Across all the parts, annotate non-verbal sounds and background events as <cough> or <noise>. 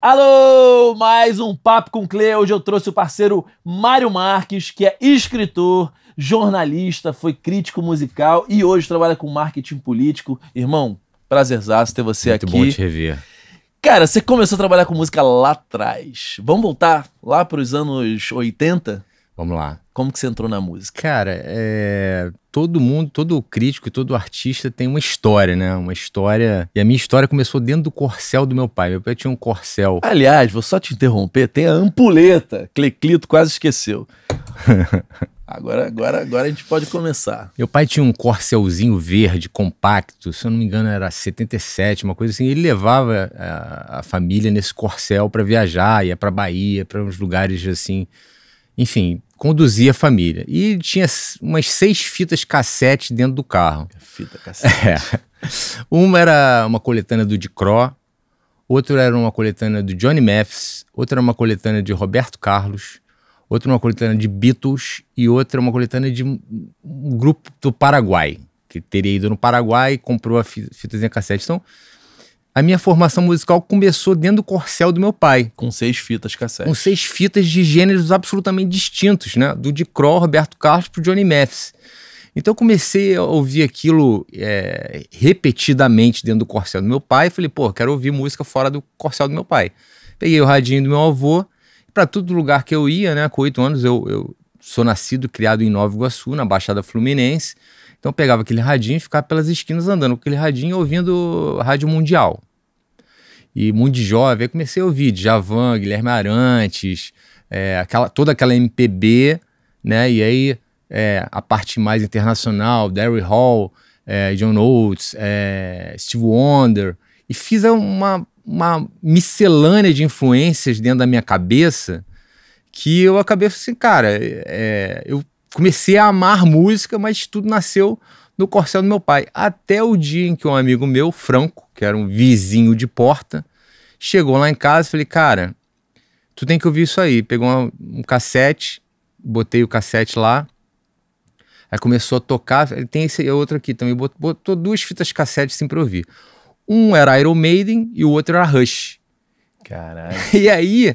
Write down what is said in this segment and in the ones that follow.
Alô, mais um Papo com Clê. Hoje eu trouxe o parceiro Mário Marques, que é escritor, jornalista, foi crítico musical e hoje trabalha com marketing político. Irmão, prazerzaço ter você Muito aqui. Muito bom te rever. Cara, você começou a trabalhar com música lá atrás. Vamos voltar lá para os anos 80? Vamos lá. Como que você entrou na música? Cara, é... todo mundo, todo crítico e todo artista tem uma história, né? Uma história. E a minha história começou dentro do corcel do meu pai. Meu pai tinha um corcel. Aliás, vou só te interromper, tem a ampuleta. Cleclito quase esqueceu. <laughs> Agora, agora, agora a gente pode começar. Meu pai tinha um corcelzinho verde, compacto, se eu não me engano era 77, uma coisa assim. Ele levava a, a família nesse corcel para viajar, ia para Bahia, para uns lugares assim. Enfim, conduzia a família. E tinha umas seis fitas cassete dentro do carro. É fita <laughs> cassete. É. Uma era uma coletânea do Dicró, outra era uma coletânea do Johnny Mathis, outra era uma coletânea de Roberto Carlos, outra uma coletânea de Beatles e outra uma coletânea de um grupo do Paraguai, que teria ido no Paraguai e comprou a fita, fitazinha cassete. Então, a minha formação musical começou dentro do corcel do meu pai. Com seis fitas cassete. Com seis fitas de gêneros absolutamente distintos, né? Do De Cro, Roberto Carlos pro Johnny Mathis. Então eu comecei a ouvir aquilo é, repetidamente dentro do corcel do meu pai. Falei, pô, quero ouvir música fora do corcel do meu pai. Peguei o radinho do meu avô. Para todo lugar que eu ia, né? Com oito anos, eu, eu sou nascido, criado em Nova Iguaçu, na Baixada Fluminense. Então pegava aquele radinho e ficava pelas esquinas andando com aquele radinho ouvindo rádio mundial. E mundo jovem, aí comecei a ouvir Javan, Guilherme Arantes, é, aquela, toda aquela MPB, né? E aí é, a parte mais internacional, Derry Hall, é, John Oates, é, Steve Wonder. E fiz uma, uma miscelânea de influências dentro da minha cabeça que eu acabei assim, cara, é, eu comecei a amar música, mas tudo nasceu no corcel do meu pai. Até o dia em que um amigo meu, Franco, que era um vizinho de porta, chegou lá em casa e falei, cara, tu tem que ouvir isso aí. Pegou um cassete, botei o cassete lá, aí começou a tocar, ele tem esse é outro aqui também, botou, botou duas fitas cassete assim pra ouvir. Um era Iron Maiden e o outro era Rush. Caralho. <laughs> E aí,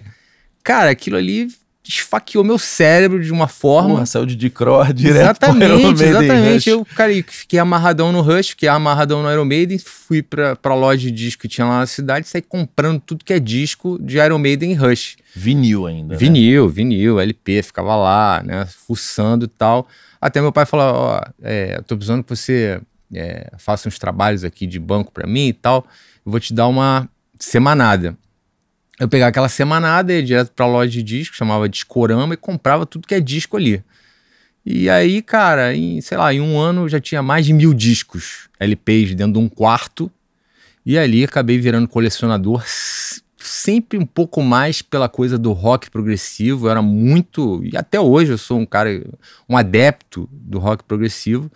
cara, aquilo ali esfaqueou meu cérebro de uma forma. Uma saúde de Dicró <laughs> direto Exatamente, exatamente. Eu, cara, fiquei amarradão no Rush, fiquei amarradão no Iron Maiden, fui pra, pra loja de disco que tinha lá na cidade, saí comprando tudo que é disco de Iron Maiden e Rush. Vinil ainda. Vinil, né? vinil, LP, ficava lá, né, fuçando e tal. Até meu pai falou: Ó, oh, é, tô precisando que você é, faça uns trabalhos aqui de banco pra mim e tal, eu vou te dar uma semanada eu pegava aquela semanada, ia direto pra loja de disco, chamava Discorama, e comprava tudo que é disco ali. E aí, cara, em, sei lá, em um ano eu já tinha mais de mil discos LPs dentro de um quarto. E ali acabei virando colecionador, sempre um pouco mais pela coisa do rock progressivo. Eu era muito. E até hoje eu sou um cara, um adepto do rock progressivo.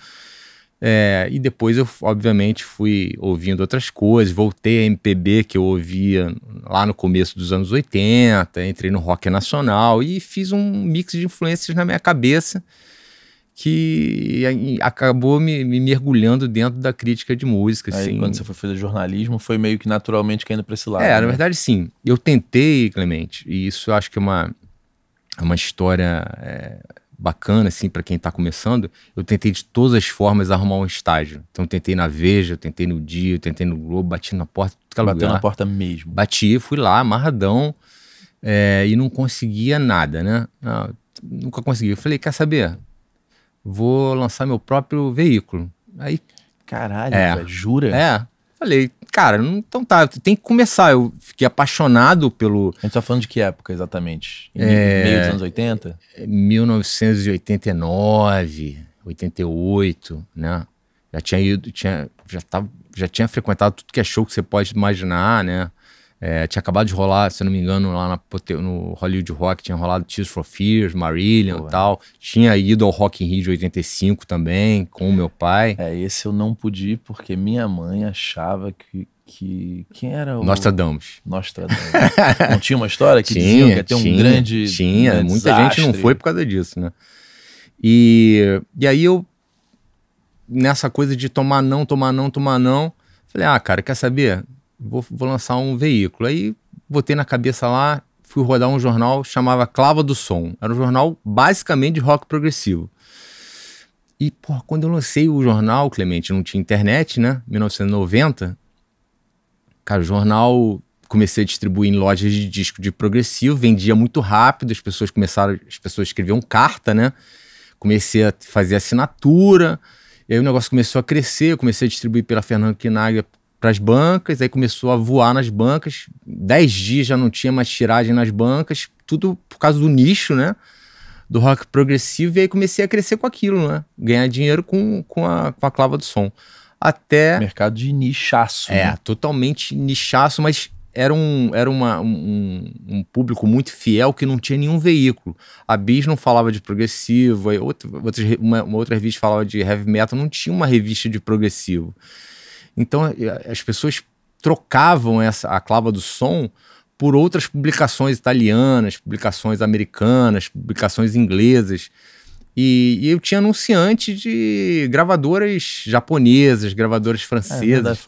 É, e depois eu, obviamente, fui ouvindo outras coisas, voltei a MPB que eu ouvia lá no começo dos anos 80, entrei no rock nacional e fiz um mix de influências na minha cabeça que acabou me, me mergulhando dentro da crítica de música. Aí, assim. quando você foi fazer jornalismo, foi meio que naturalmente caindo para esse lado. É, né? na verdade, sim. Eu tentei, Clemente, e isso eu acho que é uma, é uma história é, bacana, assim, para quem tá começando, eu tentei de todas as formas arrumar um estágio. Então eu tentei na Veja, eu tentei no Dia, eu tentei no Globo, bati na porta, tudo Bateu lugar. na porta mesmo. Bati, fui lá, amarradão, é, e não conseguia nada, né? Não, ah, nunca consegui. Eu falei, quer saber? Vou lançar meu próprio veículo. Aí. Caralho, é, jura? É. Falei, cara, não, então tá, tem que começar. Eu fiquei apaixonado pelo. A gente tá falando de que época exatamente? Em é, meio dos anos 80? 1989, 88, né? Já tinha ido, tinha, já, tava, já tinha frequentado tudo que é show que você pode imaginar, né? É, tinha acabado de rolar, se não me engano, lá na, no Hollywood Rock, tinha rolado Tears for Fears, Marillion e tal. Tinha ido ao Rock in Rio de 85 também, com o meu pai. É, esse eu não pude ir porque minha mãe achava que, que quem era o Nostradamus. Nostradamus. <laughs> não tinha uma história que tinha, diziam que ia ter tinha, um grande Tinha, um muita gente não foi por causa disso, né? E, e aí eu nessa coisa de tomar não, tomar não, tomar não, falei: "Ah, cara, quer saber? vou, vou lançar um veículo. Aí botei na cabeça lá, fui rodar um jornal, chamava Clava do Som. Era um jornal basicamente de rock progressivo. E, pô quando eu lancei o jornal, Clemente, não tinha internet, né? 1990. Cara, o jornal comecei a distribuir em lojas de disco de progressivo, vendia muito rápido, as pessoas começaram, as pessoas escreviam carta, né? Comecei a fazer assinatura, e aí o negócio começou a crescer, eu comecei a distribuir pela Fernando Quinaga para as bancas, aí começou a voar nas bancas. Dez dias já não tinha mais tiragem nas bancas, tudo por causa do nicho, né? Do rock progressivo, e aí comecei a crescer com aquilo, né? Ganhar dinheiro com, com, a, com a clava do som. Até. Mercado de nichaço. É, né? totalmente nichaço, mas era, um, era uma, um, um, público muito fiel que não tinha nenhum veículo. A Bis não falava de progressivo, aí outra, outra, uma, uma outra revista falava de heavy metal, não tinha uma revista de progressivo. Então é, é, as pessoas trocavam essa a clava do som por outras publicações italianas, publicações americanas, publicações inglesas. E, e eu tinha anunciante de gravadoras japonesas, gravadoras é, francesas.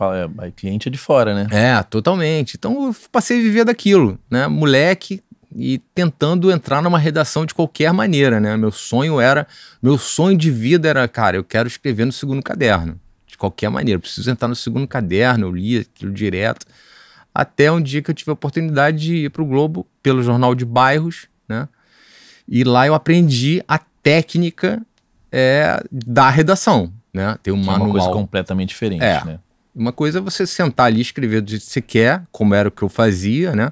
É, é, cliente de fora, né? É, totalmente. Então eu passei a viver daquilo, né? Moleque e tentando entrar numa redação de qualquer maneira, né? Meu sonho era, meu sonho de vida era, cara, eu quero escrever no segundo caderno qualquer maneira. Eu preciso entrar no segundo caderno, eu li aquilo direto. Até um dia que eu tive a oportunidade de ir para o Globo pelo Jornal de Bairros, né? E lá eu aprendi a técnica é, da redação, né? Tem um é manual. uma coisa completamente diferente, é. né? Uma coisa é você sentar ali, escrever do jeito que você quer, como era o que eu fazia, né?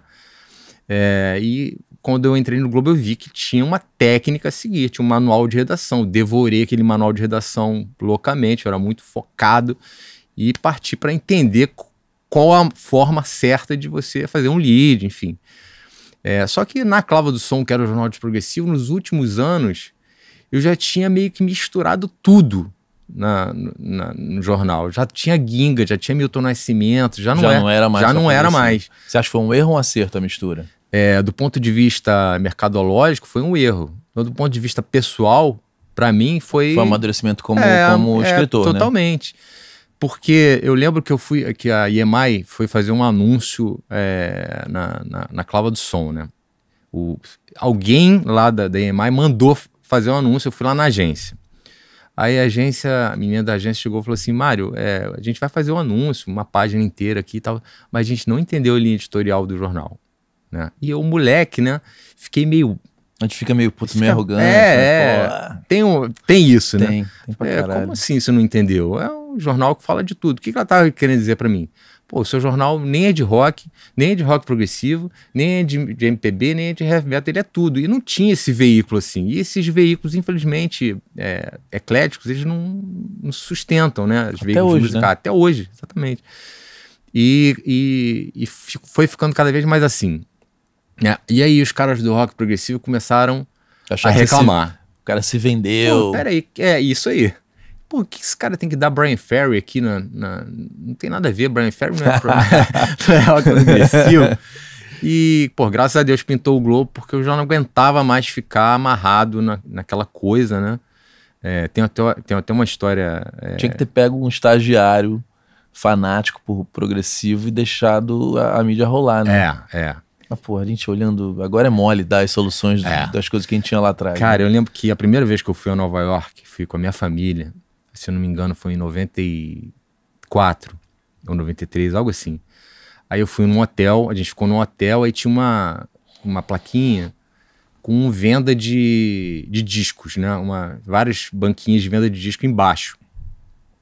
É, e quando eu entrei no Globo, eu vi que tinha uma técnica a seguir, tinha um manual de redação. Eu devorei aquele manual de redação loucamente, eu era muito focado e parti para entender qual a forma certa de você fazer um lead, enfim. É, só que na Clava do Som, que era o jornal de progressivo, nos últimos anos, eu já tinha meio que misturado tudo na, na, no jornal. Já tinha Ginga, já tinha Milton Nascimento, já não, já é, não era mais. Já não era mais. Você acha que foi um erro ou um acerto a mistura? é, do ponto de vista mercadológico, foi um erro. Então, do ponto de vista pessoal, para mim foi. Foi um amadurecimento como, é, como é, escritor. É, totalmente. Né? Porque eu lembro que eu fui. que a EMI foi fazer um anúncio é, na, na, na, clava do som, né? O, alguém lá da, da mandou fazer um anúncio, eu fui lá na agência. Aí a agência, a menina da agência chegou e falou assim: Mário, é, a gente vai fazer um anúncio, uma página inteira aqui e tal, mas a gente não entendeu a linha editorial do jornal. Né? E eu, moleque, né? Fiquei meio. A gente fica meio puto, fica, meio arrogante. É, né? é. Né? Tem, tem isso, tem, né? Tem é, como assim você não entendeu? É um jornal que fala de tudo. O que, que ela tava tá querendo dizer para mim? Pô, o seu jornal nem é de rock, nem é de rock progressivo, nem é de, de MPB, nem é de heavy metal, ele é tudo. E não tinha esse veículo assim. E esses veículos, infelizmente, é, ecléticos, eles não, não sustentam, né? Os até hoje, musicais, né? até hoje, exatamente. E, e, e foi ficando cada vez mais assim. É, e aí os caras do rock progressivo começaram a reclamar. Se, o cara se vendeu. Pô, peraí, é isso aí. Pô, o que esse cara tem que dar Brian Ferry aqui na. na... Não tem nada a ver, Brian Ferry não é, pro... <laughs> é rock progressivo. E, pô, graças a Deus pintou o Globo, porque eu já não aguentava mais ficar amarrado na, naquela coisa, né? É, tem, até, tem até uma história. É... Tinha que ter pego um estagiário fanático por progressivo e deixado a, a mídia rolar, né? É, é. Mas, ah, porra, a gente olhando. Agora é mole dar as soluções é. das coisas que a gente tinha lá atrás. Cara, né? eu lembro que a primeira vez que eu fui a Nova York, fui com a minha família. Se eu não me engano, foi em 94 ou 93, algo assim. Aí eu fui num hotel, a gente ficou num hotel, aí tinha uma, uma plaquinha com venda de, de discos, né? Uma, várias banquinhas de venda de disco embaixo.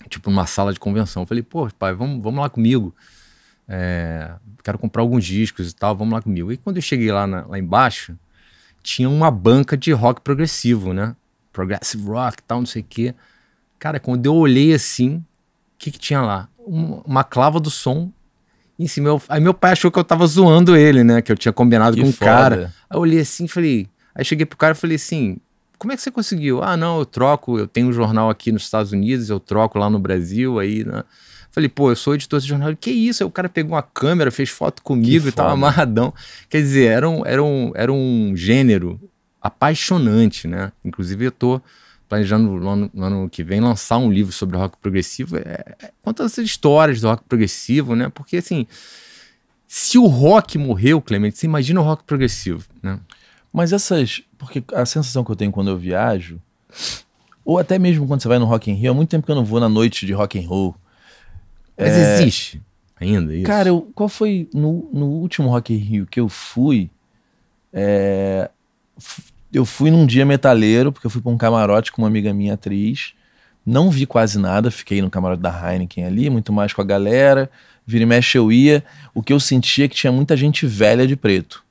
Tipo, numa sala de convenção. Eu falei, pô, pai, vamos, vamos lá comigo. É, quero comprar alguns discos e tal, vamos lá comigo. E quando eu cheguei lá, na, lá embaixo, tinha uma banca de rock progressivo, né? Progressive rock tal, não sei o quê. Cara, quando eu olhei assim, o que, que tinha lá? uma clava do som e aí meu pai achou que eu tava zoando ele, né? Que eu tinha combinado que com o um cara. Aí eu olhei assim falei. Aí cheguei pro cara e falei assim: como é que você conseguiu? Ah, não, eu troco, eu tenho um jornal aqui nos Estados Unidos, eu troco lá no Brasil, aí, né? Falei, pô, eu sou editor de jornal. que isso? Aí o cara pegou uma câmera, fez foto comigo que e foda. tava amarradão. Quer dizer, era um, era, um, era um gênero apaixonante, né? Inclusive eu tô planejando no ano, no ano que vem lançar um livro sobre rock progressivo. É, é, conta essas histórias do rock progressivo, né? Porque assim, se o rock morreu, Clemente, você imagina o rock progressivo, né? Mas essas. Porque a sensação que eu tenho quando eu viajo, ou até mesmo quando você vai no Rock in Rio, há muito tempo que eu não vou na noite de rock and roll. Mas é... existe ainda isso? Cara, eu, qual foi no, no último Rock in Rio que eu fui? É, eu fui num dia metaleiro, porque eu fui pra um camarote com uma amiga minha atriz. Não vi quase nada, fiquei no camarote da Heineken ali, muito mais com a galera. Vira e mexe eu ia. O que eu sentia é que tinha muita gente velha de preto.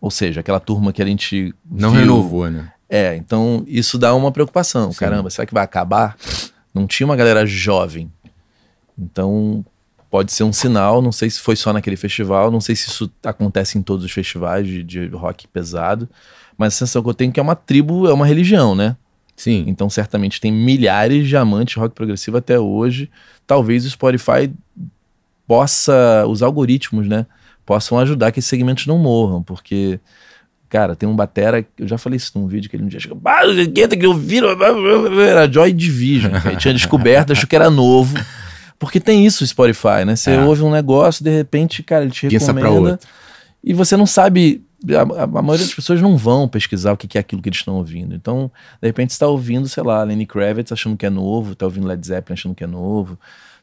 Ou seja, aquela turma que a gente. Não viu, renovou, né? É, então isso dá uma preocupação. Sim. Caramba, será que vai acabar? Não tinha uma galera jovem então, pode ser um sinal, não sei se foi só naquele festival, não sei se isso acontece em todos os festivais de, de rock pesado, mas a sensação que eu tenho é que é uma tribo, é uma religião, né? Sim. Então, certamente tem milhares de amantes de rock progressivo até hoje. Talvez o Spotify possa, os algoritmos, né? Possam ajudar que esses segmentos não morram, porque, cara, tem um batera, eu já falei isso num vídeo que ele um dia chegou, ah, que <laughs> era Joy Division, que tinha descoberto, achou que era novo. Porque tem isso o Spotify, né? Você é. ouve um negócio, de repente, cara, ele te Pensa recomenda. E você não sabe. A, a, a, maioria das pessoas não vão pesquisar o que, que é aquilo que eles estão ouvindo. Então, de repente, você tá ouvindo, sei lá, Lenny Kravitz achando que é novo, está ouvindo Led Zeppelin achando que é novo.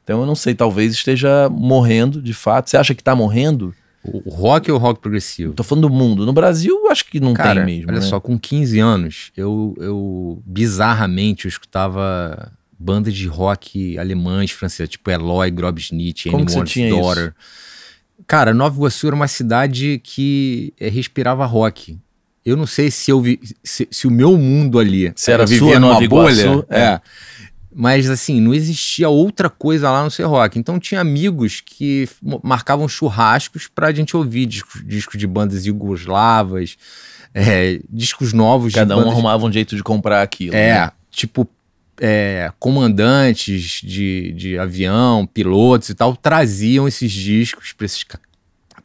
Então, eu não sei, talvez esteja morrendo de fato. Você acha que está morrendo? O rock ou o rock progressivo? Tô falando do mundo. No Brasil, acho que não Cara, tem mesmo. Olha né? só, com 15 anos, eu, eu bizarramente eu escutava bandas de rock alemãs, francesas, tipo Eloy, Grobschnitt, Anyone's Daughter. Isso? Cara, Nova Iguaçu era uma cidade que eh, respirava rock. Eu não sei se eu vi, se, se o meu mundo ali se era vivendo uma bolha. É. é. Mas assim, não existia outra coisa lá no ser rock. Então tinha amigos que marcavam churrascos pra gente ouvir discos disco de bandas iugoslavas, é, discos novos. Cada um bandas... arrumava um jeito de comprar aquilo. É, né? tipo é, comandantes de, de avião, pilotos e tal, traziam esses discos para esses,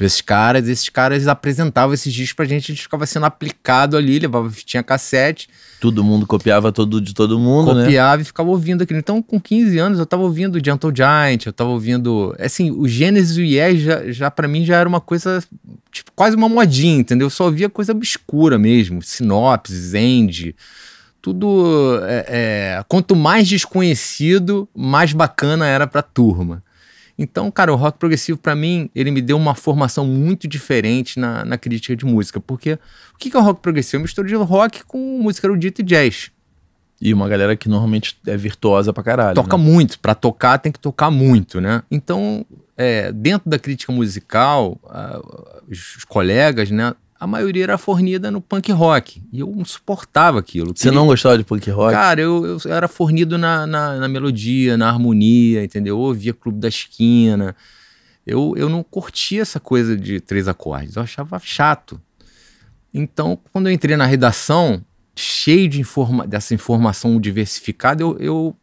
esses caras, e esses caras apresentavam esses discos para gente, a gente ficava sendo aplicado ali, levava tinha cassete. Todo mundo copiava todo de todo mundo, copiava né? Copiava e ficava ouvindo aquilo. Então, com 15 anos, eu tava ouvindo Gentle Giant, eu tava ouvindo. É assim, o Gênesis e o Yes já, já para mim já era uma coisa, tipo, quase uma modinha, entendeu? Eu só ouvia coisa obscura mesmo, sinopses, end tudo. É, é, quanto mais desconhecido, mais bacana era a turma. Então, cara, o rock progressivo, para mim, ele me deu uma formação muito diferente na, na crítica de música. Porque o que é o rock progressivo? É mistura de rock com música erudita e jazz. E uma galera que normalmente é virtuosa pra caralho. Toca né? muito. Pra tocar, tem que tocar muito, né? Então, é, dentro da crítica musical, uh, os colegas, né, a maioria era fornida no punk rock. E eu não suportava aquilo. Você queria... não gostava de punk rock? Cara, eu, eu era fornido na, na, na, melodia, na harmonia, entendeu? Eu ouvia Clube da Esquina. Eu, eu não curtia essa coisa de três acordes. Eu achava chato. Então, quando eu entrei na redação, cheio de informa dessa informação diversificada, eu, eu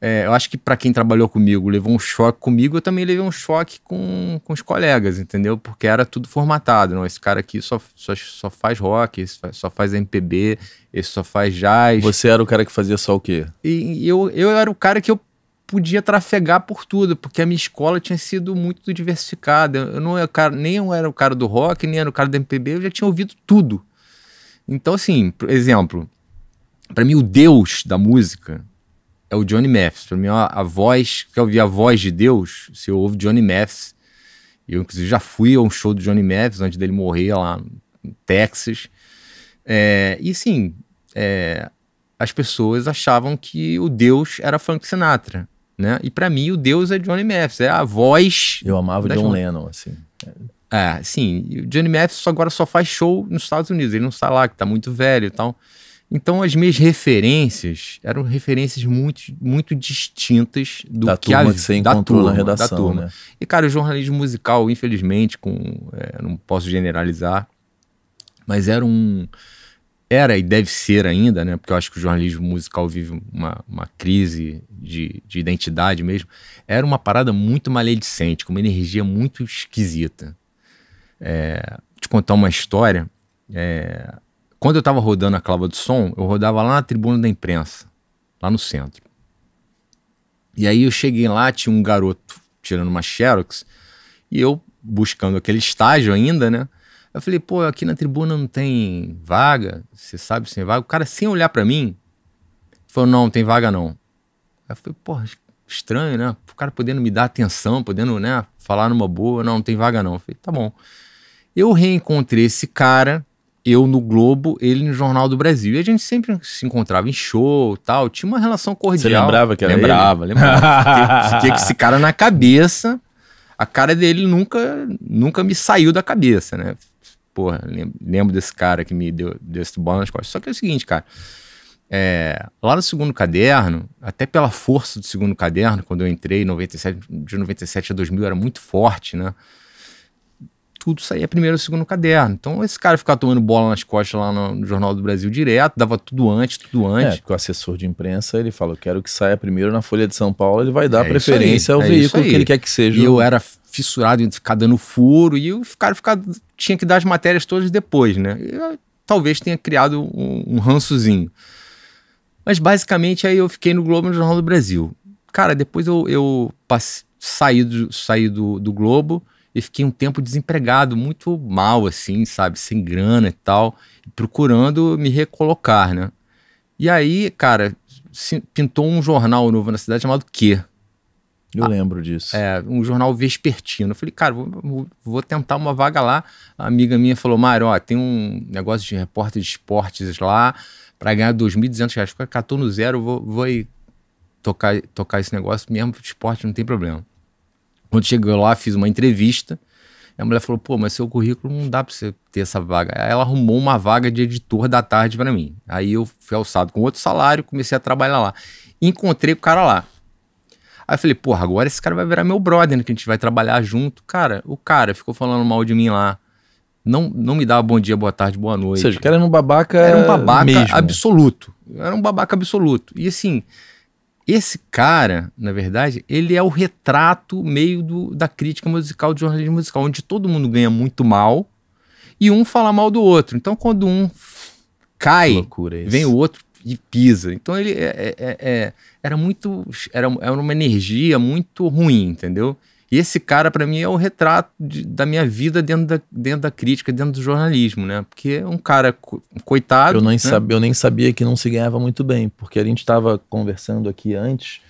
é, eu acho que para quem trabalhou comigo levou um choque comigo, eu também levei um choque com, com os colegas, entendeu? Porque era tudo formatado, não? Esse cara aqui só, só, só faz rock, esse só faz MPB, esse só faz jazz. Você era o cara que fazia só o quê? E, eu, eu era o cara que eu podia trafegar por tudo, porque a minha escola tinha sido muito diversificada. Eu não era, é nem eu era o cara do rock, nem era o cara do MPB, eu já tinha ouvido tudo. Então, assim, por exemplo, para mim o deus da música é o Johnny Mathis. Para mim, é a, a voz, quer ouvir a voz de Deus, você ouve Johnny Mathis. Eu, inclusive, já fui a um show do Johnny Mathis antes dele morrer lá no Texas. É, e sim, é, as pessoas achavam que o Deus era Frank Sinatra. Né? E para mim, o Deus é Johnny Mathis, é a voz. Eu amava John Johnny. Lennon, assim. É, sim. o Johnny Mathis agora só faz show nos Estados Unidos. Ele não está lá, que está muito velho e tal. Então as minhas referências eram referências muito, muito distintas do da que turma a que você da encontrou turma, na redação. Da turma. Né? E cara, o jornalismo musical, infelizmente, com é, não posso generalizar, mas era um era e deve ser ainda, né? Porque eu acho que o jornalismo musical vive uma, uma crise de, de identidade mesmo. Era uma parada muito maledicente, com uma energia muito esquisita. É, te contar uma história. É, quando eu estava rodando a clava de som, eu rodava lá na tribuna da imprensa, lá no centro. E aí eu cheguei lá, tinha um garoto tirando uma Xerox, e eu buscando aquele estágio ainda, né? Eu falei, pô, aqui na tribuna não tem vaga, você sabe se tem vaga? O cara, sem olhar para mim, falou, não, não tem vaga não. Aí eu falei, pô, estranho, né? O cara podendo me dar atenção, podendo, né, falar numa boa, não, não tem vaga não. Eu falei, tá bom. Eu reencontrei esse cara eu no Globo, ele no Jornal do Brasil. E a gente sempre se encontrava em show tal, tinha uma relação cordial. Você lembrava que era Lembrava, ele? lembrava. fiquei, fiquei com esse cara na cabeça. A cara dele nunca, nunca me saiu da cabeça, né? Porra, lembro desse cara que me deu esse bola nas costas. Só que é o seguinte, cara. É, lá no segundo caderno, até pela força do segundo caderno, quando eu entrei, 97, de 97 a 2000 era muito forte, né? tudo saía primeiro ou segundo caderno. Então esse cara ficava tomando bola nas costas lá no Jornal do Brasil direto, dava tudo antes, tudo é, antes. É, porque o assessor de imprensa, ele fala, eu quero que saia primeiro na Folha de São Paulo, ele vai dar é preferência aí, ao é veículo que ele quer que seja. E eu era fissurado em ficar dando furo e o cara ficava, tinha que dar as matérias todas depois, né? talvez tenha criado um, um rançozinho. Mas basicamente aí eu fiquei no Globo no Jornal do Brasil. Cara, depois eu, eu passei, saí, do, saí do, do Globo, e fiquei um tempo desempregado, muito mal, assim, sabe? Sem grana e tal, procurando me recolocar, né? E aí, cara, pintou um jornal novo na cidade chamado quê Eu ah, lembro disso. É, um jornal vespertino. Eu falei, cara, vou, vou, tentar uma vaga lá. A amiga minha falou, Mário, ó, tem um negócio de repórter de esportes lá para ganhar 2.200 reais. Catou no zero, vou, vou aí tocar, tocar esse negócio mesmo, esporte não tem problema. Quando chegou lá, fiz uma entrevista. A mulher falou: pô, mas seu currículo não dá pra você ter essa vaga. Aí ela arrumou uma vaga de editor da tarde para mim. Aí eu fui alçado com outro salário, comecei a trabalhar lá. Encontrei o cara lá. Aí eu falei, porra, agora esse cara vai virar meu brother, né, que a gente vai trabalhar junto. Cara, o cara ficou falando mal de mim lá. Não, não me dava bom dia, boa tarde, boa noite. Ou seja, o cara era um babaca. Era um babaca mesmo. absoluto. Era um babaca absoluto. E assim, esse cara, na verdade, ele é o retrato meio do, da crítica musical, do jornalismo musical, onde todo mundo ganha muito mal e um fala mal do outro. Então, quando um cai, vem o outro e pisa. Então ele é, é, é, é, era muito. Era, era uma energia muito ruim, entendeu? E esse cara, para mim, é o retrato de, da minha vida dentro da, dentro da crítica, dentro do jornalismo, né? Porque é um cara co coitado. Eu, nem né? sabia, eu nem sabia que não se ganhava muito bem, porque a gente estava conversando aqui antes,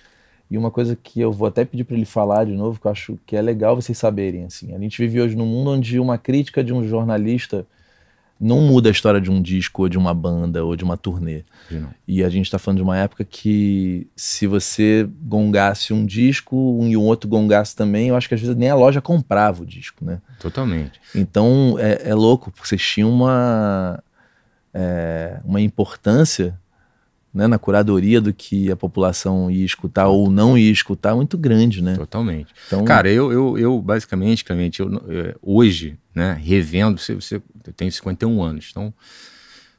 e uma coisa que eu vou até pedir para ele falar de novo, que eu acho que é legal vocês saberem, assim. A gente vive hoje num mundo onde uma crítica de um jornalista não muda a história de um disco ou de uma banda ou de uma turnê. E a gente está falando de uma época que se você gongasse um disco um e o outro gongasse também, eu acho que às vezes nem a loja comprava o disco, né? Totalmente. Então é, é louco, porque vocês tinham uma, é, uma importância né, na curadoria do que a população ia escutar ou não ia escutar muito grande, né? Totalmente. Então, cara, eu, eu, eu basicamente, Clemente, eu, é, hoje, né, revendo, você, você eu tenho 51 anos, então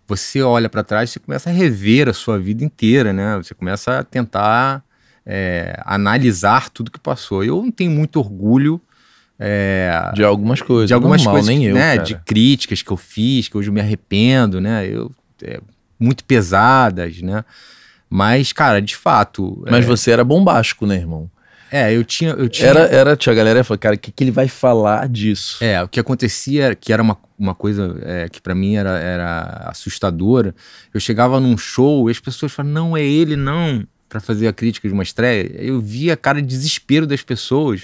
você olha para trás e começa a rever a sua vida inteira, né? Você começa a tentar é, analisar tudo que passou. Eu não tenho muito orgulho é, de algumas coisas, de algumas normal, coisas, nem eu, né, cara. de críticas que eu fiz, que hoje eu me arrependo, né? Eu é, muito pesadas, né? Mas, cara, de fato. Mas é... você era bombástico, né, irmão? É, eu tinha. Eu tinha... Era, era, tinha a galera falou, cara, o que, que ele vai falar disso? É, o que acontecia, que era uma, uma coisa é, que para mim era, era assustadora. Eu chegava num show e as pessoas falavam, não, é ele, não, para fazer a crítica de uma estreia. Eu via a cara de desespero das pessoas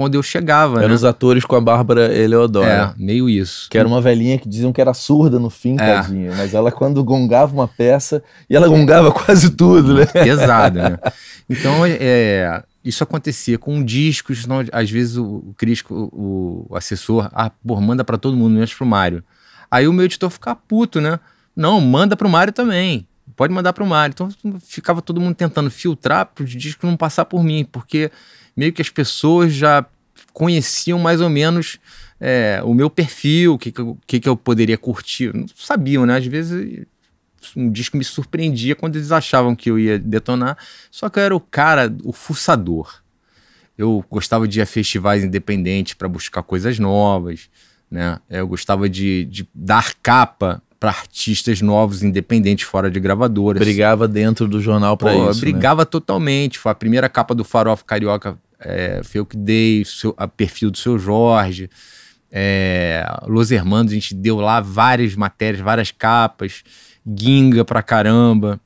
quando eu chegava. Eram né? os atores com a Bárbara Eleodora. É, meio isso. Que era uma velhinha que diziam que era surda no fim, é. tadinha. Mas ela, quando gongava uma peça, e ela gongava quase tudo, né? <laughs> Pesada, né? Então, é, isso acontecia com discos, às vezes o, o crítico, o, o, assessor, ah, pô, manda para todo mundo, menos pro Mário. Aí o meu editor ficava puto, né? Não, manda pro Mário também. Pode mandar pro Mário. Então ficava todo mundo tentando filtrar para disco não passar por mim, porque meio que as pessoas já conheciam mais ou menos é, o meu perfil, o que, que, eu, que eu poderia curtir. Não sabiam, né? Às vezes um disco me surpreendia quando eles achavam que eu ia detonar, só que eu era o cara, o fuçador. Eu gostava de ir a festivais independentes para buscar coisas novas, né? Eu gostava de, de dar capa para artistas novos, independentes, fora de gravadoras. Brigava dentro do jornal para isso. Né? Brigava né? totalmente. Foi a primeira capa do Farofa Carioca é, foi eu que dei seu, a perfil do seu Jorge. É, Los Hermanos, a gente deu lá várias matérias, várias capas, Ginga pra caramba,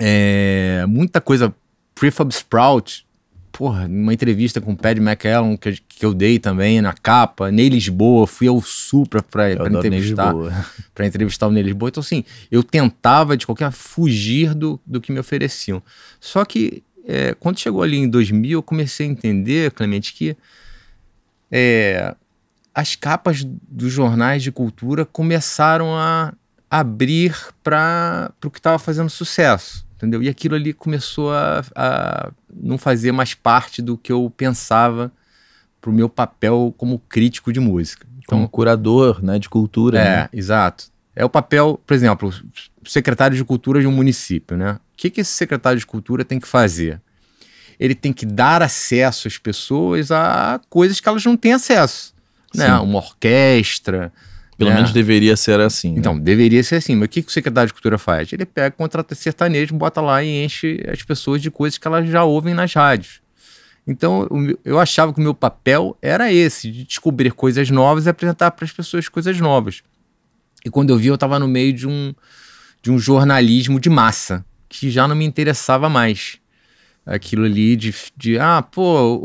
é, muita coisa. Prefab Sprout, porra, uma entrevista com o Pad McAllen que, que eu dei também na capa, Ney Lisboa, fui ao Supra pra, pra entrevistar. <laughs> para entrevistar o Ney Lisboa. Então, assim, eu tentava de qualquer forma fugir do, do que me ofereciam. Só que é, quando chegou ali em 2000, eu comecei a entender, Clemente, que é, as capas dos jornais de cultura começaram a abrir para o que estava fazendo sucesso, entendeu? E aquilo ali começou a, a não fazer mais parte do que eu pensava para o meu papel como crítico de música. Então, como curador né, de cultura. É, né? exato. É o papel, por exemplo, secretário de cultura de um município, né? que, que esse secretário de cultura tem que fazer? Ele tem que dar acesso às pessoas a coisas que elas não têm acesso. Né? Uma orquestra. Pelo né? menos deveria ser assim. Né? Então, né? deveria ser assim. Mas o que, que o secretário de cultura faz? Ele pega, contrata sertanejo, bota lá e enche as pessoas de coisas que elas já ouvem nas rádios. Então, eu achava que o meu papel era esse, de descobrir coisas novas e apresentar para as pessoas coisas novas. E quando eu vi, eu estava no meio de um, de um jornalismo de massa que já não me interessava mais. Aquilo ali de, de ah, pô,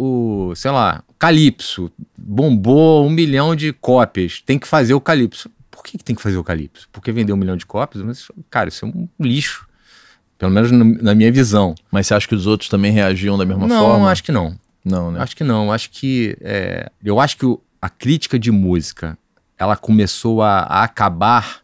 o, sei lá, Calypso bombou um milhão de cópias, tem que fazer o Calypso. Por que, que tem que fazer o Calypso? Porque vendeu um milhão de cópias? Mas, cara, isso é um lixo. Pelo menos na minha visão. Mas você acha que os outros também reagiam da mesma não, forma? Não, acho que não. Não, né? Acho que não. Acho que. É, eu acho que o, a crítica de música ela começou a, a acabar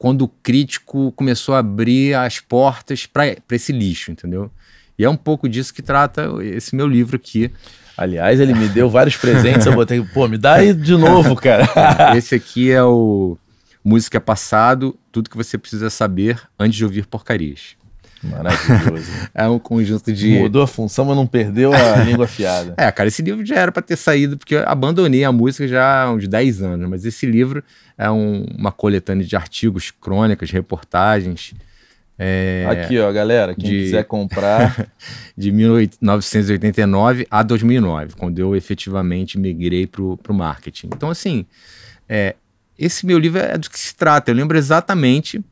quando o crítico começou a abrir as portas para esse lixo, entendeu? E é um pouco disso que trata esse meu livro aqui. Aliás, ele me deu vários presentes, eu botei, pô, me dá aí de novo, cara. <laughs> esse aqui é o Música é Passado, tudo que você precisa saber antes de ouvir porcarias. Maravilhoso. <laughs> é um conjunto de. Mudou a função, mas não perdeu a <laughs> língua afiada. É, cara, esse livro já era para ter saído, porque eu abandonei a música já há uns 10 anos, mas esse livro é um, uma coletânea de artigos, crônicas, reportagens. É, Aqui, ó, galera, quem de, quiser comprar. <laughs> de 1989 a 2009, quando eu efetivamente migrei para o marketing. Então, assim, é, esse meu livro é do que se trata. Eu lembro exatamente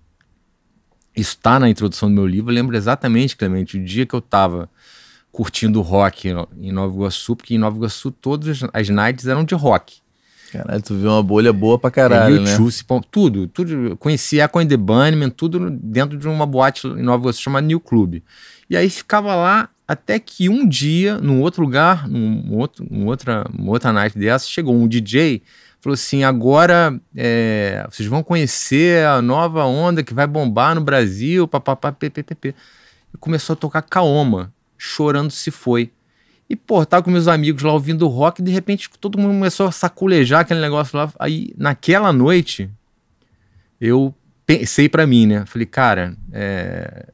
está na introdução do meu livro. Eu lembro exatamente, Clemente, o dia que eu estava curtindo rock em Nova Iguaçu, porque em Nova Iguaçu todas as nights eram de rock. Caralho, tu viu uma bolha boa pra caralho, é, YouTube, né? tudo, tudo. conhecia conheci Echo and the Bunnymen, tudo dentro de uma boate em Nova Iguaçu chamada New Club. E aí ficava lá até que um dia, num outro lugar, num outro, num outra, outra night dessa, chegou um DJ falou assim: agora é, vocês vão conhecer a nova onda que vai bombar no Brasil, papapá, ppp. E começou a tocar Kaoma, chorando se foi. E, pô, tava com meus amigos lá ouvindo rock, e de repente todo mundo começou a saculejar aquele negócio lá. Aí, naquela noite, eu pensei para mim, né? Falei, cara, é,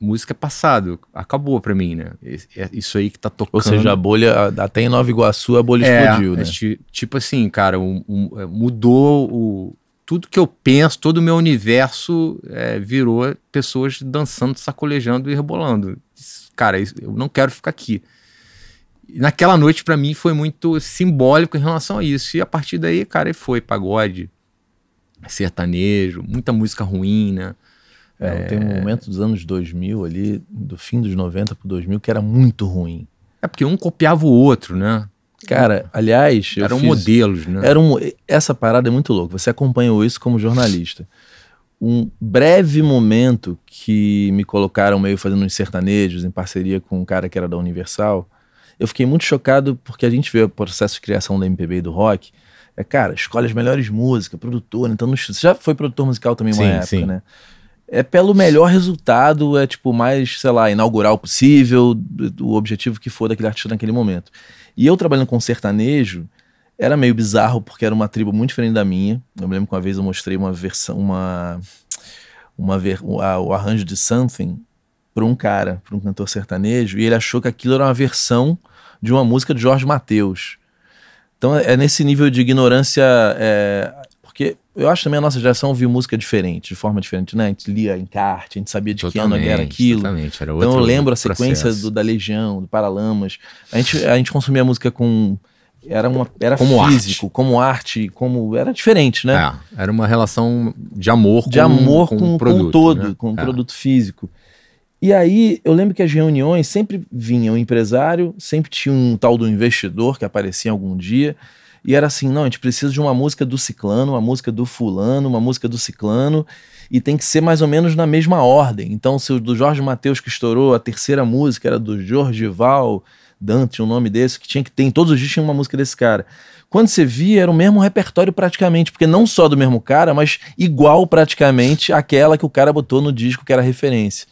música é passado, acabou pra mim, né? É isso aí que tá tocando. Ou seja, a bolha, até em Nova Iguaçu a bolha é, explodiu, né? Tipo assim, cara, um, um, é, mudou o, tudo que eu penso, todo o meu universo é, virou pessoas dançando, sacolejando e rebolando. Cara, eu não quero ficar aqui. Naquela noite, para mim, foi muito simbólico em relação a isso. E a partir daí, cara, foi pagode, sertanejo, muita música ruim, né? É, é... Tem um momento dos anos 2000 ali, do fim dos 90 para 2000, que era muito ruim. É porque um copiava o outro, né? Cara, aliás. Eram fiz... modelos, né? Era um... Essa parada é muito louca. Você acompanhou isso como jornalista. Um breve momento que me colocaram meio fazendo uns sertanejos em parceria com um cara que era da Universal, eu fiquei muito chocado porque a gente vê o processo de criação da MPB e do rock. É, cara, escolhe as melhores músicas, produtor, então você já foi produtor musical também uma sim, época, sim. né? é pelo melhor resultado, é tipo mais, sei lá, inaugural possível, do, do objetivo que for daquele artista naquele momento. E eu trabalhando com sertanejo, era meio bizarro porque era uma tribo muito diferente da minha. Eu me lembro que uma vez eu mostrei uma versão, uma uma ver, o, a, o arranjo de Something para um cara, para um cantor sertanejo, e ele achou que aquilo era uma versão de uma música de Jorge Mateus. Então é, é nesse nível de ignorância é, eu acho também a nossa geração ouviu música diferente, de forma diferente, né? A gente lia encarte, a gente sabia de totalmente, que ano era aquilo. Exatamente, era outro Então eu lembro a sequência do, da Legião, do Paralamas. A gente, a gente consumia música com. Era, uma, era como físico, arte. como arte, como. Era diferente, né? É, era uma relação de amor com De amor com, com, com produto, né? com todo, né? com o é. produto físico. E aí eu lembro que as reuniões sempre vinha o um empresário, sempre tinha um tal do investidor que aparecia algum dia. E era assim, não, a gente precisa de uma música do ciclano, uma música do fulano, uma música do ciclano, e tem que ser mais ou menos na mesma ordem. Então, se o do Jorge Mateus que estourou, a terceira música era do Jorgival Dante, um nome desse, que tinha que ter, em todos os dias tinha uma música desse cara. Quando você via, era o mesmo repertório praticamente, porque não só do mesmo cara, mas igual praticamente aquela que o cara botou no disco que era referência.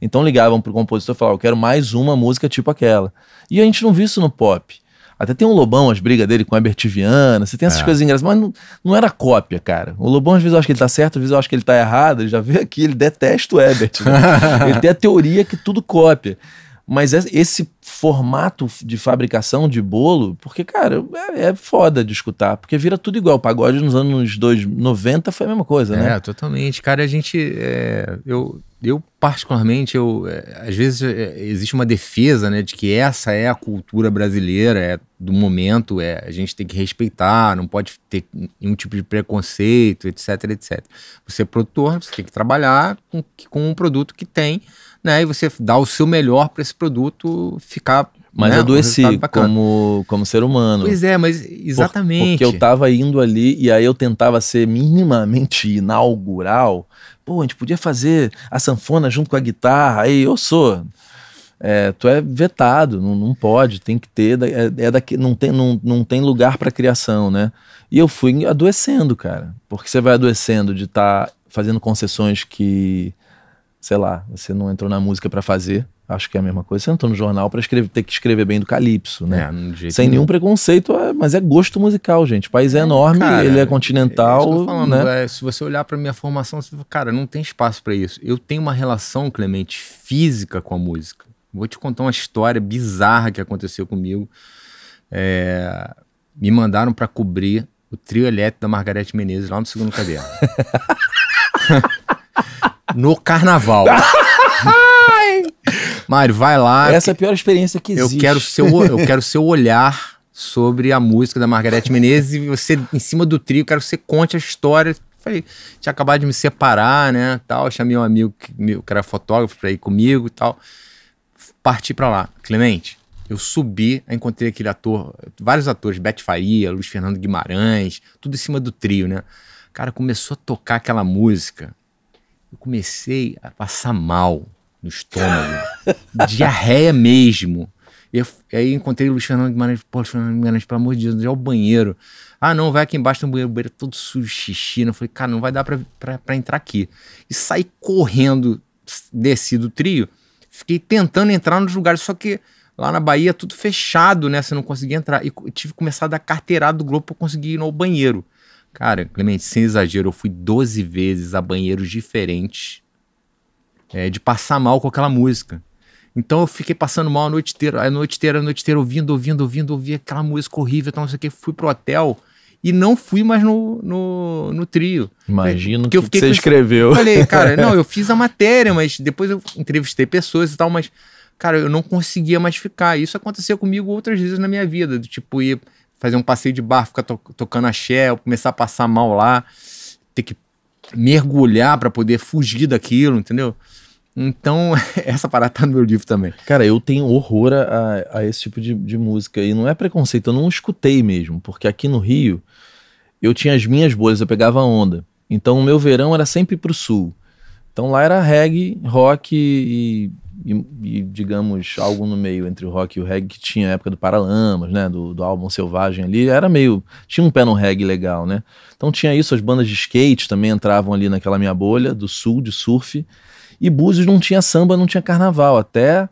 Então ligavam pro compositor e falavam, eu quero mais uma música tipo aquela. E a gente não viu isso no pop. Até tem um Lobão, as brigas dele com o Herbert Viana, você tem essas é. coisas engraçadas, mas não, não, era cópia, cara. O Lobão às vezes eu acho que ele tá certo, às vezes eu acho que ele tá errado, ele já veio aqui, ele detesta o Herbert. Né? <laughs> ele tem a teoria que tudo cópia. Mas esse formato de fabricação de bolo, porque, cara, é, é, foda de escutar, porque vira tudo igual. O pagode nos anos 90 foi a mesma coisa, é, né? É, totalmente. Cara, a gente. É, eu, eu particularmente, eu, é, às vezes é, existe uma defesa né, de que essa é a cultura brasileira, é do momento, é, a gente tem que respeitar, não pode ter nenhum tipo de preconceito, etc, etc. Você é produtor, você tem que trabalhar com, com um produto que tem, né? E você dá o seu melhor para esse produto ficar mas né? adoeci um como, como ser humano. Pois é, mas exatamente. Por, porque eu tava indo ali e aí eu tentava ser minimamente inaugural pô, a gente podia fazer a sanfona junto com a guitarra, aí eu sou. É, tu é vetado, não, não pode, tem que ter, é, é daqui, não, tem, não, não tem lugar para criação, né? E eu fui adoecendo, cara, porque você vai adoecendo de estar tá fazendo concessões que, sei lá, você não entrou na música para fazer, acho que é a mesma coisa. Você entrou tá no jornal para ter que escrever bem do Calypso, né? É, Sem nenhum não. preconceito, é, mas é gosto musical, gente. O país é, é enorme, cara, ele é, é continental. Falando, né? é, se você olhar para minha formação, você fala, cara, não tem espaço para isso. Eu tenho uma relação, Clemente, física com a música. Vou te contar uma história bizarra que aconteceu comigo. É, me mandaram para cobrir o trio elétrico da Margarete Menezes lá no segundo caderno. <laughs> no carnaval. <laughs> Mário, vai lá. Essa é a pior experiência que existe. Eu <laughs> quero seu, eu quero seu olhar sobre a música da Margareth Menezes e você, em cima do trio, quero que você conte a história. Falei, tinha acabado de me separar, né, tal. Chamei um amigo que, meu, que era fotógrafo pra ir comigo e tal. Parti pra lá. Clemente, eu subi, encontrei aquele ator, vários atores, Beth Faria, Luiz Fernando Guimarães, tudo em cima do trio, né? Cara, começou a tocar aquela música. Eu comecei a passar mal no estômago. diarreia mesmo. Eu, aí encontrei o Luiz Fernando Guimarães, pô, Luiz Fernando Guimarães, pelo amor de Deus, é o banheiro. Ah, não, vai aqui embaixo, tem um banheiro, o banheiro todo sujo, xixi. Né? Eu falei, cara, não vai dar pra, pra, pra entrar aqui. E saí correndo, desci do trio, fiquei tentando entrar nos lugares, só que lá na Bahia tudo fechado, né? Você não conseguia entrar. E tive que começar a dar carteirada do Globo pra conseguir ir no banheiro. Cara, Clemente, sem exagero, eu fui 12 vezes a banheiros diferentes é, de passar mal com aquela música. Então eu fiquei passando mal a noite inteira, a noite inteira, a noite inteira, ouvindo, ouvindo, ouvindo, ouvi aquela música horrível, tal, não sei o que. Fui pro hotel e não fui mais no, no, no trio. Imagino que, que, que você com... escreveu. Falei, cara, não, eu <laughs> fiz a matéria, mas depois eu entrevistei pessoas e tal, mas, cara, eu não conseguia mais ficar. Isso aconteceu comigo outras vezes na minha vida, do tipo ir fazer um passeio de bar, ficar to tocando axé, eu começar a passar mal lá, ter que mergulhar para poder fugir daquilo, entendeu? Então, <laughs> essa parada tá no meu livro também. Cara, eu tenho horror a, a esse tipo de, de, música. E não é preconceito, eu não escutei mesmo. Porque aqui no Rio, eu tinha as minhas bolhas, eu pegava onda. Então, o meu verão era sempre pro sul. Então, lá era reggae, rock e, e, e digamos, algo no meio entre o rock e o reggae, que tinha a época do Paralamas, né? Do, do álbum Selvagem ali. Era meio. Tinha um pé no reggae legal, né? Então, tinha isso. As bandas de skate também entravam ali naquela minha bolha, do sul, de surf. E Búzios não tinha samba, não tinha carnaval. Até.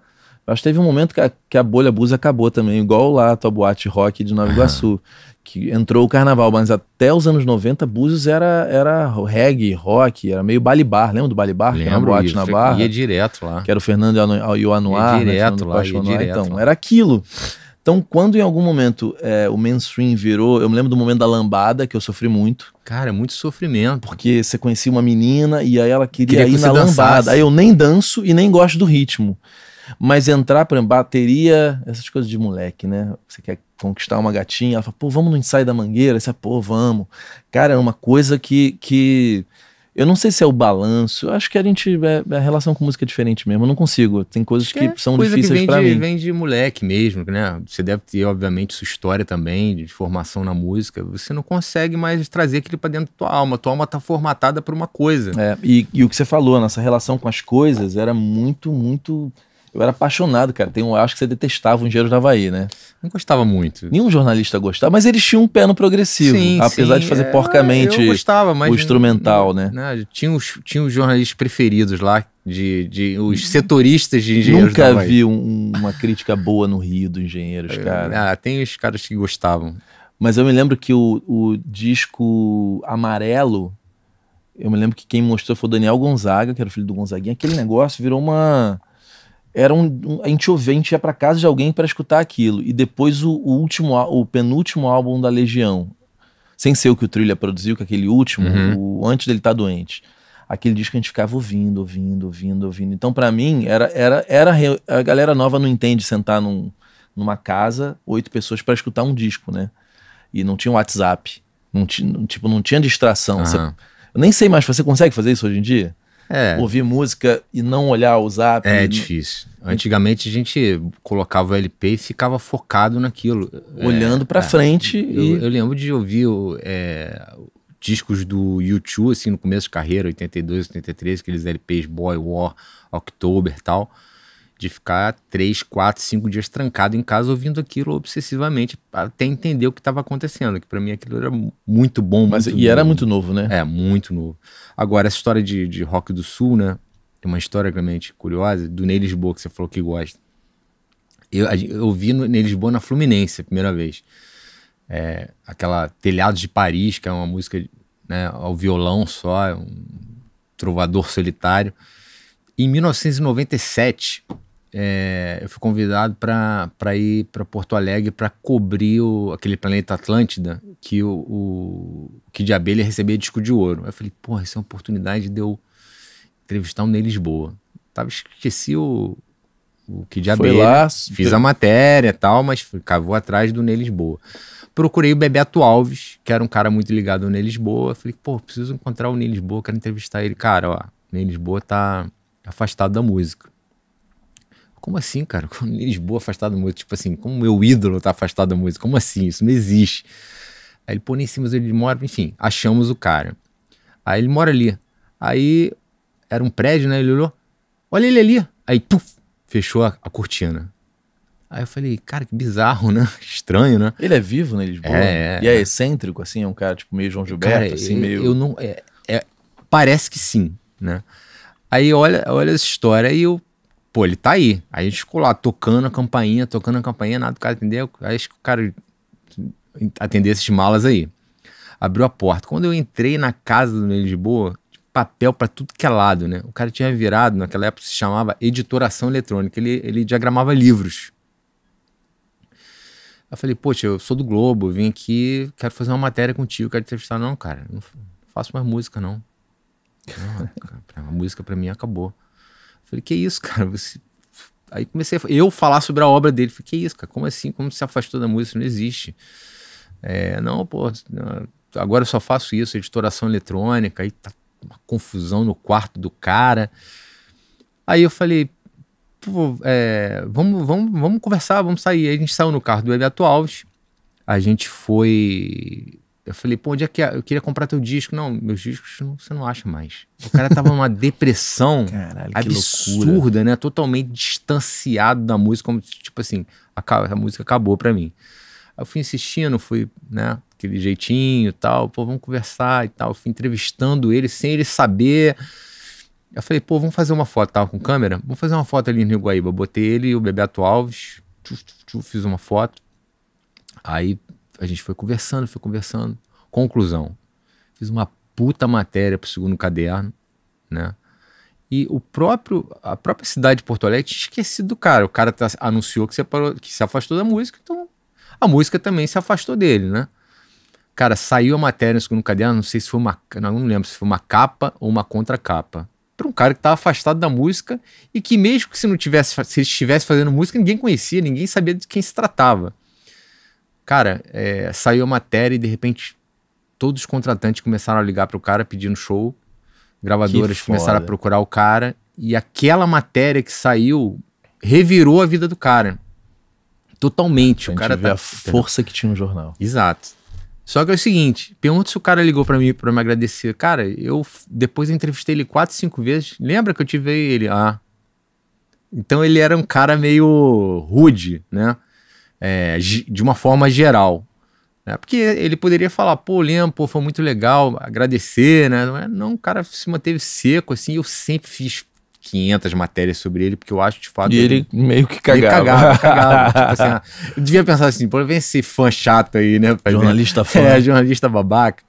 Acho que teve um momento que a, que a bolha Búzios acabou também, igual lá a tua boate rock de Nova Iguaçu, uhum. que entrou o carnaval, mas até os anos 90, Búzios era, era reggae, rock, era meio balibar. Lembra do balibar? Lembro, que era boate na barra. Ia direto lá. Que era o Fernando e o Anuar. Ia né, direto né, lá, ia direto Então, lá. era aquilo. Então, quando em algum momento é, o mainstream virou, eu me lembro do momento da lambada, que eu sofri muito. Cara, é muito sofrimento. Porque você conhecia uma menina e aí ela queria, queria ir que na lambada. Aí eu nem danço e nem gosto do ritmo. Mas entrar, para bateria, essas coisas de moleque, né? Você quer conquistar uma gatinha, ela fala, pô, vamos no ensaio da mangueira? Você, pô, vamos. Cara, é uma coisa que. que eu não sei se é o balanço. Eu acho que a gente. É, a relação com música é diferente mesmo. Eu não consigo. Tem coisas que, que é são coisa difíceis para mim. vem de moleque mesmo, né? Você deve ter, obviamente, sua história também, de formação na música. Você não consegue mais trazer aquilo para dentro da tua alma. Tua alma tá formatada por uma coisa. É, e, e o que você falou, nossa relação com as coisas era muito, muito. Eu era apaixonado, cara. Tem um, acho que você detestava o Engenheiro da Havaí, né? Não gostava muito. Nenhum jornalista gostava, mas eles tinham um pé no progressivo. Sim, apesar sim, de fazer é, porcamente gostava, o instrumental, né? tinha, os, tinha os jornalistas preferidos lá, de, de os setoristas de engenheiros. Nunca vi um, uma crítica boa no Rio dos Engenheiros, é, cara. Ah, tem os caras que gostavam. Mas eu me lembro que o, o disco amarelo, eu me lembro que quem mostrou foi o Daniel Gonzaga, que era o filho do Gonzaguinha. Aquele negócio virou uma era um, um, a gente ouvia, a gente ia para casa de alguém para escutar aquilo. E depois o, o, último, o penúltimo álbum da Legião, sem ser o que o Trilha produziu, que é aquele último, uhum. o, antes dele estar tá doente. Aquele disco a gente ficava ouvindo, ouvindo, ouvindo, ouvindo. Então, para mim, era, era, era a galera nova não entende sentar num, numa casa, oito pessoas para escutar um disco, né? E não tinha WhatsApp, não tinha, tipo, não tinha distração. Uhum. Você, eu nem sei mais, você consegue fazer isso hoje em dia? É. Ouvir música e não olhar o zap. É e... difícil. Antigamente a gente colocava o LP e ficava focado naquilo. É, Olhando é, pra é. frente. Eu, eu, lembro de ouvir é, discos do YouTube, assim, no começo de carreira, 82, 83, aqueles LPs Boy War, October e tal de ficar três, quatro, cinco dias trancado em casa ouvindo aquilo obsessivamente até entender o que estava acontecendo. Que para mim aquilo era muito bom. Mas muito e novo. era muito novo, né? É muito novo. Agora essa história de, de rock do sul, né? É uma história realmente curiosa do Ney Lisboa que você falou que gosta. Eu, eu vi no, Ney Lisboa na Fluminense a primeira vez. É, aquela Telhados de Paris, que é uma música né, ao violão só, é um trovador solitário. Em 1997, é, eu fui convidado para ir para Porto Alegre para cobrir o, aquele planeta Atlântida que o, o que de abelha recebia disco de ouro. Eu falei, porra, isso é uma oportunidade de eu entrevistar um Ney boa. Tava, esqueci o, o que de abelha. lá, fiz a matéria e tal, mas cavou atrás do Ney boa. Procurei o Bebeto Alves, que era um cara muito ligado ao Ney boa. falei, pô, preciso encontrar o Ney boa, quero entrevistar ele. Cara, ó, o Ney Lisboa tá afastado da música como assim, cara? <laughs> Lisboa afastado da música? Tipo assim, como meu ídolo tá afastado da música? Como assim? Isso não existe. Aí ele, põe em cima ele mora, enfim, achamos o cara. Aí ele mora ali. Aí era um prédio, né? Ele olhou, olha ele ali. Aí, puf, fechou a, a cortina. Aí eu falei, cara, que bizarro, né? <laughs> Estranho, né? Ele é vivo, né, Lisboa? É, E é, é. excêntrico, assim, é um cara tipo meio João Gilberto, cara, é, assim, meio. Eu não. É, é, parece que sim, né? Aí olha, olha essa história e eu pô, ele tá aí. Aí a gente ficou lá tocando a campainha, tocando a campainha, nada do cara atendeu. Aí que o cara atender esses malas aí. Abriu a porta. Quando eu entrei na casa do de Boa, papel para tudo que é lado, né? O cara tinha virado, naquela época se chamava editoração eletrônica, ele, ele diagramava livros. Eu falei, poxa, eu sou do Globo, vim aqui, quero fazer uma matéria contigo, quero te entrevistar. Não, cara, não faço mais música, não. não cara, a música para mim acabou. Falei, que isso, cara? Você... Aí comecei a eu falar sobre a obra dele. Falei, que isso, cara? Como assim? Como se afastou da música? não existe. É, não, pô, agora eu só faço isso, editoração eletrônica. Aí tá uma confusão no quarto do cara. Aí eu falei, pô, é, vamos, vamos, vamos conversar, vamos sair. Aí a gente saiu no carro do Eviato Alves. A gente foi eu falei, pô, onde é que é? Eu queria comprar teu disco. Não, meus discos não, você não acha mais. O cara tava numa depressão <laughs> Caralho, absurda, né? Totalmente distanciado da música, como tipo assim, a, a música acabou pra mim. Aí eu fui insistindo, fui, né, aquele jeitinho e tal, pô, vamos conversar e tal. fui entrevistando ele sem ele saber. Eu falei, pô, vamos fazer uma foto, tava com câmera? Vamos fazer uma foto ali no Rio Guaíba. botei ele e o Bebeto Alves, tchuf, tchuf, tchuf, fiz uma foto. Aí a gente foi conversando, foi conversando. Conclusão. Fiz uma puta matéria pro segundo caderno, né? E o próprio, a própria cidade de Porto Alegre tinha esquecido do cara. O cara tá, anunciou que, separou, que se afastou da música, então a música também se afastou dele, né? Cara, saiu a matéria no segundo caderno, não sei se foi uma. Não lembro se foi uma capa ou uma contracapa. Para um cara que estava afastado da música e que, mesmo que se não tivesse, se estivesse fazendo música, ninguém conhecia, ninguém sabia de quem se tratava. Cara, é, saiu a matéria e de repente todos os contratantes começaram a ligar pro cara pedindo show, gravadoras começaram a procurar o cara e aquela matéria que saiu revirou a vida do cara. Totalmente. o cara vê tá... a força que tinha no jornal. Exato. Só que é o seguinte, pergunta se o cara ligou para mim para me agradecer. Cara, eu depois entrevistei ele quatro, cinco vezes. Lembra que eu tive ele? Ah. Então ele era um cara meio rude, né? é, de uma forma geral. Né? Porque ele poderia falar, pô, Liam, pô, foi muito legal, agradecer, né? Não, é, não, o cara se manteve seco, assim, eu sempre fiz 500 matérias sobre ele, porque eu acho, de fato... E ele, ele meio que cagava. cagava, cagava <laughs> tipo assim, eu devia pensar assim, pô, vem esse fã chato aí, né? Jornalista fã. É, jornalista babaca.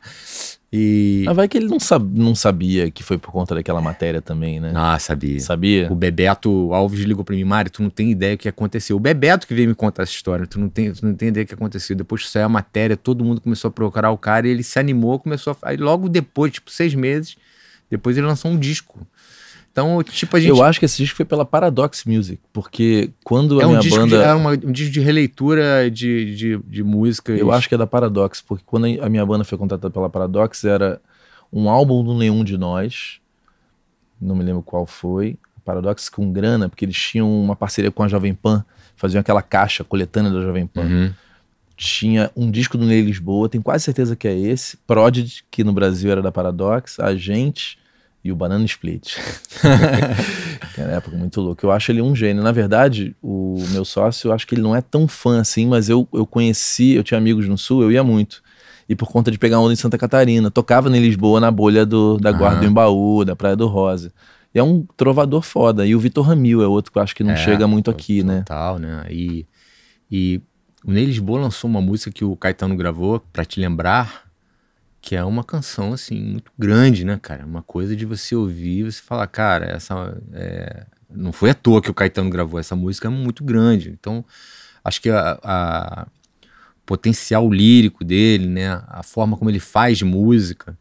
E... vai que ele não, sab... não sabia que foi por conta daquela matéria também, né? Ah, sabia. Sabia? O Bebeto Alves ligou pra mim, Mário, tu não tem ideia o que aconteceu. O Bebeto que veio me contar essa história, tu não tem, tu não tem ideia o que aconteceu. Depois que saiu a matéria, todo mundo começou a procurar o cara e ele se animou, começou a... Aí logo depois, tipo, seis meses, depois ele lançou um disco então, tipo, a gente. Eu acho que esse disco foi pela Paradox Music, porque quando é a um minha banda. De, é uma, um disco de releitura de, de, de música. Eu acho que é da Paradox, porque quando a minha banda foi contratada pela Paradox, era um álbum do Nenhum de Nós, não me lembro qual foi, Paradox com grana, porque eles tinham uma parceria com a Jovem Pan, faziam aquela caixa coletânea da Jovem Pan. Uhum. Tinha um disco do Ney Lisboa, tenho quase certeza que é esse, Prodigy, que no Brasil era da Paradox, a gente e o Banana Split. que <laughs> era é época muito louca. Eu acho ele um gênio. Na verdade, o meu sócio, eu acho que ele não é tão fã assim, mas eu, eu conheci, eu tinha amigos no Sul, eu ia muito. E por conta de pegar onda em Santa Catarina, tocava em Lisboa na bolha do, da Guarda do Embaú, da Praia do Rosa. E é um trovador foda. E o Vitor Ramil é outro que eu acho que não é, chega muito aqui, né? Total, né? E, e o Ney Lisboa lançou uma música que o Caetano gravou, para te lembrar, que é uma canção assim muito grande, né, cara? Uma coisa de você ouvir e você falar, cara, essa é... não foi à toa que o Caetano gravou essa música, é muito grande. Então, acho que a, a potencial lírico dele, né, a forma como ele faz música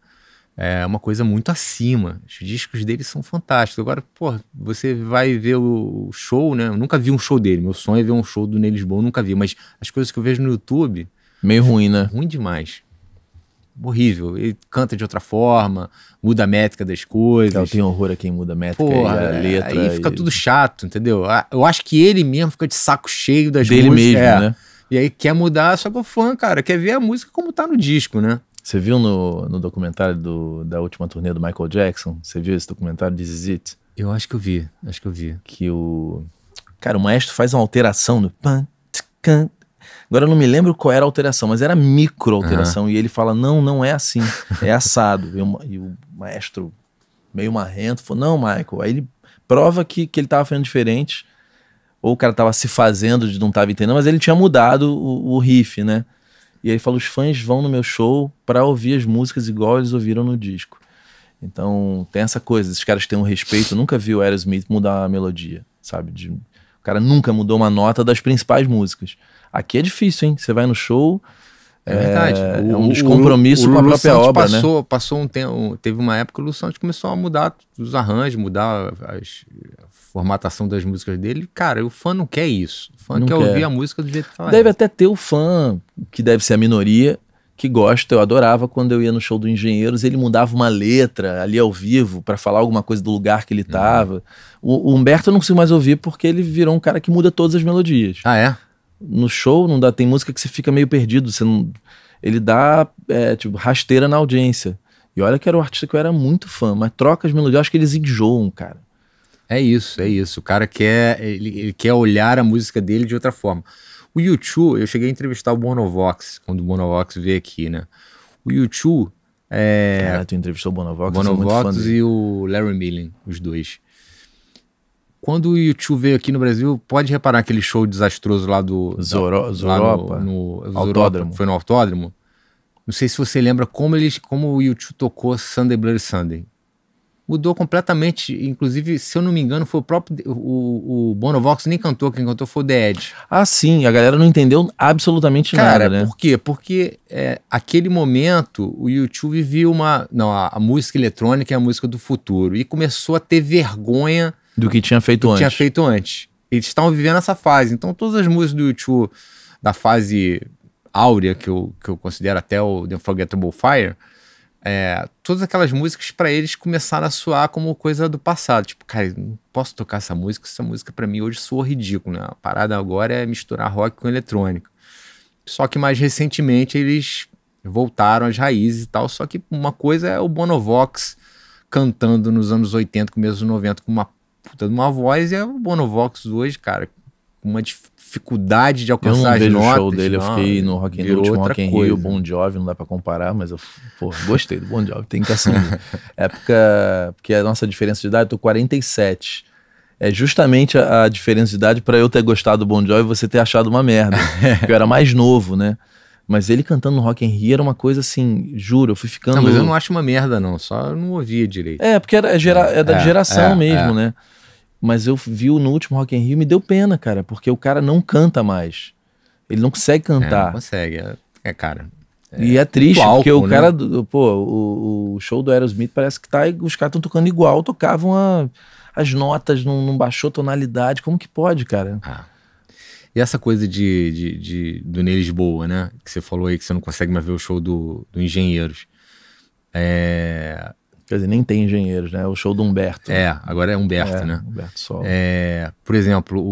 é uma coisa muito acima. Os discos dele são fantásticos. Agora, pô, você vai ver o show, né? Eu nunca vi um show dele. Meu sonho é ver um show do Nelisboa, nunca vi, mas as coisas que eu vejo no YouTube, meio ruim, né? Ruim demais horrível. Ele canta de outra forma, muda a métrica das coisas. É, eu tenho horror a quem muda a métrica Porra, e a é, letra. Aí fica e... tudo chato, entendeu? Eu acho que ele mesmo fica de saco cheio das Dele músicas. Dele mesmo, é. né? E aí quer mudar, só que o fã, cara, quer ver a música como tá no disco, né? Você viu no, no documentário do, da última turnê do Michael Jackson? Você viu esse documentário de Is It? Eu acho que eu vi, acho que eu vi. Que o. Cara, o maestro faz uma alteração no. Agora eu não me lembro qual era a alteração, mas era micro alteração. Uhum. E ele fala: não, não é assim, é assado. e, o, e o maestro, meio marrento, falou: não, Michael. Aí ele prova que, que ele estava fazendo diferente, ou o cara estava se fazendo de não tava entendendo, mas ele tinha mudado o, o riff, né? E ele fala: os fãs vão no meu show para ouvir as músicas igual eles ouviram no disco. Então tem essa coisa, esses caras têm um respeito. Eu nunca vi o Aerosmith mudar a melodia, sabe? De, o cara nunca mudou uma nota das principais músicas. Aqui é difícil, hein? Você vai no show. É, é verdade. O, é um descompromisso o, o, com a própria obra, passou, né? Passou um tempo, teve uma época que o Lu Santos começou a mudar os arranjos, mudar as, a formatação das músicas dele. Cara, o fã não quer isso. O fã não quer, quer. ouvir a música do jeito que ela é. Deve até ter o fã, que deve ser a minoria, que gosta. Eu adorava quando eu ia no show do Engenheiros, ele mudava uma letra ali ao vivo para falar alguma coisa do lugar que ele uhum. tava. O, o Humberto eu não consigo mais ouvir porque ele virou um cara que muda todas as melodias. Ah, é? no show não dá, tem música que você fica meio perdido, você não, ele dá é, tipo, rasteira na audiência. E olha que era um artista que eu era muito fã, mas troca as melodias, acho que eles enjoam, cara. É isso, é isso. O cara quer, ele, ele quer olhar a música dele de outra forma. O YouTube, eu cheguei a entrevistar o Bonovox, quando o Bonovox veio aqui, né? O YouTube é... Cara, tu entrevistou o Bonovox, Bonovox e o Larry Millen, os dois. Quando o YouTube veio aqui no Brasil, pode reparar aquele show desastroso lá do. Zoro, lá no, no Foi no autódromo? Não sei se você lembra como, eles, como o YouTube tocou Sunday Bloody Sunday. Mudou completamente, inclusive, se eu não me engano, foi o próprio. O, o Bonovox nem cantou, quem cantou foi o The Edge. Ah, sim, a galera não entendeu absolutamente Cara, nada. né? por quê? Porque é, aquele momento o YouTube viu uma. Não, a, a música eletrônica é a música do futuro. E começou a ter vergonha do que tinha feito do antes. tinha feito antes. Eles estavam vivendo essa fase. Então, todas as músicas do YouTube da fase áurea, que eu, que eu considero até o The Unforgettable Fire, é, todas aquelas músicas para eles começaram a soar como coisa do passado. Tipo, cara, não posso tocar essa música, essa música para mim hoje soa ridículo. Né? A parada agora é misturar rock com eletrônica. Só que mais recentemente eles voltaram às raízes e tal. Só que uma coisa é o Bonovox cantando nos anos 80, começo dos 90, com uma puta de uma voz é o Bonovox hoje, cara, com uma dificuldade de alcançar eu não as vejo notas. O show dele, não, eu fiquei no Rock in Rio, Rock in Rio, Bon Jovi, não dá para comparar, mas eu porra, gostei do Bon Jovi, tem que assim, <laughs> época, porque a nossa diferença de idade, eu tô 47 é justamente a, a, diferença de idade para eu ter gostado do Bon Jovi e você ter achado uma merda. <laughs> eu era mais novo, né? Mas ele cantando no Rock in Rio era uma coisa assim, juro, eu fui ficando. Não, mas eu não acho uma merda, não, só não ouvia direito. É, porque era é, gera... é da é, geração é, mesmo, é. né? Mas eu vi no último Rock in Rio e me deu pena, cara, porque o cara não canta mais. Ele não consegue é, cantar. não consegue, é, é, cara. e é triste, álcool, porque o né? cara, pô, o, o, show do Aerosmith parece que tá, os caras estão tocando igual, tocavam a, as notas, não, não baixou tonalidade, como que pode, cara? Ah. E essa coisa de, de, de, do Ney Lisboa, né? Que você falou aí que você não consegue mais ver o show do, do Engenheiros. É... Quer dizer, nem tem Engenheiros, né? É o show do Humberto. É, agora é Humberto, é, né? Humberto Sol. É, por exemplo, o,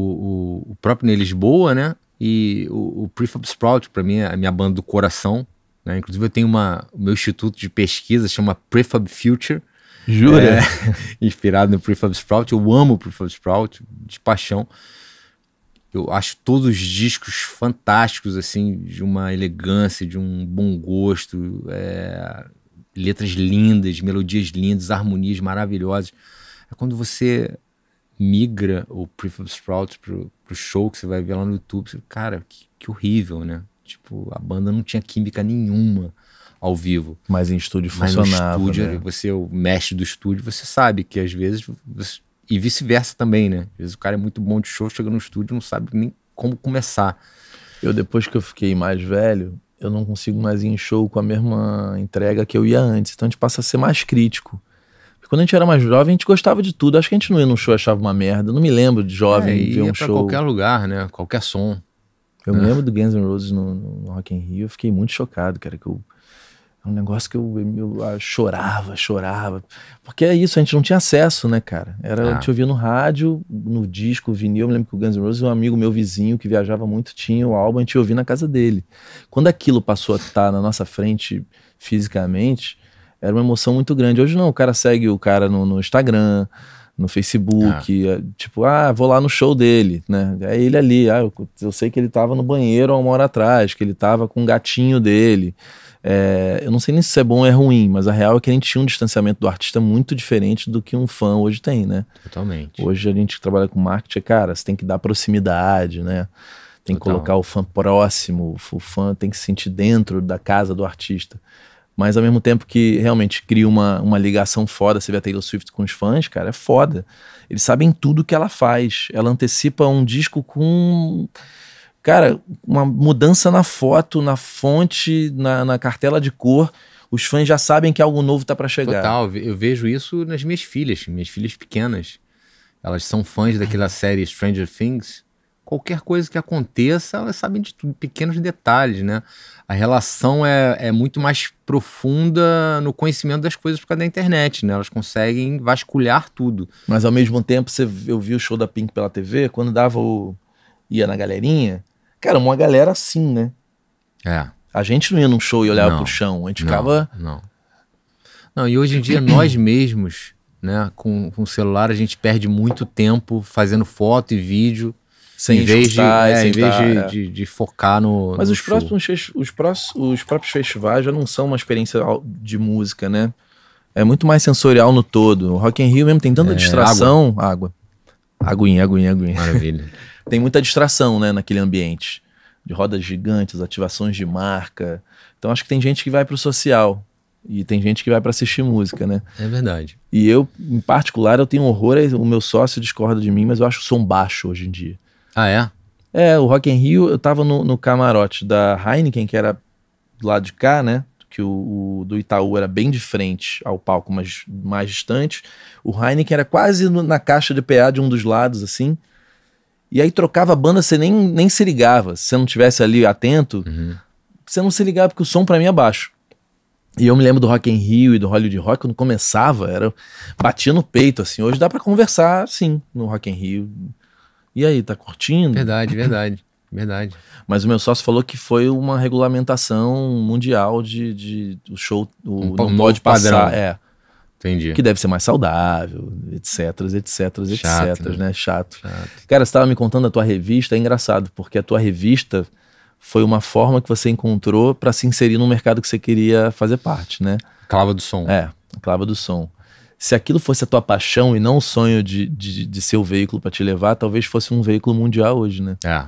o, o próprio Ney Lisboa, né? E o, o Prefab Sprout, para mim, é a minha banda do coração. Né? Inclusive, eu tenho uma, o meu instituto de pesquisa chama Prefab Future. Jura? É, <laughs> inspirado no Prefab Sprout. Eu amo o Prefab Sprout, de paixão. Eu acho todos os discos fantásticos, assim, de uma elegância, de um bom gosto, é, letras lindas, melodias lindas, harmonias maravilhosas. É quando você migra o Prefab Sprout pro, pro show que você vai ver lá no YouTube, você, cara, que, que horrível, né? Tipo, a banda não tinha química nenhuma ao vivo. Mas em estúdio Mas funcionava. No estúdio, né? você é o mestre do estúdio, você sabe que às vezes você e vice-versa também, né? Às vezes o cara é muito bom de show, chega no estúdio não sabe nem como começar. Eu, depois que eu fiquei mais velho, eu não consigo mais ir em show com a mesma entrega que eu ia antes. Então a gente passa a ser mais crítico. Porque quando a gente era mais jovem, a gente gostava de tudo. Acho que a gente não ia num show achava uma merda. não me lembro de jovem é, ver um show. qualquer lugar, né? Qualquer som. Eu é. me lembro do Guns N' Roses no, no Rock in Rio. Eu fiquei muito chocado, cara, que eu um negócio que eu, eu, ah, chorava, chorava. Porque é isso, a gente não tinha acesso, né, cara? Era, ah. A gente ah. ouvia no rádio, no disco, vinil. Eu me lembro que o Guns N' Roses, um amigo meu vizinho que viajava muito, tinha o álbum, a gente ouvia na casa dele. Quando aquilo passou a estar tá na nossa frente fisicamente, era uma emoção muito grande. Hoje não, o cara segue o cara no, no Instagram, no Facebook, ah. É, tipo, ah, vou lá no show dele, né? É ele ali, ah, eu, eu sei que ele tava no banheiro há uma hora atrás, que ele tava com um gatinho dele. É, eu não sei nem se isso é bom ou é ruim, mas a real é que a gente tinha um distanciamento do artista muito diferente do que um fã hoje tem, né? Totalmente. Hoje a gente trabalha com marketing, é, cara, você tem que dar proximidade, né? Tem que Total. colocar o fã próximo, o fã tem que se sentir dentro da casa do artista. Mas ao mesmo tempo que realmente cria uma, uma ligação foda, você vê a Taylor Swift com os fãs, cara, é foda. Eles sabem tudo que ela faz. Ela antecipa um disco com Cara, uma mudança na foto, na fonte, na, na cartela de cor os fãs já sabem que algo novo tá para chegar. Total, eu vejo isso nas minhas filhas, minhas filhas pequenas. Elas são fãs daquela série Stranger Things. Qualquer coisa que aconteça, elas sabem de tudo, pequenos detalhes, né? A relação é, é muito mais profunda no conhecimento das coisas por causa da internet, né? Elas conseguem vasculhar tudo. Mas ao mesmo tempo, você, eu vi o show da Pink pela TV, quando dava o. ia na galerinha, Cara, uma galera assim, né? É. A gente não ia num show e olhava não, pro chão, a gente não, ficava. Não. Não, e hoje em dia <clears throat> nós mesmos, né, com, com o celular, a gente perde muito tempo fazendo foto e vídeo. Sem em vez, escutar, de, é, em vez tá, de, é. de, de, focar no. Mas no os, show. próximos, os, próximos, os próprios festivais já não são uma experiência de música, né? É muito mais sensorial no todo. O Rock in Rio mesmo tem tanta é, distração. Água. água. Aguinha, aguinha, aguinha. Maravilha. <laughs> tem muita distração né, naquele ambiente. De rodas gigantes, ativações de marca. Então acho que tem gente que vai para o social. E tem gente que vai para assistir música, né? É verdade. E eu, em particular, eu tenho horror, é, o meu sócio discorda de mim, mas eu acho som baixo hoje em dia. Ah, é? É, o Rock in Rio, eu tava no, no camarote da Heineken, que era do lado de cá, né? Que o, o, do Itaú era bem de frente ao palco, mas mais distante. O Heineken era quase no, na caixa de PA de um dos lados, assim. E aí trocava a banda, você nem, nem se ligava. Se você não tivesse ali atento, uhum. você não se ligava, porque o som para mim é baixo. E eu me lembro do Rock in Rio e do Hollywood Rock, quando começava, era batia no peito, assim. Hoje dá para conversar, sim, no Rock in Rio. E aí, tá curtindo? Verdade, <laughs> verdade, verdade. Mas o meu sócio falou que foi uma regulamentação mundial de, de o show, o, um, não pode padrão. É. Entendi. Que deve ser mais saudável, etc, etc, Chato, etc, né? né? Chato. Chato. Cara, você estava me contando a tua revista, é engraçado, porque a tua revista foi uma forma que você encontrou para se inserir no mercado que você queria fazer parte, né? Clava do som. É, clava do som. Se aquilo fosse a tua paixão e não o sonho de, de, de ser o veículo para te levar, talvez fosse um veículo mundial hoje, né? É.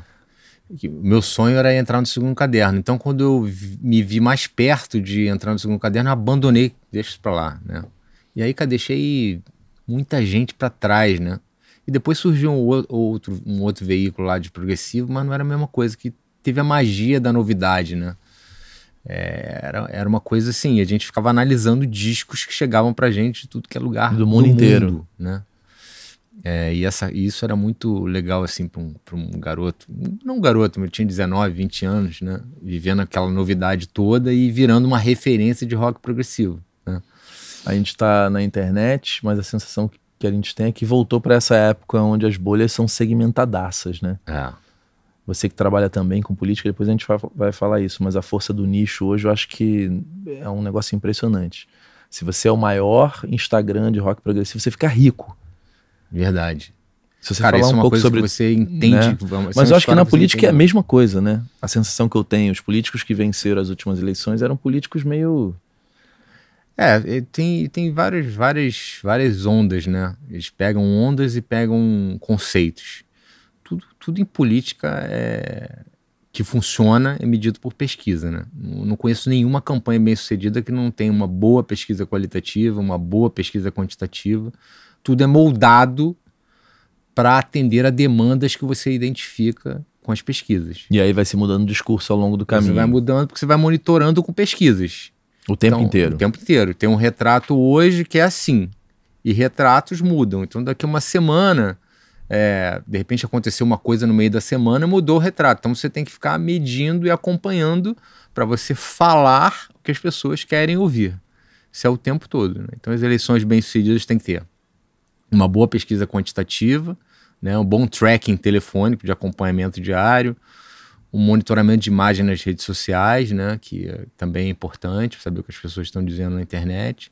Meu sonho era entrar no segundo caderno. Então, quando eu me vi mais perto de entrar no segundo caderno, abandonei, deixa isso para lá, né? E aí, cara, deixei muita gente para trás, né? E depois surgiu um outro, um outro veículo lá de progressivo, mas não era a mesma coisa, que teve a magia da novidade, né? É, era, era uma coisa assim, a gente ficava analisando discos que chegavam pra gente de tudo que é lugar do mundo, do mundo inteiro, né? É, e, essa, e isso era muito legal, assim, para um, pra um garoto. Não um garoto, eu tinha 19, 20 anos, né? Vivendo aquela novidade toda e virando uma referência de rock progressivo. A gente está na internet, mas a sensação que a gente tem é que voltou para essa época onde as bolhas são segmentadaças, né? É. Você que trabalha também com política, depois a gente vai, vai falar isso, mas a força do nicho hoje eu acho que é um negócio impressionante. Se você é o maior Instagram de rock progressivo, você fica rico. Verdade. Se você Cara, falar um é pouco sobre você entende, né? vamos, é mas eu acho que na política é a mesma coisa, né? A sensação que eu tenho, os políticos que venceram as últimas eleições eram políticos meio é, tem, tem várias, várias, várias ondas, né? Eles pegam ondas e pegam conceitos. Tudo, tudo em política é, que funciona é medido por pesquisa, né? Não conheço nenhuma campanha bem sucedida que não tenha uma boa pesquisa qualitativa, uma boa pesquisa quantitativa. Tudo é moldado para atender a demandas que você identifica com as pesquisas. E aí vai se mudando o discurso ao longo do caminho. Você vai mudando porque você vai monitorando com pesquisas. O tempo então, inteiro. O tempo inteiro. Tem um retrato hoje que é assim. E retratos mudam. Então, daqui uma semana, é, de repente aconteceu uma coisa no meio da semana e mudou o retrato. Então, você tem que ficar medindo e acompanhando para você falar o que as pessoas querem ouvir. Isso é o tempo todo. Né? Então, as eleições bem-sucedidas têm que ter uma boa pesquisa quantitativa, né? um bom tracking telefônico de acompanhamento diário o monitoramento de imagem nas redes sociais, né, que é também é importante, saber o que as pessoas estão dizendo na internet.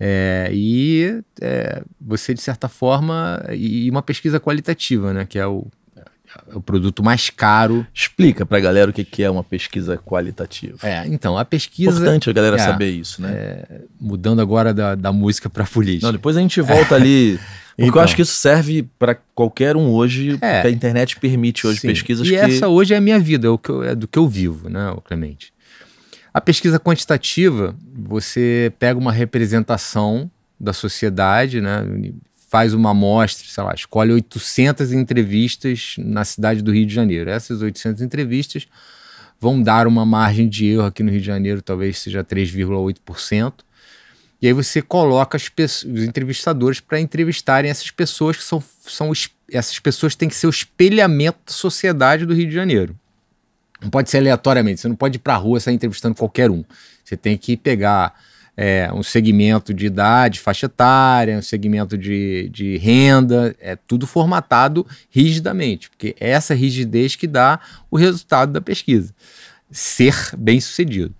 É, e é, você, de certa forma, e uma pesquisa qualitativa, né, que é o, é o produto mais caro. Explica para a galera o que, que é uma pesquisa qualitativa. É, então, a pesquisa... Importante a galera é, saber isso, né? É, mudando agora da, da música para política. Não, depois a gente volta ali... <laughs> Porque então. eu acho que isso serve para qualquer um hoje, é. a internet permite hoje Sim. pesquisas e que... E essa hoje é a minha vida, é, o que eu, é do que eu vivo, né, Clemente? A pesquisa quantitativa, você pega uma representação da sociedade, né, faz uma amostra, sei lá, escolhe 800 entrevistas na cidade do Rio de Janeiro. Essas 800 entrevistas vão dar uma margem de erro aqui no Rio de Janeiro, talvez seja 3,8%. E aí você coloca os entrevistadores para entrevistarem essas pessoas que são, são essas pessoas têm que ser o espelhamento da sociedade do Rio de Janeiro. Não pode ser aleatoriamente, você não pode ir para a rua sair entrevistando qualquer um. Você tem que pegar é, um segmento de idade, faixa etária, um segmento de, de renda, é tudo formatado rigidamente, porque é essa rigidez que dá o resultado da pesquisa. Ser bem sucedido.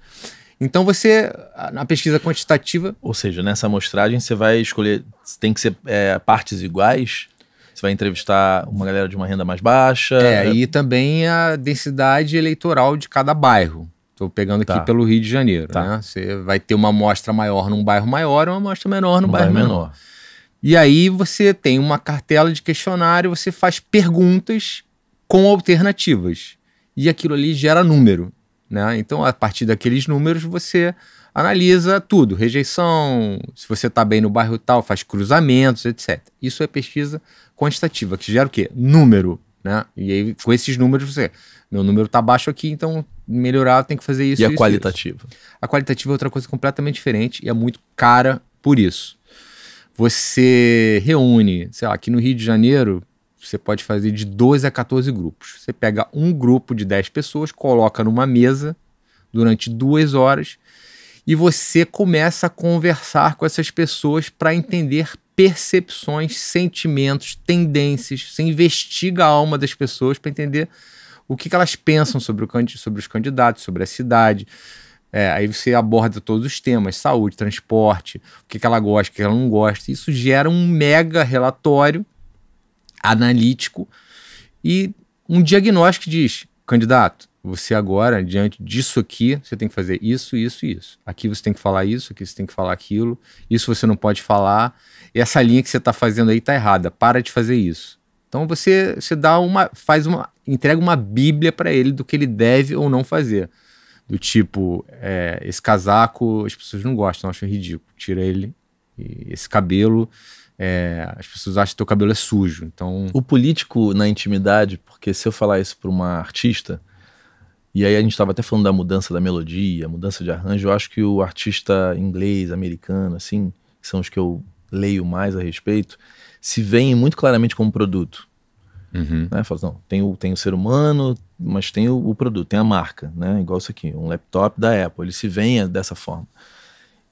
Então você, na pesquisa quantitativa. Ou seja, nessa amostragem você vai escolher, tem que ser é, partes iguais? Você vai entrevistar uma galera de uma renda mais baixa? É, e também a densidade eleitoral de cada bairro. Estou pegando tá. aqui pelo Rio de Janeiro. Tá. Né? Você vai ter uma amostra maior num bairro maior e uma amostra menor num um bairro, bairro menor. menor. E aí você tem uma cartela de questionário, você faz perguntas com alternativas. E aquilo ali gera número. Né? Então, a partir daqueles números, você analisa tudo: rejeição, se você está bem no bairro tal, faz cruzamentos, etc. Isso é pesquisa quantitativa, que gera o quê? Número. Né? E aí, com esses números, você. Meu número está baixo aqui, então melhorar tem que fazer isso. E a isso, qualitativa? Isso. A qualitativa é outra coisa completamente diferente e é muito cara por isso. Você reúne, sei lá, aqui no Rio de Janeiro, você pode fazer de 12 a 14 grupos. Você pega um grupo de 10 pessoas, coloca numa mesa durante duas horas e você começa a conversar com essas pessoas para entender percepções, sentimentos, tendências. Você investiga a alma das pessoas para entender o que, que, elas pensam sobre, o, sobre os candidatos, sobre a cidade. É, aí você aborda todos os temas: saúde, transporte, o que, que ela gosta, o que ela não gosta. Isso gera um mega relatório analítico e um diagnóstico que diz: candidato, você agora, diante disso aqui, você tem que fazer isso, isso e isso. Aqui você tem que falar isso, aqui você tem que falar aquilo, isso você não pode falar, e essa linha que você está fazendo aí está errada, para de fazer isso. Então você, você dá uma, faz uma, entrega uma bíblia para ele do que ele deve ou não fazer. Do tipo, é, esse casaco as pessoas não gostam, acham ridículo, tira ele, esse cabelo é, as pessoas acham que teu cabelo é sujo. Então. O político na intimidade, porque se eu falar isso para uma artista, e aí a gente estava até falando da mudança da melodia, mudança de arranjo, eu acho que o artista inglês, americano, assim, que são os que eu leio mais a respeito, se veem muito claramente como produto. Uhum. Né? Fala, assim, não, tem o, tem o ser humano, mas tem o, o, produto, tem a marca, né? Igual isso aqui, um laptop da Apple, ele se venha dessa forma.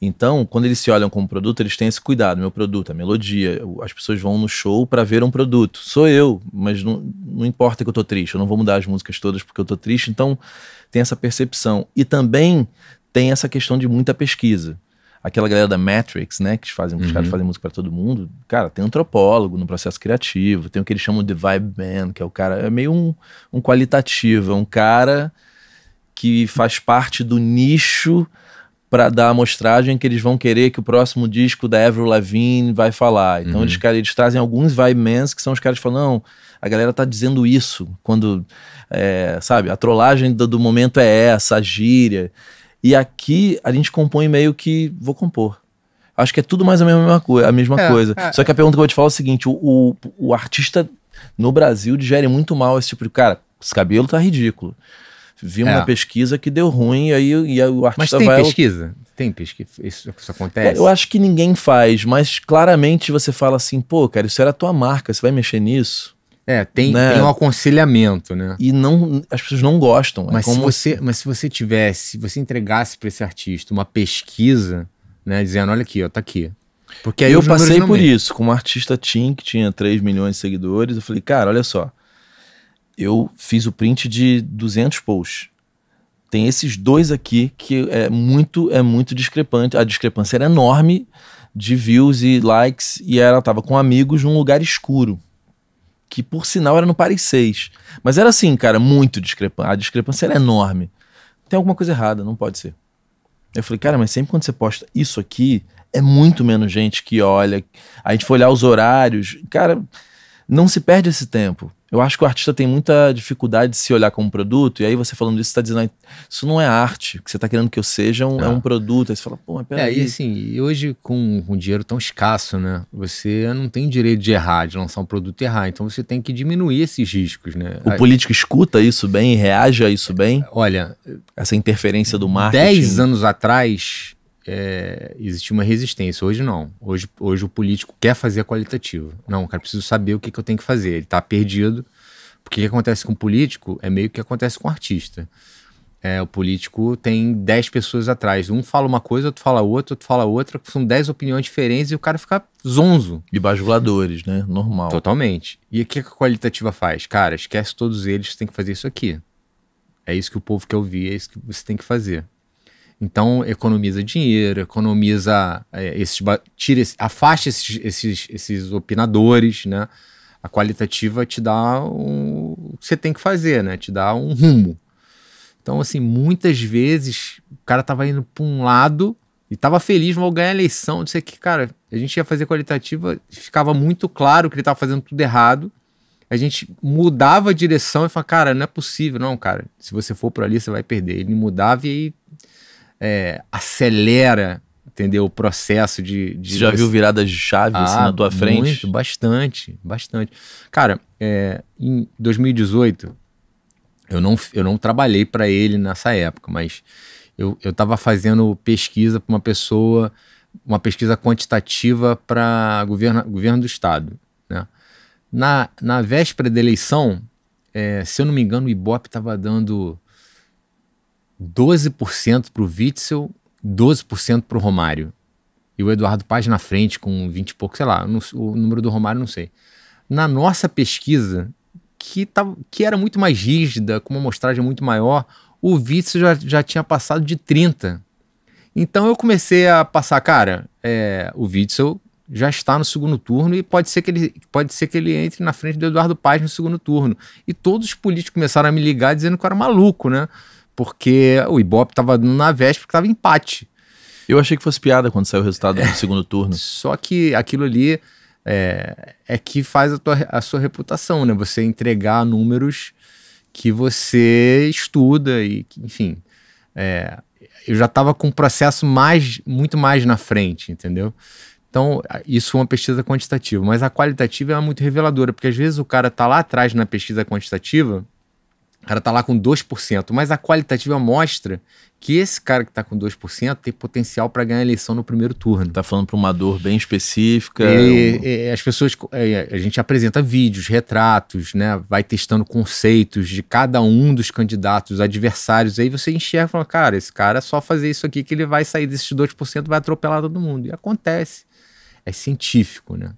Então, quando eles se olham como produto, eles têm esse cuidado. Meu produto, a melodia. As pessoas vão no show para ver um produto. Sou eu, mas não, não importa que eu tô triste. Eu não vou mudar as músicas todas porque eu tô triste. Então, tem essa percepção. E também tem essa questão de muita pesquisa. Aquela galera da Matrix, né, que fazem, uhum. os caras uhum. fazem música para todo mundo. Cara, tem antropólogo no processo criativo, tem o que eles chamam de vibe man, que é o cara, é meio um, um qualitativo, é um cara que faz parte do nicho para dar a amostragem que eles vão querer que o próximo disco da Avril Lavigne vai falar. Então uhum. eles, eles trazem alguns vibe mans que são os caras que falam, não, a galera tá dizendo isso, quando, é, sabe, a trollagem do, do, momento é essa, a gíria. E aqui a gente compõe meio que, vou compor. Acho que é tudo mais ou menos a mesma, a mesma é, coisa. É, Só que a pergunta que eu vou te falar é o seguinte, o, o, o artista no Brasil digere muito mal esse tipo de, cara, esse cabelo tá ridículo vi uma é. pesquisa que deu ruim e aí, e aí o artista vai... Mas tem vai pesquisa? Tem pesquisa? Isso, isso acontece? Eu acho que ninguém faz, mas claramente você fala assim, pô, cara, isso era a tua marca, você vai mexer nisso? É, tem, né? tem um aconselhamento, né? E não, as pessoas não gostam. É mas, é como... se, você, mas se você tivesse, se você entregasse para esse artista uma pesquisa, né, dizendo, olha aqui, ó, tá aqui, porque aí eu passei por mesmo. isso, com um artista Tim, que tinha 3 milhões de seguidores. Eu falei, cara, olha só eu fiz o print de 200 posts. Tem esses dois aqui que é muito, é muito discrepante. A discrepância era enorme de views e likes e ela tava com amigos num lugar escuro. Que por sinal era no Paris 6. Mas era assim, cara, muito discrepante. A discrepância era enorme. Tem alguma coisa errada, não pode ser. Eu falei, cara, mas sempre quando você posta isso aqui, é muito menos gente que olha. A gente foi olhar os horários. Cara, não se perde esse tempo. Eu acho que o artista tem muita dificuldade de se olhar como produto, e aí você falando isso, está dizendo, isso não é arte, o que você está querendo que eu seja é um, é. é. um ah. produto. Aí você fala, pô, mas é, peraí. É, aí. e assim, e hoje com um dinheiro tão escasso, né, você não tem direito de errar, de lançar um produto e errar, então você tem que diminuir esses riscos, né. O político escuta isso bem e reage a isso bem? Olha... Essa interferência do marketing? Dez anos atrás, é, existia uma resistência. Hoje não. Hoje, hoje o político quer fazer a qualitativa. Não, cara, preciso saber o que, que eu tenho que fazer. Ele está perdido. Porque o que acontece com o político é meio que acontece com o artista. É, o político tem 10 pessoas atrás. Um fala uma coisa, outro fala outra, outro fala outra. São 10 opiniões diferentes e o cara fica zonzo. De bajuladores, né? Normal. Totalmente. E o que a qualitativa faz? Cara, esquece todos eles, você tem que fazer isso aqui. É isso que o povo quer ouvir, é isso que você tem que fazer. Então, economiza dinheiro, economiza é, esses. Tira esse, afasta esses, esses, esses opinadores, né? A qualitativa te dá um, o que você tem que fazer, né? Te dá um rumo. Então, assim, muitas vezes o cara tava indo para um lado e tava feliz, vou ganhar a eleição, não sei que, cara. A gente ia fazer qualitativa, ficava muito claro que ele tava fazendo tudo errado. A gente mudava a direção e falava, cara, não é possível, não, cara. Se você for por ali, você vai perder. Ele mudava e aí é, acelera entendeu? O processo de. de... Você já viu virada de chave assim, ah, assim, na tua frente? Muito, bastante, bastante. Cara, é, em 2018, eu não, eu não trabalhei para ele nessa época, mas eu estava fazendo pesquisa para uma pessoa, uma pesquisa quantitativa para governo, governo do Estado. Né? Na, na véspera da eleição, é, se eu não me engano, o Ibope estava dando 12% para o Witzel, 12% para o Romário. E o Eduardo Paz na frente com 20 e pouco, sei lá, o número do Romário não sei. Na nossa pesquisa, que, tava, tá, que era muito mais rígida, com uma amostragem muito maior, o Witzel já, já tinha passado de 30%. Então eu comecei a passar, cara, é, o Witzel já está no segundo turno e pode ser que ele pode ser que ele entre na frente do Eduardo Paz no segundo turno. E todos os políticos começaram a me ligar dizendo que eu era maluco, né? porque o Ibope estava na véspera, estava empate. Eu achei que fosse piada quando saiu o resultado é, do segundo turno. Só que aquilo ali é, é que faz a, tua, a sua reputação, né? Você entregar números que você estuda e, enfim. É, eu já estava com o processo mais, muito mais na frente, entendeu? Então, isso é uma pesquisa quantitativa, mas a qualitativa é muito reveladora, porque às vezes o cara está lá atrás na pesquisa quantitativa o cara tá lá com 2%, mas a qualitativa mostra que esse cara que tá com 2% tem potencial para ganhar a eleição no primeiro turno. Tá falando para uma dor bem específica. E, é um... e, as pessoas. É, a gente apresenta vídeos, retratos, né? Vai testando conceitos de cada um dos candidatos adversários. Aí você enxerga e fala, cara, esse cara é só fazer isso aqui que ele vai sair desses 2%, vai atropelar todo mundo. E acontece. É científico, né?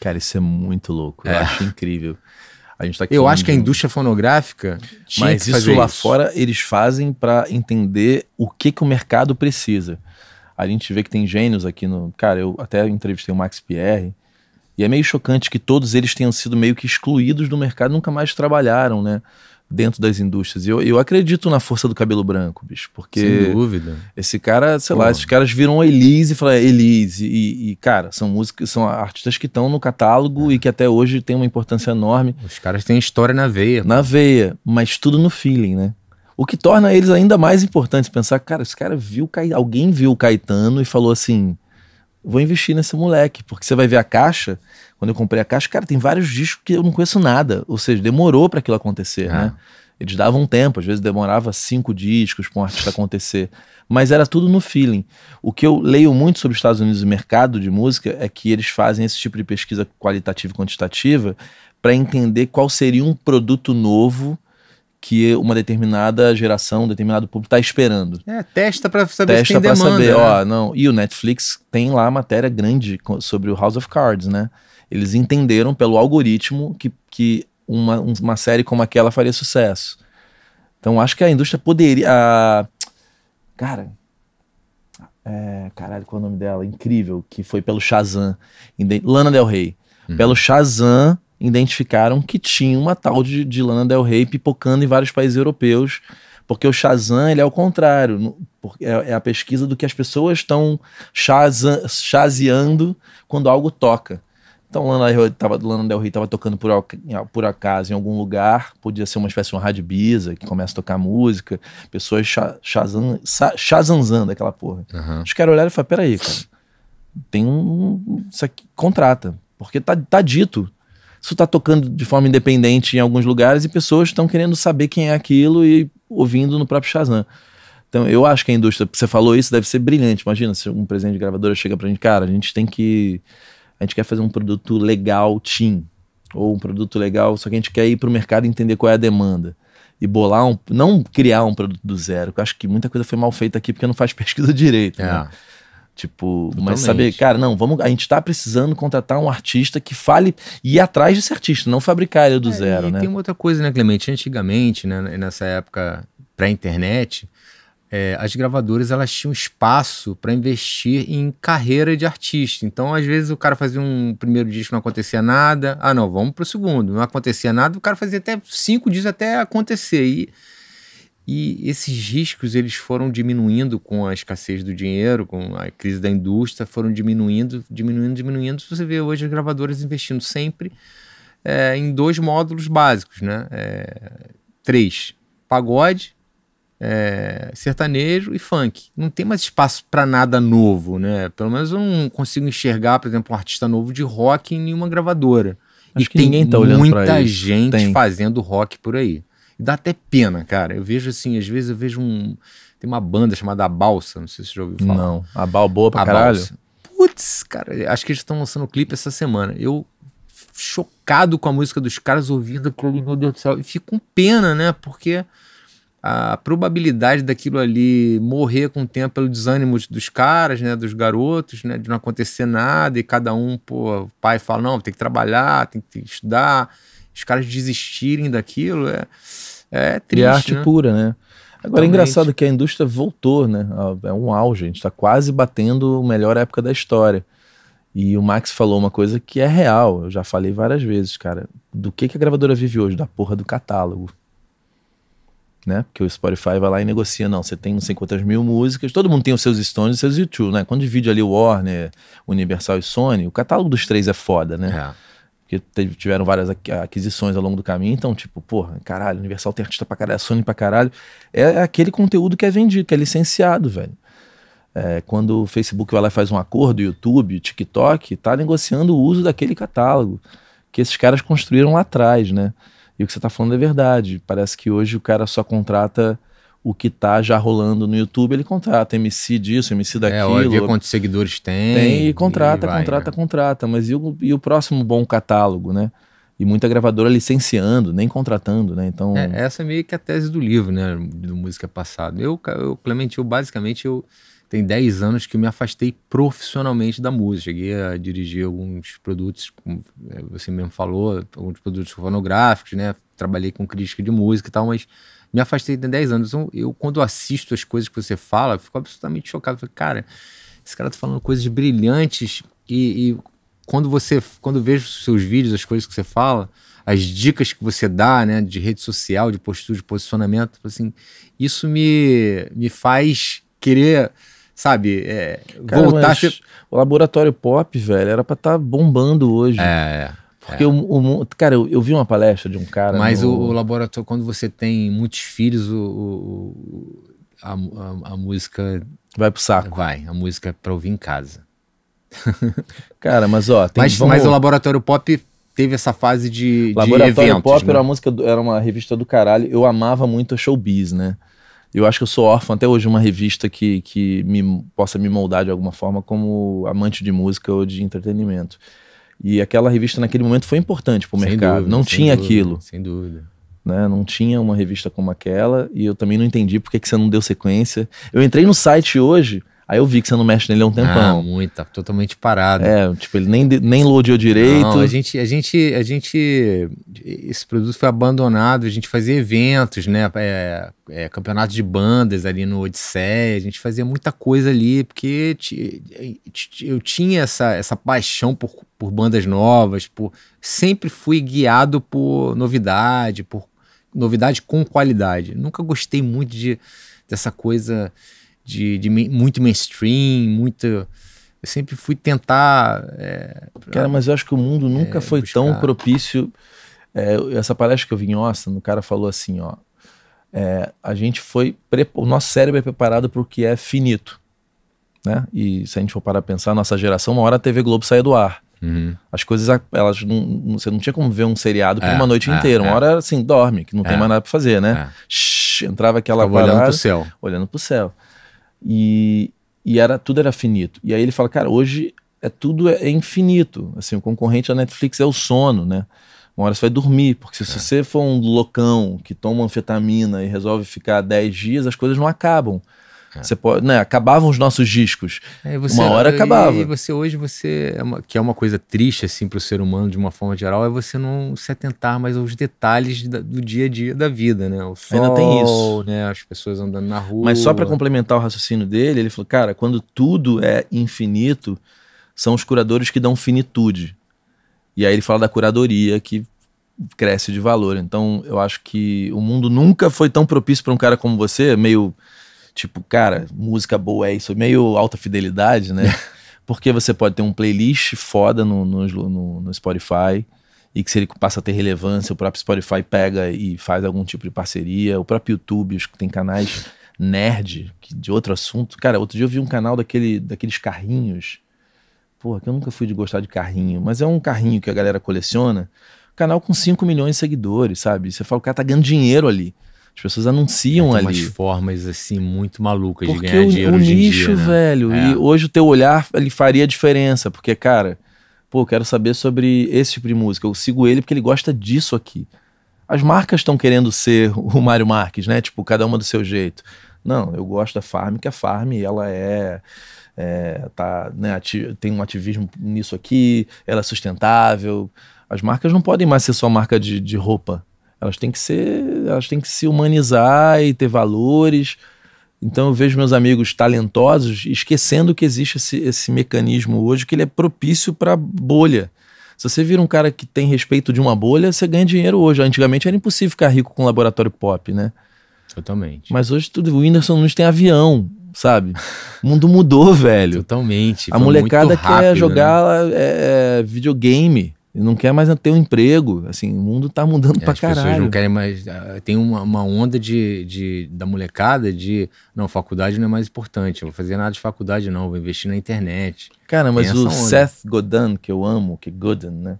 Cara, isso é muito louco. É. Eu acho incrível. A gente tá aqui Eu acho que a indústria fonográfica tinha Mas que isso lá isso. fora eles fazem para entender o que, que o mercado precisa. A gente vê que tem gênios aqui no. Cara, eu até entrevistei o Max Pierre. E é meio chocante que todos eles tenham sido meio que excluídos do mercado, nunca mais trabalharam, né? dentro das indústrias. E eu, eu acredito na força do cabelo branco, bicho, porque. Sem dúvida. Esse cara, sei Pô. lá, esses caras viram Elise e falaram Elise. E, e, cara, são músicas, são artistas que estão no catálogo é. e que até hoje têm uma importância enorme. Os caras têm história na veia. Na veia, mas tudo no feeling, né? O que torna eles ainda mais importantes pensar, cara, esse cara viu, alguém viu o Caetano e falou assim: vou investir nesse moleque. Porque você vai ver a caixa, quando eu comprei a caixa, cara, tem vários discos que eu não conheço nada. Ou seja, demorou para aquilo acontecer, né? É. Eles davam um tempo, às vezes demorava cinco discos para um artista acontecer. Mas era tudo no feeling. O que eu leio muito sobre os Estados Unidos e mercado de música é que eles fazem esse tipo de pesquisa qualitativa e quantitativa para entender qual seria um produto novo que uma determinada geração, um determinado público está esperando. É, testa para saber testa se tem demanda. Testa para saber, né? ó, não. E o Netflix tem lá matéria grande sobre o House of Cards, né? Eles entenderam pelo algoritmo que, que uma, uma série como aquela faria sucesso. Então acho que a indústria poderia. Cara. É, caralho, qual é o nome dela? Incrível, que foi pelo Shazam. Lana Del Rey. Uhum. Pelo Shazam, identificaram que tinha uma tal de, de Lana Del Rey pipocando em vários países europeus, porque o Shazam ele é o contrário, é, é a pesquisa do que as pessoas estão chaseando quando algo toca. Então Lana Del Rey estava Lana Del Rey estava tocando por, por acaso em algum lugar, podia ser uma espécie de um rádio biza que começa a tocar música, pessoas chazan, chazanzando aquela porra. Uhum. Os caras olharam e falaram, peraí, cara, tem um... isso aqui, contrata, porque tá, tá dito, isso está tocando de forma independente em alguns lugares e pessoas estão querendo saber quem é aquilo e ouvindo no próprio Shazam. Então, eu acho que a indústria, você falou isso, deve ser brilhante. Imagina se um presidente de gravadora chega a gente, cara, a gente tem que. A gente quer fazer um produto legal, team, ou um produto legal, só que a gente quer ir para o mercado e entender qual é a demanda. E bolar um. Não criar um produto do zero, eu acho que muita coisa foi mal feita aqui porque não faz <laughs> pesquisa direito. Né? É. Né? Tipo, Totalmente. mas saber, cara, não, vamos, a gente tá precisando contratar um artista que fale e ir atrás desse artista, não fabricar ele do é, zero, e né? Tem uma outra coisa, né, Clemente? Antigamente, né, nessa época pré-internet, é, as gravadoras elas tinham espaço para investir em carreira de artista. Então, às vezes o cara fazia um primeiro disco não acontecia nada, ah, não, vamos pro segundo, não acontecia nada, o cara fazia até cinco discos até acontecer e e esses riscos eles foram diminuindo com a escassez do dinheiro, com a crise da indústria, foram diminuindo, diminuindo, diminuindo. Você vê hoje as gravadoras investindo sempre é, em dois módulos básicos, né? É, três: pagode, é, sertanejo e funk. Não tem mais espaço para nada novo, né? Pelo menos eu não consigo enxergar, por exemplo, um artista novo de rock em nenhuma gravadora. Acho e que ninguém tá olhando muita gente tem. fazendo rock por aí. E dá até pena, cara. Eu vejo assim, às vezes eu vejo um. Tem uma banda chamada A Balsa, não sei se você já ouviu falar. Não, A Bal boa pra a caralho. Putz, cara, acho que eles estão lançando o clipe essa semana. Eu chocado com a música dos caras, ouvindo aquilo, meu Deus do céu. E fico com pena, né? Porque a probabilidade daquilo ali morrer com o tempo pelo desânimo dos caras, né, dos garotos, né, de não acontecer nada e cada um, pô, o pai fala, não, tem que trabalhar, tem que estudar, os caras desistirem daquilo, é, é, é triste, e arte né? pura, né? Agora é engraçado que a indústria voltou, né? É um auge, a gente está quase batendo a melhor época da história. E o Max falou uma coisa que é real, eu já falei várias vezes, cara. Do que, que a gravadora vive hoje? Da porra do catálogo. Né? Porque o Spotify vai lá e negocia, não, você tem não sei quantas mil músicas, todo mundo tem os seus Stones e seus YouTube, né? Quando divide ali o Warner, Universal e Sony, o catálogo dos três é foda, né? É. Porque tiveram várias aquisições ao longo do caminho. Então, tipo, porra, caralho, Universal tem artista pra caralho, Sony pra caralho. É, é aquele conteúdo que é vendido, que é licenciado, velho. É, quando o Facebook vai lá e faz um acordo, YouTube, TikTok, tá negociando o uso daquele catálogo que esses caras construíram lá atrás, né? E o que você tá falando é verdade. Parece que hoje o cara só contrata o que tá já rolando no YouTube, ele contrata MC disso, MC é, daquilo. É, olha quantos seguidores tem. Tem e contrata, e vai, contrata, né? contrata. Mas e o, e o próximo bom catálogo, né? e muita gravadora licenciando, nem contratando, né? Então é, essa é meio que a tese do livro, né? Do música passado. Eu, eu Clemente, eu basicamente eu tem 10 anos que eu me afastei profissionalmente da música. Cheguei a dirigir alguns produtos, como é, você mesmo falou, alguns produtos fonográficos, né? Trabalhei com crítica de música e tal, mas me afastei de 10 anos. Então, eu, quando assisto as coisas que você fala, fico absolutamente chocado. cara, esse cara tá falando coisas brilhantes e, e quando você, quando vejo seus vídeos, as coisas que você fala, as dicas que você dá, né, de rede social, de postura, de posicionamento, assim, isso me, me faz querer, sabe, é, Cara, voltar. A ser... O laboratório pop, velho, era para estar tá bombando hoje. é. é. Porque é. o, o, cara, eu, eu, vi uma palestra de um cara. Mas no... o, o, laboratório, quando você tem muitos filhos, o, o a, a, a, música. Vai pro saco. Vai, a música é pra ouvir em casa. <laughs> cara, mas ó. Tem, mas, vamos... mas o laboratório pop teve essa fase de. Laboratório de eventos, pop né? era uma música, era uma revista do caralho. Eu amava muito a showbiz, né? Eu acho que eu sou órfão até hoje de uma revista que, que me, possa me moldar de alguma forma como amante de música ou de entretenimento. E aquela revista naquele momento foi importante para o mercado. Dúvida, não tinha dúvida, aquilo. Sem dúvida. Né? Não tinha uma revista como aquela e eu também não entendi por que, que você não deu sequência. Eu entrei no site hoje, Aí eu vi que você não mexe nele há um ah, tempão. Ah, muito, tá totalmente parado. É, tipo, ele nem, nem loadou direito. Não, a gente, a gente, a gente, esse produto foi abandonado, a gente fazia eventos, né, é, é, campeonato de bandas ali no Odisseia, a gente fazia muita coisa ali, porque eu tinha essa, essa paixão por, por bandas novas, por sempre fui guiado por novidade, por novidade com qualidade. Nunca gostei muito de, dessa coisa de, de muito mainstream, muito. Eu sempre fui tentar. É, pra, cara, mas eu acho que o mundo nunca é, foi buscar. tão propício. É, essa palestra que eu vi em Austin, o cara falou assim: ó, é, a gente foi. O nosso cérebro é preparado para o que é finito. Né? E se a gente for parar pensar, nossa geração, uma hora a TV Globo saía do ar. Uhum. As coisas, elas não, você não tinha como ver um seriado por é, uma noite é, inteira. Uma é. hora assim, dorme, que não tem é. mais nada para fazer, né? É. Shhh, entrava aquela Ficava parada, olhando o céu. Olhando pro céu. E, e era tudo era finito. E aí ele fala, cara, hoje é tudo é, é infinito. Assim, o concorrente da Netflix é o sono, né? Uma hora você vai dormir, porque se é. você for um loucão que toma anfetamina e resolve ficar 10 dias, as coisas não acabam. Você pode, né, acabavam os nossos discos. É, você, uma hora acabava. E você hoje você é que é uma coisa triste assim para o ser humano de uma forma geral é você não se atentar mais aos detalhes do dia a dia da vida, né? O sol, Ainda tem isso, né? As pessoas andando na rua. Mas só para complementar o raciocínio dele, ele falou, cara, quando tudo é infinito, são os curadores que dão finitude. E aí ele fala da curadoria que cresce de valor. Então, eu acho que o mundo nunca foi tão propício para um cara como você, meio Tipo, cara, música boa é isso, meio alta fidelidade, né? <laughs> Porque você pode ter um playlist foda no, no, no, no Spotify e que se ele passa a ter relevância, o próprio Spotify pega e faz algum tipo de parceria, o próprio YouTube, os que tem canais nerd de outro assunto. Cara, outro dia eu vi um canal daquele, daqueles carrinhos. Porra, que eu nunca fui de gostar de carrinho, mas é um carrinho que a galera coleciona. Canal com 5 milhões de seguidores, sabe? Você fala, o cara tá ganhando dinheiro ali. As pessoas anunciam é, ali. Umas formas assim muito malucas porque de ganhar o, dinheiro o hoje nicho, em dia, né? velho. É. E hoje o teu olhar ele faria diferença, porque cara, pô, quero saber sobre esse tipo de música. Eu sigo ele porque ele gosta disso aqui. As marcas estão querendo ser <laughs> o Mário Marques, né? Tipo, cada uma do seu jeito. Não, eu gosto da Farm, que a Farm ela é, é tá, né, tem um ativismo nisso aqui, ela é sustentável. As marcas não podem mais ser só marca de, de roupa, elas têm que ser, elas têm que se humanizar e ter valores. Então eu vejo meus amigos talentosos esquecendo que existe esse, esse mecanismo hoje que ele é propício para bolha. Se você vira um cara que tem respeito de uma bolha, você ganha dinheiro hoje. Antigamente era impossível ficar rico com um laboratório pop, né? Totalmente. Mas hoje tudo, o Whindersson Nunes tem avião, sabe? O mundo mudou, velho. Totalmente. a molecada quer né? jogar né? é, videogame não quer mais ter um emprego. Assim, o mundo está mudando é, pra as caralho. As pessoas não querem mais. Ah, tem uma, uma onda de, de, da molecada de. Não, faculdade não é mais importante. Eu vou fazer nada de faculdade, não. vou investir na internet. Cara, mas o onda. Seth Godin, que eu amo, que é Godin, né?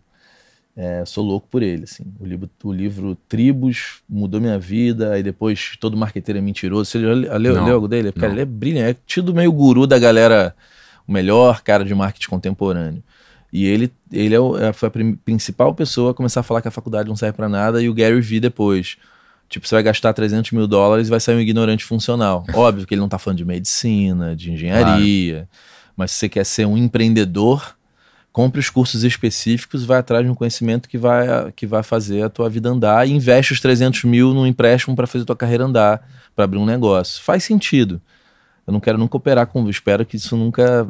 É, sou louco por ele, assim. O livro, o livro Tribos mudou minha vida, aí depois Todo Marqueteiro é Mentiroso. Você já leu, leu algo dele? Cara, ele é brilhante. É tido meio guru da galera, o melhor cara de marketing contemporâneo. E ele, ele é o, é, foi a principal pessoa a começar a falar que a faculdade não serve para nada e o Gary V depois. Tipo, você vai gastar 300 mil dólares e vai sair um ignorante funcional. <laughs> Óbvio que ele não tá falando de medicina, de engenharia, claro. mas se você quer ser um empreendedor, compre os cursos específicos, vai atrás de um conhecimento que vai, que vai fazer a tua vida andar e investe os 300 mil num empréstimo para fazer a tua carreira andar, para abrir um negócio. Faz sentido eu não quero nunca operar com. Espero que isso nunca,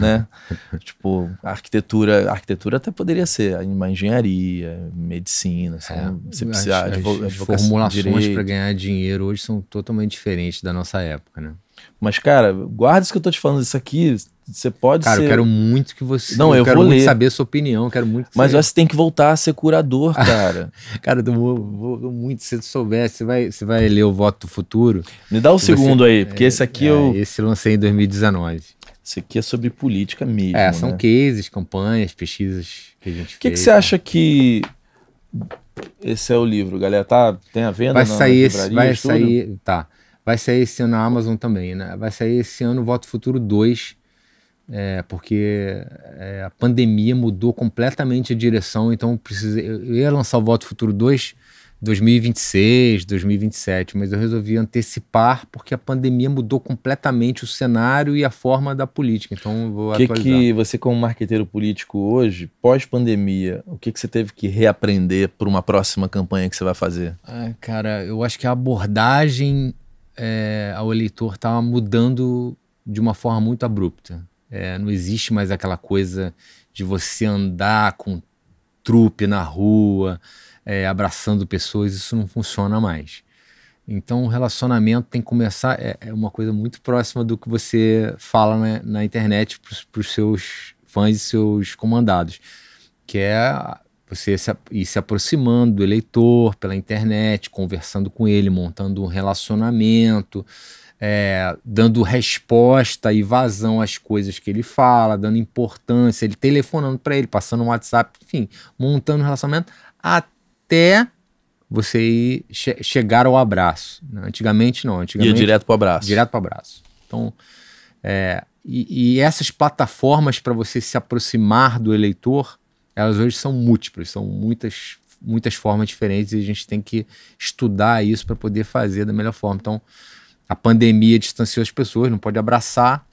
né? <laughs> tipo, arquitetura. Arquitetura até poderia ser uma engenharia, medicina. Assim, é, você precisa. As, as formulações para ganhar dinheiro hoje são totalmente diferentes da nossa época, né? Mas, cara, guarda isso que eu tô te falando. Isso aqui você pode Cara, ser... eu quero muito que você. Não, eu, eu quero vou muito ler. saber a sua opinião, eu quero muito. Mas você tem que voltar a ser curador, <laughs> cara. cara, eu vou, vou, muito. Se você souber, você vai, você vai ler o voto do futuro. Me dá um segundo você... aí, é, porque é, esse aqui é, eu. Esse lancei em 2019. Isso aqui é sobre política mesmo. É, né? são né? cases, campanhas, pesquisas que a gente que fez. O que você né? acha que. Esse é o livro, galera. Tá, tem a venda? Vai na, sair, esse, vai sair. Tá. Vai sair esse ano na Amazon também, né? Vai sair esse ano o Voto Futuro 2, é, porque é, a pandemia mudou completamente a direção, então eu, precisei, eu ia lançar o Voto Futuro 2 2026, 2027, mas eu resolvi antecipar porque a pandemia mudou completamente o cenário e a forma da política. Então eu vou que atualizar. que você como marqueteiro político hoje, pós-pandemia, o que que você teve que reaprender para uma próxima campanha que você vai fazer? Ah, cara, eu acho que a abordagem é, ao eleitor estava mudando de uma forma muito abrupta. É, não existe mais aquela coisa de você andar com trupe na rua, é, abraçando pessoas, isso não funciona mais. Então, o relacionamento tem que começar. É, é uma coisa muito próxima do que você fala na, na internet para os seus fãs e seus comandados, que é você se, ir se aproximando do eleitor pela internet, conversando com ele, montando um relacionamento, é, dando resposta e vazão às coisas que ele fala, dando importância, ele telefonando para ele, passando um WhatsApp, enfim, montando um relacionamento até você ir che chegar ao abraço. Né? Antigamente não, antigamente ia direto para abraço. Direto para abraço. Então, é, e, e essas plataformas para você se aproximar do eleitor, elas hoje são múltiplas, são muitas muitas formas diferentes e a gente tem que estudar isso para poder fazer da melhor forma. Então, a pandemia distanciou as pessoas, não pode abraçar,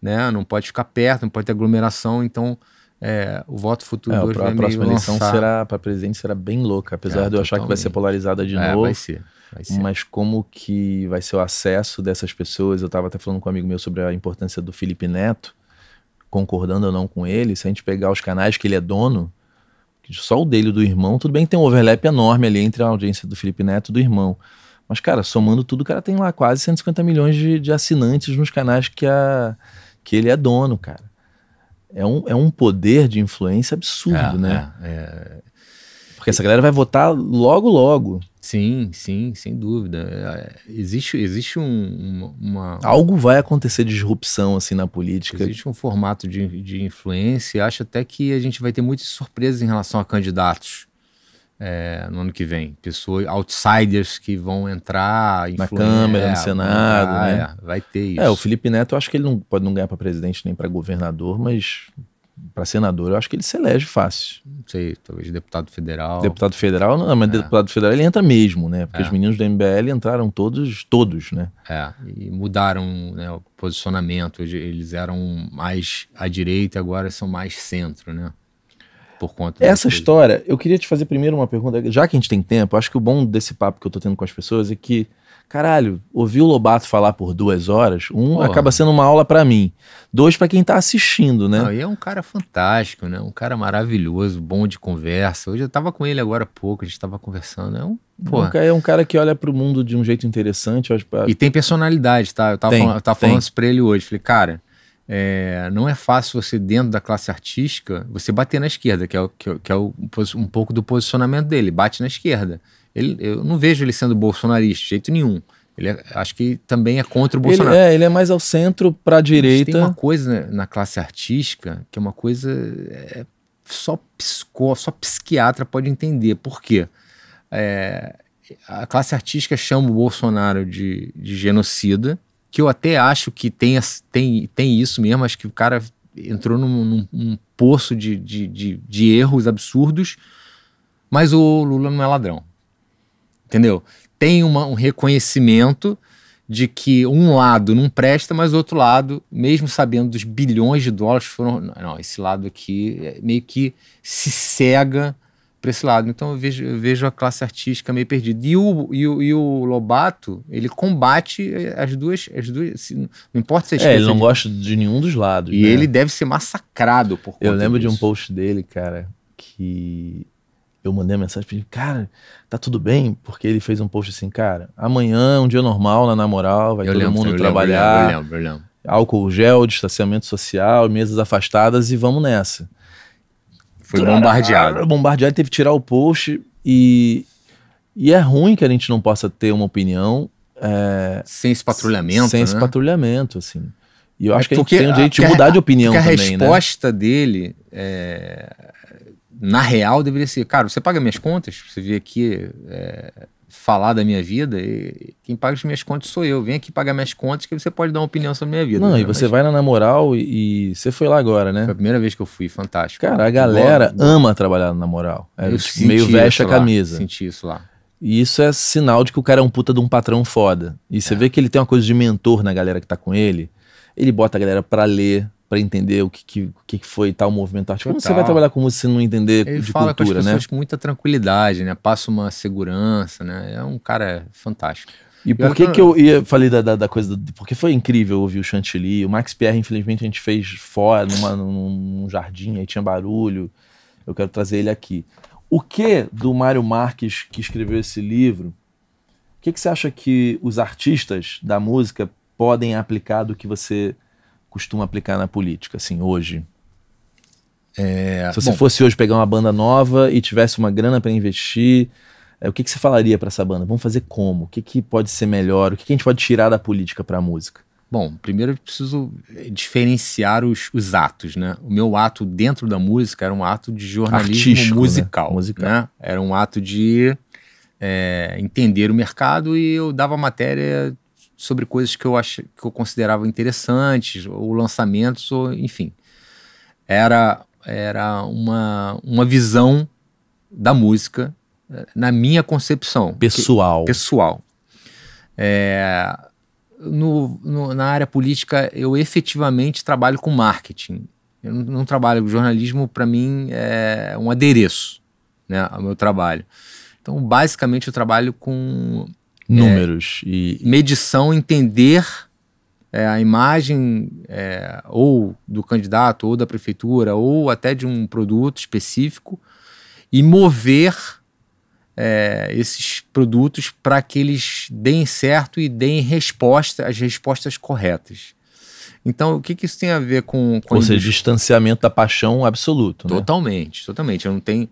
né? não pode ficar perto, não pode ter aglomeração, então é, o voto futuro é, a, a próxima eleição lançar. será para presidente será bem louca, apesar é, de eu achar que vai ser polarizada de é, novo. Vai ser, vai ser. Mas como que vai ser o acesso dessas pessoas? Eu estava até falando com um amigo meu sobre a importância do Felipe Neto, concordando ou não com ele. Se a gente pegar os canais que ele é dono, só o dele do irmão, tudo bem que tem um overlap enorme ali entre a audiência do Felipe Neto e do irmão. Mas, cara, somando tudo, o cara tem lá quase 150 milhões de, de assinantes nos canais que, a, que ele é dono, cara. É um, é um poder de influência absurdo, é, né? É, é. Porque essa galera vai votar logo, logo. Sim, sim, sem dúvida. É, é, existe, existe um, uma, uma, Algo vai acontecer de disrupção assim na política. Existe um formato de, de influência. Acho até que a gente vai ter muitas surpresas em relação a candidatos é, no ano que vem. Pessoas, outsiders que vão entrar na Câmara, no Senado, vai, né? É, vai ter isso. É, o Felipe Neto, eu acho que ele não pode não ganhar para presidente nem para governador, mas para senador, eu acho que ele se elege fácil. Não sei, talvez deputado federal. Deputado federal, não, mas é. deputado federal ele entra mesmo, né? Porque é. os meninos do MBL entraram todos, todos, né? É, e mudaram né, o posicionamento, eles eram mais à direita, agora são mais centro, né? por conta. Essa história, eu queria te fazer primeiro uma pergunta. Já que a gente tem tempo, acho que o bom desse papo que eu tô tendo com as pessoas é que, caralho, ouvir o Lobato falar por duas horas, um, Porra. acaba sendo uma aula para mim. Dois, para quem tá assistindo, né? Não, e é um cara fantástico, né? Um cara maravilhoso, bom de conversa. Hoje eu tava com ele agora há pouco, a gente tava conversando. É um Porra. É, é um cara que olha para o mundo de um jeito interessante. Acho... E tem personalidade, tá? Eu tava tem, falando, eu tava falando isso pra ele hoje. Falei, cara, é, não é fácil você, dentro da classe artística, você bater na esquerda, que é, que que é o, um pouco do posicionamento dele, bate na esquerda. Ele, eu não vejo ele sendo bolsonarista de jeito nenhum. Ele é, acho que também é contra o Bolsonaro. Ele é, ele é mais ao centro para a direita. Mas tem uma coisa na classe artística que é uma coisa é, só psicóloga só psiquiatra pode entender. Por quê? É, a classe artística chama o Bolsonaro de, de genocida que eu até acho que tem, tem, tem isso mesmo, acho que o cara entrou num, num, num poço de, de, de, de, erros absurdos, mas o Lula não é ladrão. Entendeu? Tem uma, um reconhecimento de que um lado não presta, mas o outro lado, mesmo sabendo dos bilhões de dólares, foram. Não, esse lado aqui é meio que se cega para esse lado. Então eu vejo, eu vejo, a classe artística meio perdida. E o, e o, e o Lobato, ele combate eh, as duas. As duas não importa se é, é ele não de... gosta de nenhum dos lados. E né? ele deve ser massacrado por Eu lembro disso. de um post dele, cara, que eu mandei uma mensagem pedindo, cara, tá tudo bem? Porque ele fez um post assim, cara, amanhã é um dia normal na moral, vai eu todo lembro, mundo eu trabalhar. Lembro, eu lembro, eu lembro. Álcool gel, distanciamento social, mesas afastadas e vamos nessa. Foi bombardeado. Bombardeado, teve que tirar o post e, e é ruim que a gente não possa ter uma opinião. É, sem esse patrulhamento. Sem né? esse patrulhamento, assim. E eu é acho que a gente tem o direito de mudar a, de opinião também, né? a resposta né? dele, é, na real, deveria ser... Cara, você paga minhas contas? Você vê aqui... É, falar da minha vida, quem paga as minhas contas sou eu. Vem aqui pagar minhas contas que você pode dar uma opinião sobre a minha vida. Não, né? e você Mas... vai na Namoral e, e, você foi lá agora, né? Foi a primeira vez que eu fui, fantástico. Cara, a galera Boa. ama trabalhar na Namoral. É, eu tipo, meio veste a camisa. Lá, senti isso lá. E isso é sinal de que o cara é um puta de um patrão foda. E você é. vê que ele tem uma coisa de mentor na galera que tá com ele. Ele bota a galera pra ler, para entender o que, que, que foi tal movimento artístico. Como você vai trabalhar com música se não entender Ele de fala cultura, com as né? pessoas né? com muita tranquilidade, né? Passa uma segurança, né? É um cara fantástico. E por que, que eu ia, falei da, da, da coisa. Porque foi incrível ouvir o Chantilly. O Max Pierre, infelizmente, a gente fez fora, numa, num jardim, aí tinha barulho. Eu quero trazer ele aqui. O que do Mário Marques, que escreveu esse livro, o que, que você acha que os artistas da música podem aplicar do que você costuma aplicar na política, assim, hoje? É, Se você bom, fosse hoje pegar uma banda nova e tivesse uma grana para investir, é, o que, que você falaria para essa banda? Vamos fazer como? O que, que pode ser melhor? O que, que a gente pode tirar da política para a música? Bom, primeiro eu preciso é, diferenciar os, os atos, né? O meu ato dentro da música era um ato de jornalismo Artístico, né? musical, né? musical. Né? Era um ato de é, entender o mercado e eu dava matéria sobre coisas que eu, ach, que eu considerava interessantes, ou lançamentos, ou enfim. Era, era uma, uma visão da música eh, na minha concepção. Pessoal. Que, pessoal. É, no, no, na área política, eu efetivamente trabalho com marketing. Eu não, não trabalho. com jornalismo, para mim, é um adereço né, ao meu trabalho. Então, basicamente, eu trabalho com números é, e medição, entender é, a imagem é, ou do candidato ou da prefeitura ou até de um produto específico e mover é, esses produtos para que eles deem certo e deem resposta, as respostas corretas. Então, o que, que isso tem a ver com. com Ou seja, distanciamento da paixão absoluto. Né? Totalmente, né? totalmente. Eu não tenho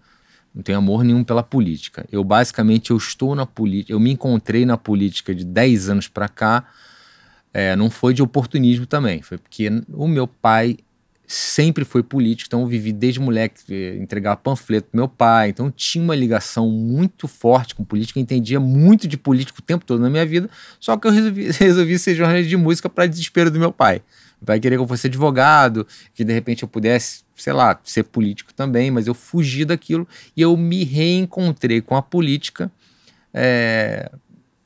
não tenho amor nenhum pela política. Eu basicamente eu estou na política, eu me encontrei na política de 10 anos para cá. É, não foi de oportunismo também, foi porque o meu pai sempre foi político, então eu vivi desde moleque é, entregar panfleto pro meu pai, então tinha uma ligação muito forte com política, eu entendia muito de político o tempo todo na minha vida, só que eu resolvi, <laughs> resolvi ser jornalista de música para desespero do meu pai vai querer que eu fosse advogado, que de repente eu pudesse, sei lá, ser político também, mas eu fugi daquilo e eu me reencontrei com a política é,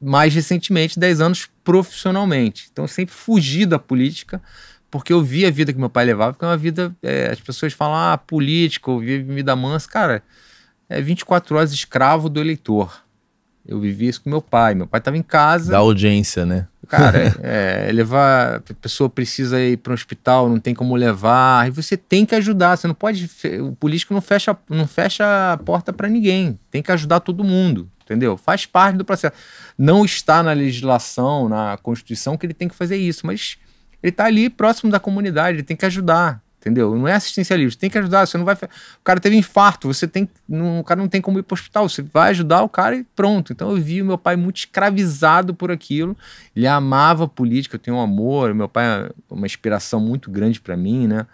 mais recentemente, 10 anos profissionalmente. Então eu sempre fugi da política porque eu vi a vida que meu pai levava, porque é uma vida, é, as pessoas falam, ah, político, vive vida mansa, cara, é 24 horas escravo do eleitor. Eu vivi isso com meu pai. Meu pai estava em casa. Da audiência, né? Cara, <laughs> é, levar. A pessoa precisa ir para um hospital, não tem como levar. E você tem que ajudar. Você não pode. O político não fecha, não fecha a porta para ninguém. Tem que ajudar todo mundo. Entendeu? Faz parte do processo. Não está na legislação, na Constituição, que ele tem que fazer isso, mas ele está ali próximo da comunidade, ele tem que ajudar entendeu? Não é assistencialismo, tem que ajudar, você não vai... O cara teve infarto, você tem... Não, o cara não tem como ir para o hospital, você vai ajudar o cara e pronto. Então eu vi o meu pai muito escravizado por aquilo, ele amava política, eu tenho um amor, meu pai é uma inspiração muito grande para mim, né?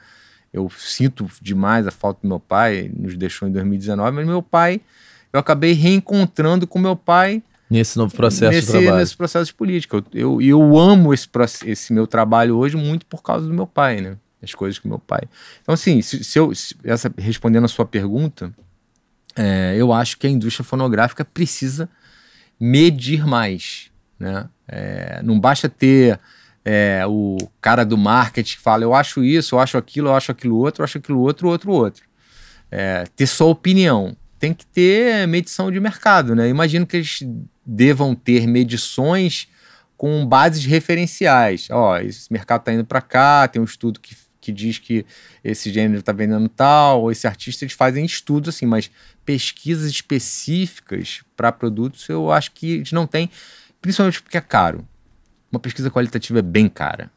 Eu sinto demais a falta do meu pai, nos deixou em 2019, mas meu pai... Eu acabei reencontrando com meu pai Nesse novo processo nesse, de trabalho. Nesse processo de política. Eu, eu, eu amo esse, esse meu trabalho hoje muito por causa do meu pai, né? as coisas que meu pai. Então, assim, se, se eu, se, essa, respondendo a sua pergunta, é, eu acho que a indústria fonográfica precisa medir mais. Né? É, não basta ter é, o cara do marketing que fala eu acho isso, eu acho aquilo, eu acho aquilo outro, eu acho aquilo outro, outro, outro. É, ter só opinião. Tem que ter medição de mercado. Né? Imagino que eles devam ter medições com bases referenciais. Ó, esse mercado está indo para cá, tem um estudo que que diz que esse gênero está vendendo tal, ou esse artista, eles fazem estudos assim, mas pesquisas específicas para produtos eu acho que eles não têm, principalmente porque é caro. Uma pesquisa qualitativa é bem cara.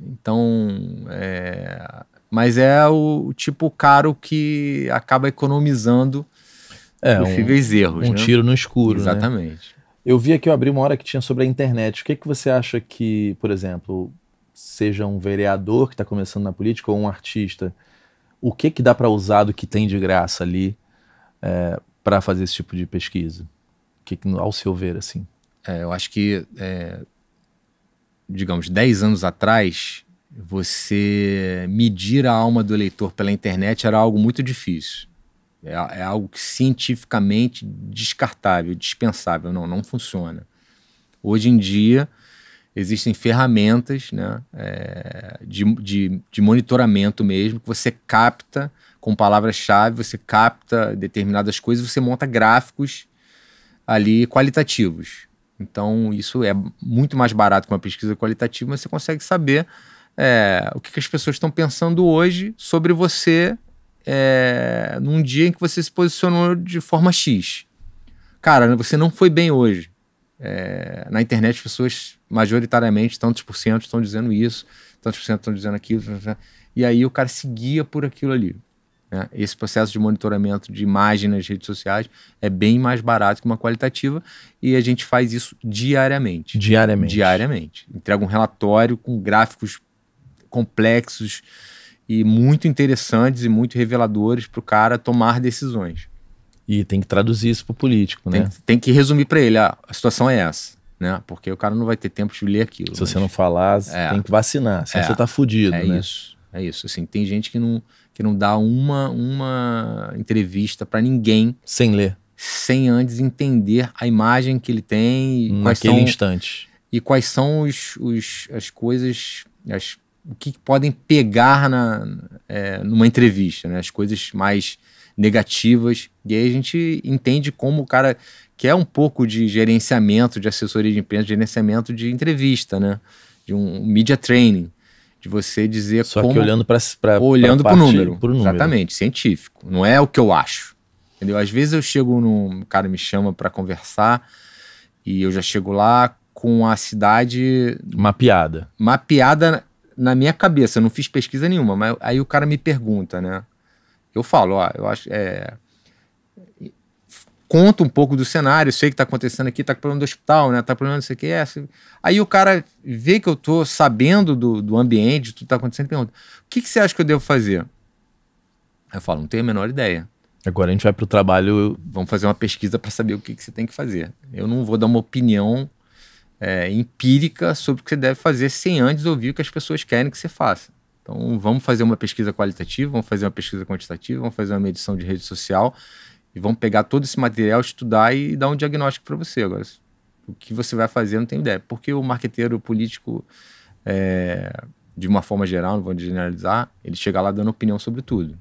Então, é... mas é o tipo caro que acaba economizando é, possíveis um, erros. Um né? tiro no escuro. Né? Exatamente. Né? Eu vi aqui, eu abri uma hora que tinha sobre a internet. O que, que você acha que, por exemplo, seja um vereador que está começando na política ou um artista, o que que dá para usar do que tem de graça ali é, para fazer esse tipo de pesquisa? O que, que ao seu ver, assim? É, eu acho que, é, digamos, 10 anos atrás, você medir a alma do eleitor pela internet era algo muito difícil. É, é algo cientificamente descartável, dispensável. Não, não funciona. Hoje em dia, existem ferramentas né, é, de, de, de, monitoramento mesmo, que você capta com palavras-chave, você capta determinadas coisas, você monta gráficos ali qualitativos. Então, isso é muito mais barato que uma pesquisa qualitativa, mas você consegue saber é, o que, que, as pessoas estão pensando hoje sobre você é, num dia em que você se posicionou de forma X. Cara, você não foi bem hoje é, na internet, as pessoas, majoritariamente, tantos por cento estão dizendo isso, tantos por cento estão dizendo aquilo, né, né. e aí o cara seguia por aquilo ali. Né? Esse processo de monitoramento de imagem nas redes sociais é bem mais barato que uma qualitativa e a gente faz isso diariamente. Diariamente. Diariamente. Entrega um relatório com gráficos complexos e muito interessantes e muito reveladores para o cara tomar decisões. E tem que traduzir isso para o político, né? Tem, tem que resumir para ele, ah, a situação é essa, né? Porque o cara não vai ter tempo de ler aquilo. Se mas... você né? não falar, é. tem que vacinar, senão é. você tá fudido, é né? Isso, é isso. Assim, tem gente que não, que não dá uma, uma entrevista para ninguém. Sem ler. Sem antes entender a imagem que ele tem. Naquele são, instante. E quais são os, os, as coisas, as, o que podem pegar na, é, numa entrevista, né? As coisas mais negativas. E aí a gente entende como o cara quer um pouco de gerenciamento, de assessoria de imprensa, de gerenciamento de entrevista, né? De um media training. De você dizer Só como. Só que olhando para. Olhando para o número. número. Exatamente, científico. Não é o que eu acho. Entendeu? Às vezes eu chego num. O cara me chama para conversar e eu já chego lá com a cidade. Mapeada. Mapeada na minha cabeça. Eu não fiz pesquisa nenhuma, mas aí o cara me pergunta, né? eu falo, ó, eu acho. É, conta um pouco do cenário, sei que está acontecendo aqui, está com problema do hospital, né? Tá com problema disso que É, assim. Aí o cara vê que eu tô sabendo do, do ambiente, tudo que tá acontecendo, e pergunta: o que, que você acha que eu devo fazer? Eu falo, não tenho a menor ideia. Agora a gente vai para o trabalho. Vamos fazer uma pesquisa para saber o que, que, você tem que fazer. Eu não vou dar uma opinião é, empírica sobre o que você deve fazer sem antes ouvir o que as pessoas querem que você faça. Então, vamos fazer uma pesquisa qualitativa, vamos fazer uma pesquisa quantitativa, vamos fazer uma medição de rede social e vamos pegar todo esse material, estudar e dar um diagnóstico para você. Agora, o que você vai fazer, não tenho ideia. Porque o marqueteiro político, é, de uma forma geral, não vou generalizar, ele chega lá dando opinião sobre tudo.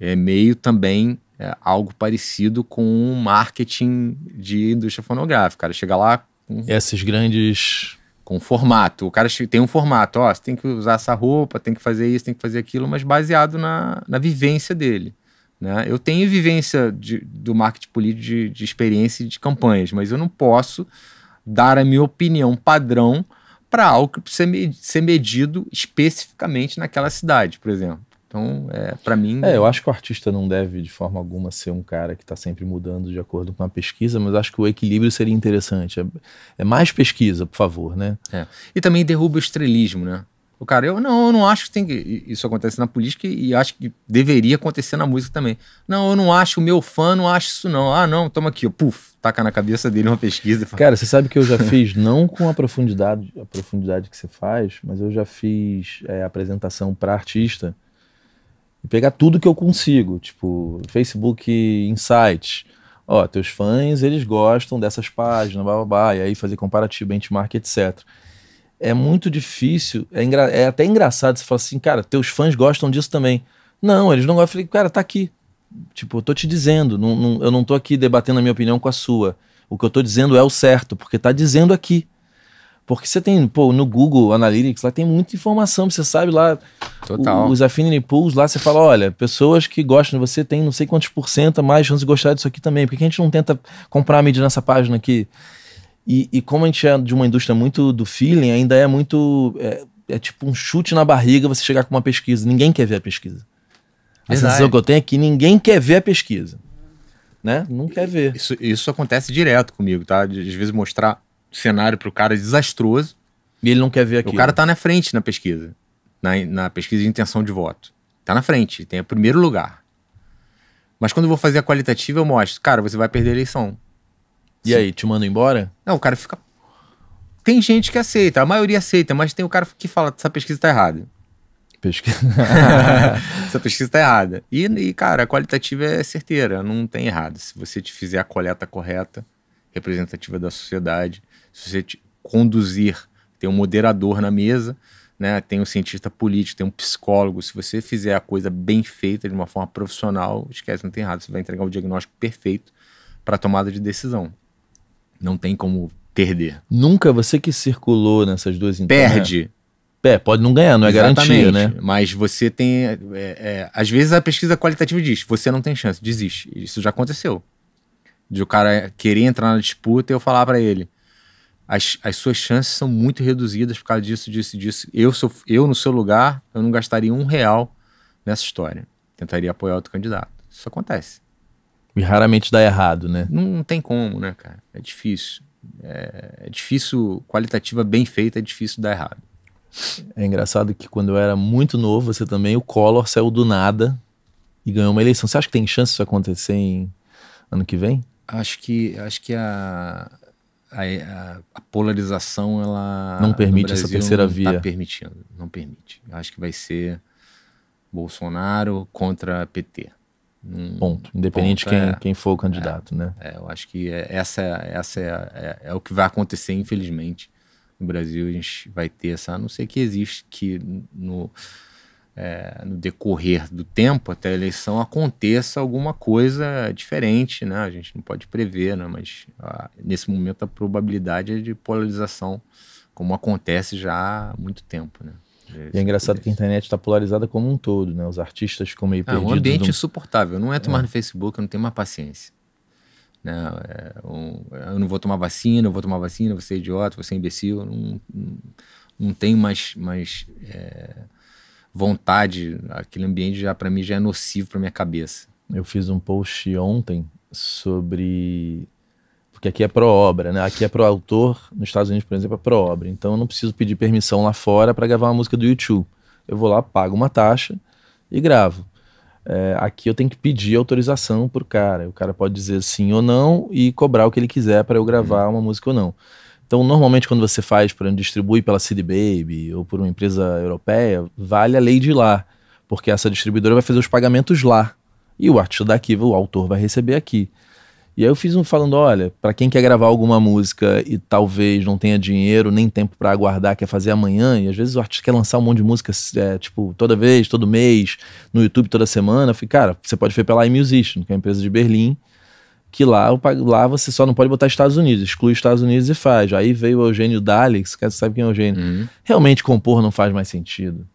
É meio também é, algo parecido com o marketing de indústria fonográfica. Cara, chega lá. Com... Essas grandes com formato. O cara tem um formato, ó, você tem que usar essa roupa, tem que fazer isso, tem que fazer aquilo, mas baseado na, na vivência dele. Né? Eu tenho vivência de, do marketing político de, de experiência e de campanhas, mas eu não posso dar a minha opinião padrão para algo que precisa ser medido especificamente naquela cidade, por exemplo. Então, é, para mim. É, eu acho que o artista não deve, de forma alguma, ser um cara que está sempre mudando de acordo com a pesquisa, mas acho que o equilíbrio seria interessante. É, é mais pesquisa, por favor, né? É. E também derruba o estrelismo, né? O cara, eu não, eu não acho que tem que. Isso acontece na política e acho que deveria acontecer na música também. Não, eu não acho, o meu fã não acha isso, não. Ah, não, toma aqui, ó, puf, taca na cabeça dele uma pesquisa. Cara, você sabe que eu já fiz, <laughs> não com a profundidade, a profundidade que você faz, mas eu já fiz é, apresentação para artista e pegar tudo que eu consigo, tipo Facebook Insights. Ó, teus fãs, eles gostam dessas páginas, blá, blá, blá, e aí fazer comparativo, benchmark, etc. É muito difícil, é, é até engraçado você falar assim, cara, teus fãs gostam disso também. Não, eles não gostam. Eu falei, cara, tá aqui. Tipo, eu tô te dizendo, não, não, eu não tô aqui debatendo a minha opinião com a sua. O que eu tô dizendo é o certo, porque tá dizendo aqui. Porque você tem, pô, no Google Analytics, lá tem muita informação, você sabe lá. Total. Os affinity pools lá, você fala, olha, pessoas que gostam de você tem não sei quantos por cento a mais chance de gostar disso aqui também. Por que a gente não tenta comprar a mídia nessa página aqui? E, e como a gente é de uma indústria muito do feeling, ainda é muito. É, é tipo um chute na barriga você chegar com uma pesquisa. Ninguém quer ver a pesquisa. A Verdade. sensação que eu tenho é que ninguém quer ver a pesquisa. Né? Não quer ver. Isso, isso acontece direto comigo, tá? De, às vezes mostrar cenário para o cara desastroso. E ele não quer ver aquilo. O cara está na frente na pesquisa, na, na pesquisa de intenção de voto. Está na frente, tem o primeiro lugar. Mas quando eu vou fazer a qualitativa, eu mostro, cara, você vai perder a eleição. E Sim. aí, te manda embora? Não, o cara fica. Tem gente que aceita, a maioria aceita, mas tem o cara que fala, essa pesquisa está errada. Pesquisa. <laughs> essa pesquisa está errada. E, e, cara, a qualitativa é certeira, não tem errado. Se você te fizer a coleta correta, representativa da sociedade, se você conduzir, tem um moderador na mesa, né? Tem um cientista político, tem um psicólogo. Se você fizer a coisa bem feita, de uma forma profissional, esquece, não tem errado. Você vai entregar o diagnóstico perfeito para tomada de decisão. Não tem como perder. Nunca você que circulou nessas duas empresas. Perde. É, pode não ganhar, não é Exatamente, garantia, né? Mas você tem. É, é, às vezes a pesquisa qualitativa diz: você não tem chance, desiste. Isso já aconteceu. De o cara querer entrar na disputa e eu falar para ele: as, as suas chances são muito reduzidas por causa disso, disso, disso. Eu, sou, eu, no seu lugar, eu não gastaria um real nessa história. Tentaria apoiar outro candidato. Isso acontece. E raramente dá errado, né? Não, não tem como, né, cara? É difícil. É, é difícil, qualitativa bem feita, é difícil dar errado. É engraçado que quando eu era muito novo, você também, o Collor saiu do nada e ganhou uma eleição. Você acha que tem chance disso acontecer em ano que vem? Acho que, acho que a, a, a, polarização ela não permite essa terceira não tá via. Não tá permitindo, não permite. Acho que vai ser Bolsonaro contra PT. ponto. Independente ponto, quem, é, quem for o é. candidato, é, né? É, eu acho que é, essa, essa é, é, é, o que vai acontecer, infelizmente. No Brasil, a gente vai ter essa, a não sei que existe que no, é, no decorrer do tempo até a eleição aconteça alguma coisa diferente, né? A gente não pode prever, né? Mas ah, nesse momento a probabilidade é de polarização, como acontece já há muito tempo, né? E é engraçado que a internet está polarizada como um todo, né? Os artistas ficam meio ah, perdidos. É um ambiente insuportável. Eu não entro é. mais no Facebook, eu não tenho mais paciência. Né? É, eu não vou tomar vacina, eu vou tomar vacina, você é idiota, você é imbecil. Eu não, não, tenho mais, mais é, vontade, aquele ambiente já para mim já é nocivo para minha cabeça. Eu fiz um post ontem sobre porque aqui é pro obra, né? Aqui é pro autor, nos Estados Unidos, por exemplo, é pro obra. Então eu não preciso pedir permissão lá fora para gravar uma música do YouTube. Eu vou lá, pago uma taxa e gravo. É, aqui eu tenho que pedir autorização pro cara. O cara pode dizer sim ou não e cobrar o que ele quiser para eu gravar uhum. uma música ou não. Então, normalmente, quando você faz, por exemplo, distribui pela CD Baby ou por uma empresa europeia, vale a lei de lá, porque essa distribuidora vai fazer os pagamentos lá. E o artista daqui, o autor, vai receber aqui. E aí eu fiz um falando: olha, para quem quer gravar alguma música e talvez não tenha dinheiro nem tempo para aguardar, quer fazer amanhã, e às vezes o artista quer lançar um monte de música, é, tipo, toda vez, todo mês, no YouTube toda semana. Eu falei, cara, você pode ver pela iMusician, que é uma empresa de Berlim, que lá, lá você só não pode botar Estados Unidos, exclui Estados Unidos e faz. Aí veio o Eugênio Dali, que você sabe quem é o Eugênio. Uhum. Realmente compor não faz mais sentido.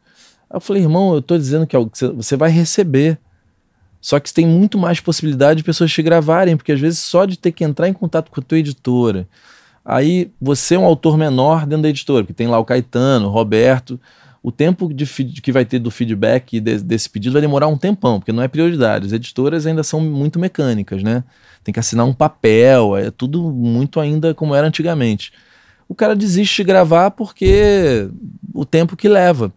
Aí eu falei, irmão, eu tô dizendo que é você vai receber. Só que tem muito mais possibilidade de pessoas te gravarem, porque às vezes só de ter que entrar em contato com a tua editora. Aí você é um autor menor dentro da editora, porque tem lá o Caetano, o Roberto o tempo de que vai ter do feedback de desse pedido vai demorar um tempão, porque não é prioridade. As editoras ainda são muito mecânicas, né? Tem que assinar um papel, é tudo muito ainda como era antigamente. O cara desiste de gravar porque o tempo que leva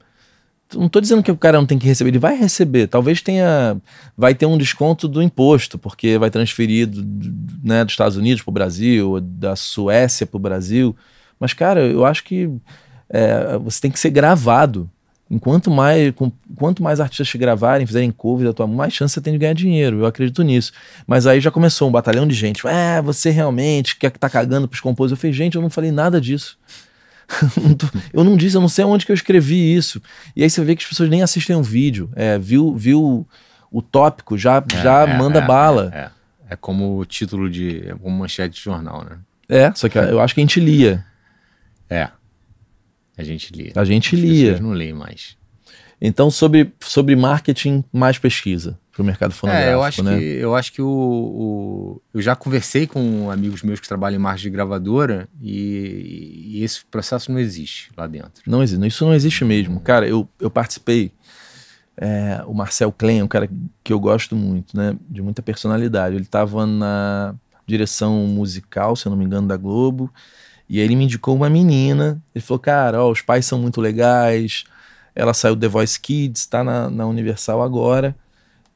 não estou dizendo que o cara não tem que receber, ele vai receber, talvez tenha, vai ter um desconto do imposto, porque vai transferir do, né, dos Estados Unidos para o Brasil, da Suécia para o Brasil, mas cara, eu acho que é, você tem que ser gravado. Enquanto mais, com, quanto mais artistas te gravarem, fizerem covers da tua mais chance você tem de ganhar dinheiro. Eu acredito nisso. Mas aí já começou um batalhão de gente. É, você realmente quer é que tá cagando pros compositores? Eu falei, gente, eu não falei nada disso. <laughs> eu não disse, eu não sei onde que eu escrevi isso. E aí você vê que as pessoas nem assistem o um vídeo. É, viu, viu o tópico, já, é, já é, manda é, bala. É, é, é. como o título de. como manchete de jornal, né? É, só que eu acho que a gente lia. É. A gente lia. A gente As lia. Não leem mais. Então, sobre, sobre marketing, mais pesquisa para o mercado fonográfico, é, eu acho né? Que, eu acho que o, o, eu já conversei com amigos meus que trabalham em marketing de gravadora e, e, esse processo não existe lá dentro. Não existe, isso não existe mesmo. Cara, eu, eu participei, é, o Marcel Klein, é um cara que eu gosto muito, né? De muita personalidade. Ele estava na direção musical, se eu não me engano, da Globo e aí ele me indicou uma menina. Ele falou, cara, ó, os pais são muito legais. Ela saiu do The Voice Kids, tá na, na Universal agora.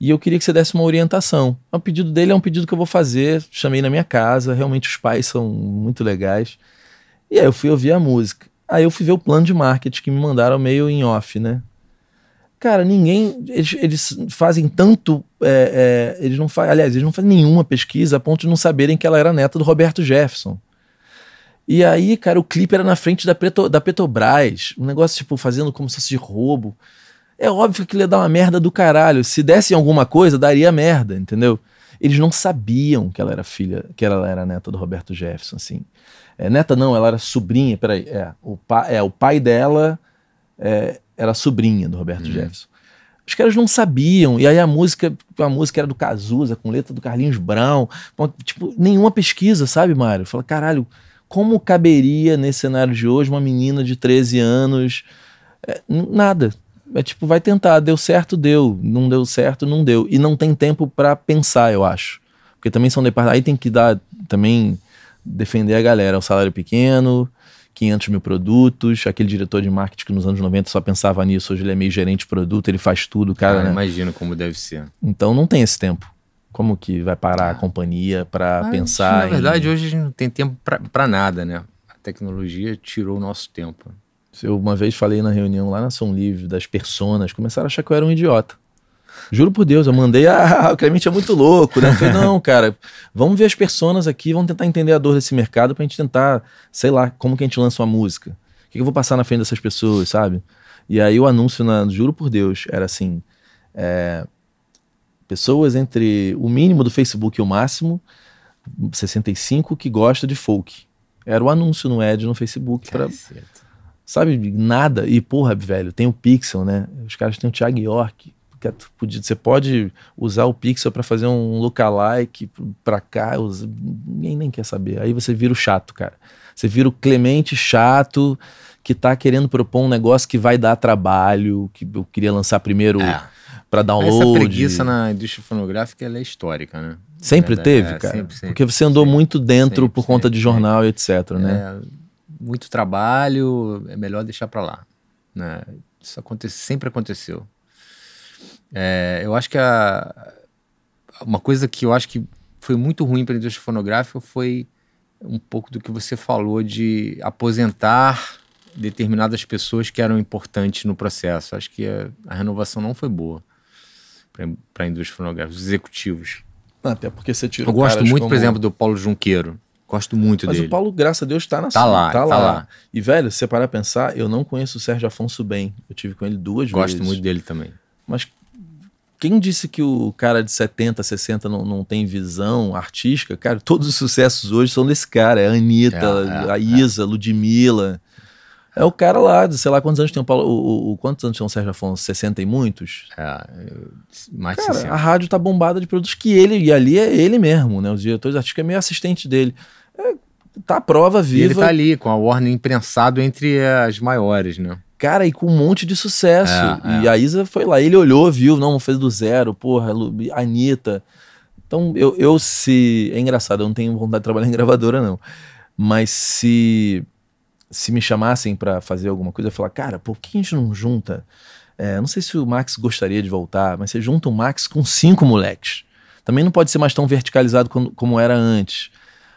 E eu queria que você desse uma orientação. O é pedido dele é um pedido que eu vou fazer. Chamei na minha casa. Realmente os pais são muito legais. E aí eu fui ouvir a música. Aí eu fui ver o plano de marketing que me mandaram meio em off, né? Cara, ninguém. Eles, eles fazem tanto. É, é, eles não fazem. Aliás, eles não fazem nenhuma pesquisa a ponto de não saberem que ela era neta do Roberto Jefferson. E aí, cara, o clipe era na frente da, Preto, da Petrobras. Um negócio, tipo, fazendo como se fosse de roubo. É óbvio que ele ia dar uma merda do caralho. Se dessem alguma coisa, daria merda, entendeu? Eles não sabiam que ela era filha, que ela era neta do Roberto Jefferson, assim. É, neta não, ela era sobrinha, peraí. É, o, pa, é, o pai dela é, era sobrinha do Roberto hum. Jefferson. Os caras não sabiam. E aí a música, a música era do Cazuza, com letra do Carlinhos Brown. Tipo, nenhuma pesquisa, sabe, Mário? Fala, caralho, como caberia nesse cenário de hoje uma menina de 13 anos? É, nada. É tipo, vai tentar, deu certo, deu, não deu certo, não deu. E não tem tempo para pensar, eu acho. Porque também são departamentos. Aí tem que dar também defender a galera. O salário pequeno, 500 mil produtos. Aquele diretor de marketing que nos anos 90 só pensava nisso, hoje ele é meio gerente de produto, ele faz tudo, cara. cara né? Imagino como deve ser. Então não tem esse tempo. Como que vai parar a ah. companhia para ah, pensar? na verdade, em... hoje a gente não tem tempo para nada, né? A tecnologia tirou o nosso tempo. Eu uma vez falei na reunião lá na São Livre das personas, começaram a achar que eu era um idiota. Juro por Deus, eu mandei, <laughs> ah, o Clemente é muito louco, né? Eu falei, não, cara, vamos ver as pessoas aqui, vamos tentar entender a dor desse mercado pra gente tentar, sei lá, como que a gente lança uma música. O que, que eu vou passar na frente dessas pessoas, sabe? E aí o anúncio, na, juro por Deus, era assim, é, pessoas entre o mínimo do Facebook e o máximo, 65, que gosta de folk. Era o anúncio no Ed no Facebook. para sabe, nada. E, porra, velho, tem o Pixel, né? Os caras têm o Thiago York. É você pode usar o Pixel para fazer um lookalike pra cá. Usa, ninguém nem quer saber. Aí você vira o chato, cara. Você vira o Clemente chato que tá querendo propor um negócio que vai dar trabalho, que eu queria lançar primeiro... É para download. Essa preguiça na indústria fonográfica é histórica, né? Sempre é, teve, é, cara? Sempre, sempre, Porque você andou sempre, muito dentro por conta de jornal e etc, né? É, muito trabalho, é melhor deixar para lá. Né? Isso acontece, sempre aconteceu. É, eu acho que a, uma coisa que eu acho que foi muito ruim para a indústria fonográfica foi um pouco do que você falou de aposentar determinadas pessoas que eram importantes no processo. Acho que a, a renovação não foi boa para a indústria fonográfica, os executivos. Até porque você tira Eu gosto muito, como... por exemplo, do Paulo Junqueiro. Gosto muito Mas dele. Mas o Paulo, graças a Deus, tá na tá sua, lá, tá, tá lá. lá. E, velho, se você parar a pensar, eu não conheço o Sérgio Afonso bem. Eu tive com ele duas Gosto vezes. Gosto muito dele também. Mas quem disse que o cara de 70, 60 não, não tem visão artística? Cara, todos os sucessos hoje são desse cara. É a Anitta, é, é, a Isa, é. Ludmilla. É o cara lá, de sei lá quantos anos tem o Paulo. O, o quantos anos tem o Sérgio Afonso? 60 e muitos? É, é mais cara, de 60. A rádio tá bombada de produtos que ele, e ali é ele mesmo, né? Os diretores artísticos é meio assistente dele. É, tá a prova viva. E ele tá ali, com a Warner imprensado entre as maiores, né? Cara, e com um monte de sucesso. É, e é. a Isa foi lá, ele olhou, viu, não, fez do zero, porra, Anitta. Então, eu, eu se. É engraçado, eu não tenho vontade de trabalhar em gravadora, não. Mas se se me chamassem para fazer alguma coisa, eu ia falar, cara, por que a gente não junta? É, não sei se o Max gostaria de voltar, mas você junta o Max com cinco moleques. Também não pode ser mais tão verticalizado como, como era antes.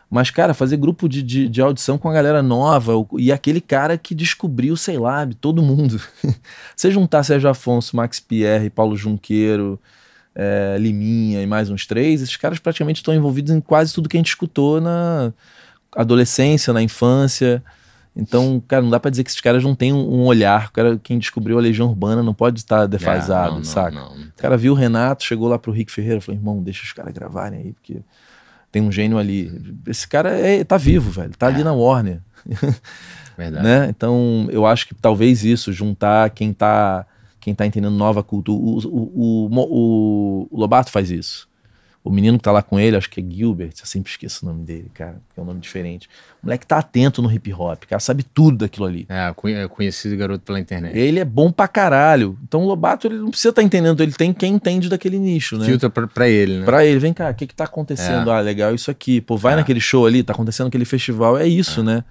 Mas, cara, fazer grupo de, de, de, audição com a galera nova e aquele cara que descobriu, sei lá, todo mundo. <laughs> você juntar Sérgio Afonso, Max Pierre, Paulo Junqueiro, é, Liminha e mais uns três, esses caras praticamente estão envolvidos em quase tudo que a gente escutou na adolescência, na infância. Então, cara, não dá pra dizer que esses caras não têm um olhar. cara, quem descobriu a Legião Urbana não pode estar defasado, não, saca? Não, o cara viu o Renato, chegou lá pro Rick Ferreira, falou: irmão, deixa os caras gravarem aí, porque tem um gênio ali. Uhum. Esse cara é, tá vivo, velho. Tá é. ali na Warner. <laughs> Verdade. né? Então, eu acho que talvez isso, juntar quem tá, quem tá entendendo nova cultura. O, o, o, o Lobato faz isso. O menino que tá lá com ele, acho que é Gilbert, eu sempre esqueço o nome dele, cara, é um nome diferente. O moleque tá atento no hip hop, cara, sabe tudo daquilo ali. É, conhecido o garoto pela internet. Ele é bom pra caralho. Então o Lobato, ele não precisa estar tá entendendo, ele tem quem entende daquele nicho, né? Filtra pra, pra ele, né? Pra ele, vem cá, o que que tá acontecendo? É. Ah, legal, isso aqui. Pô, vai é. naquele show ali, tá acontecendo aquele festival, é isso, é. né?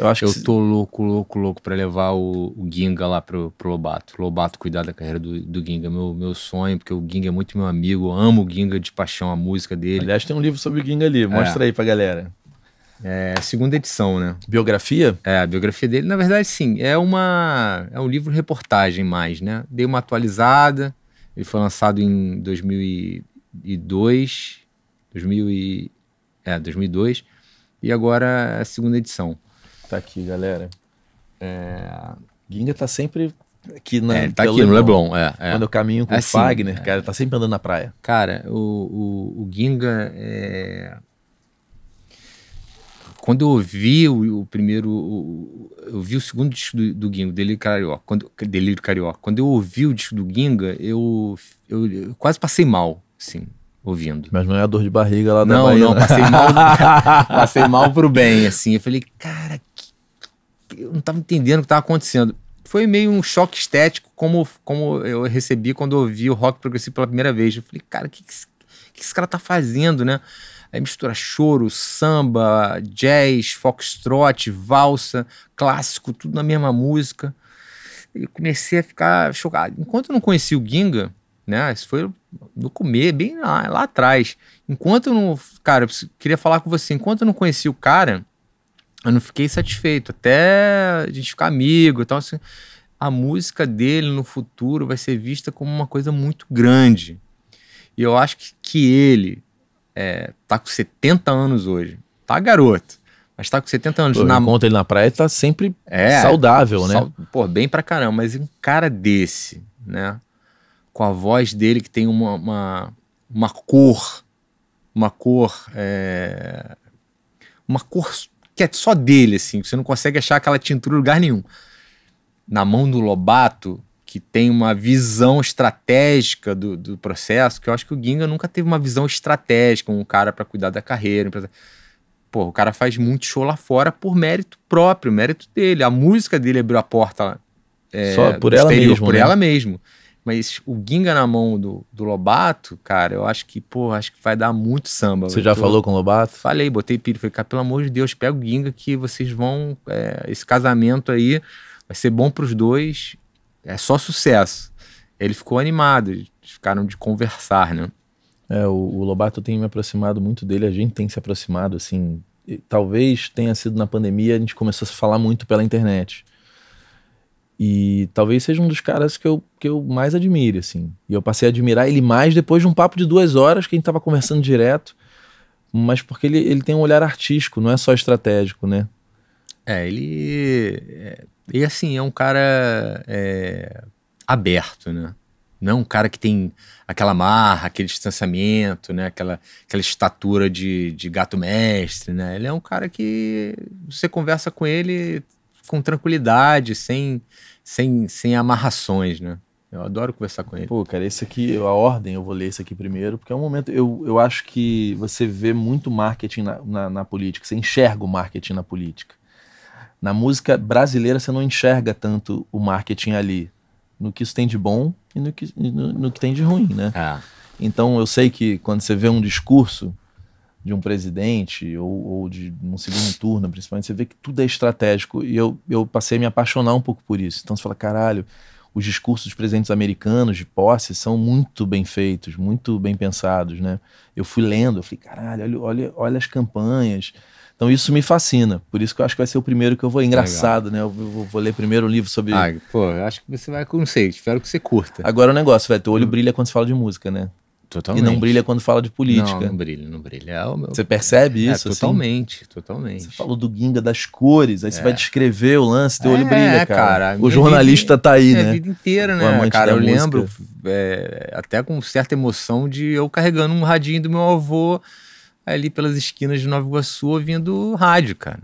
Eu acho eu que. Eu tô louco, louco, louco pra levar o, o Ginga lá pro, pro Lobato. Lobato cuidar da carreira do, do Ginga. Meu, meu sonho, porque o Ginga é muito meu amigo. Eu amo o Ginga de paixão, a música dele. Aliás, tem um livro sobre o Ginga ali. Mostra é. aí pra galera. É a segunda edição, né? Biografia? É, a biografia dele, na verdade, sim. É uma. É um livro reportagem mais, né? Dei uma atualizada. Ele foi lançado em 2002. 2000 e, é, 2002. E agora é a segunda edição tá aqui, galera. É... Ginga tá sempre aqui na. É, tá aqui Leblon. no Leblon, é, é. Quando eu caminho com é o assim, Fagner, é. cara, tá sempre andando na praia. Cara, o, o, o Ginga é. Quando eu ouvi o, o primeiro. O, eu vi o segundo disco do, do Ginga, Delírio Carioca. Quando, Delírio Carioca. Quando eu ouvi o disco do Ginga, eu, eu, eu quase passei mal, sim ouvindo. Mas não é a dor de barriga lá da não, Bahia, Não, não, passei né? mal, <laughs> passei mal pro bem, assim. Eu falei, cara, eu não estava entendendo o que estava acontecendo. Foi meio um choque estético, como, como eu recebi quando eu ouvi o rock progressivo pela primeira vez. Eu falei, cara, o que, que, esse, que esse cara tá fazendo, né? Aí mistura choro, samba, jazz, foxtrot, valsa, clássico, tudo na mesma música. E comecei a ficar chocado. Enquanto eu não conhecia o Ginga, né? Isso foi no comer, bem lá, lá atrás. Enquanto eu não. Cara, eu queria falar com você. Enquanto eu não conhecia o cara, eu não fiquei satisfeito. Até a gente ficar amigo e tal, assim, a música dele no futuro vai ser vista como uma coisa muito grande. E eu acho que, que ele é, tá com 70 anos hoje. Tá garoto. Mas tá com 70 anos. Pô, na... conta ele na praia tá sempre é, saudável, né? Sal... Pô, bem pra caramba. Mas um cara desse, né? Com a voz dele que tem uma, uma, uma cor, uma cor, é... uma cor que é só dele, assim, você não consegue achar aquela tintura em lugar nenhum. Na mão do Lobato, que tem uma visão estratégica do, do processo, que eu acho que o Ginga nunca teve uma visão estratégica, um cara para cuidar da carreira. Pô, o cara faz muito show lá fora por mérito próprio, mérito dele. A música dele abriu a porta lá. É, Só por ela exterior, mesmo. Por né? ela mesmo. Mas o Ginga na mão do, do Lobato, cara, eu acho que, pô, acho que vai dar muito samba. Você já tô... falou com o Lobato? Falei, botei pilha. Falei, cara, pelo amor de Deus, pega o Ginga que vocês vão. É, esse casamento aí vai ser bom pros dois. É só sucesso. Ele ficou animado, eles ficaram de conversar, né? É, o, o Lobato tem me aproximado muito dele, a gente tem se aproximado, assim. Talvez tenha sido na pandemia, a gente começou a se falar muito pela internet. E talvez seja um dos caras que eu, que eu mais admire, assim. E eu passei a admirar ele mais depois de um papo de duas horas que a gente tava conversando direto. Mas porque ele, ele tem um olhar artístico, não é só estratégico, né? É, ele. É, e assim, é um cara é, aberto, né? Não é um cara que tem aquela marra, aquele distanciamento, né? Aquela, aquela estatura de, de gato mestre, né? Ele é um cara que você conversa com ele com tranquilidade, sem sem, sem amarrações, né? Eu adoro conversar com ele. Pô, cara, esse aqui, a ordem, eu vou ler esse aqui primeiro, porque é um momento. Eu, eu acho que você vê muito marketing na, na, na política, você enxerga o marketing na política. Na música brasileira, você não enxerga tanto o marketing ali, no que isso tem de bom e no que, no, no que tem de ruim, né? É. Então, eu sei que quando você vê um discurso, de um presidente ou, ou de um segundo turno, principalmente, você vê que tudo é estratégico. E eu, eu passei a me apaixonar um pouco por isso. Então você fala, caralho, os discursos dos presidentes americanos de posse são muito bem feitos, muito bem pensados, né? Eu fui lendo, eu falei, caralho, olha, olha, olha as campanhas. Então isso me fascina, por isso que eu acho que vai ser o primeiro que eu vou. É engraçado, Legal. né? Eu vou, vou, ler primeiro o livro sobre. Ah, pô, acho que você vai, não sei, espero que você curta. Agora o negócio, vai, teu olho brilha quando se fala de música, né? Totalmente. E não brilha quando fala de política. Não, não brilha, não brilha. É meu... Você percebe isso? É, assim? totalmente, assim? totalmente. Você falou do Guinga das cores, aí é. você vai descrever o lance, teu olho é, brilha, cara. cara o jornalista vida, tá aí, né? A vida inteira, né? Cara, eu música. lembro é, até com certa emoção de eu carregando um radinho do meu avô ali pelas esquinas de Nova Iguaçu ouvindo rádio, cara.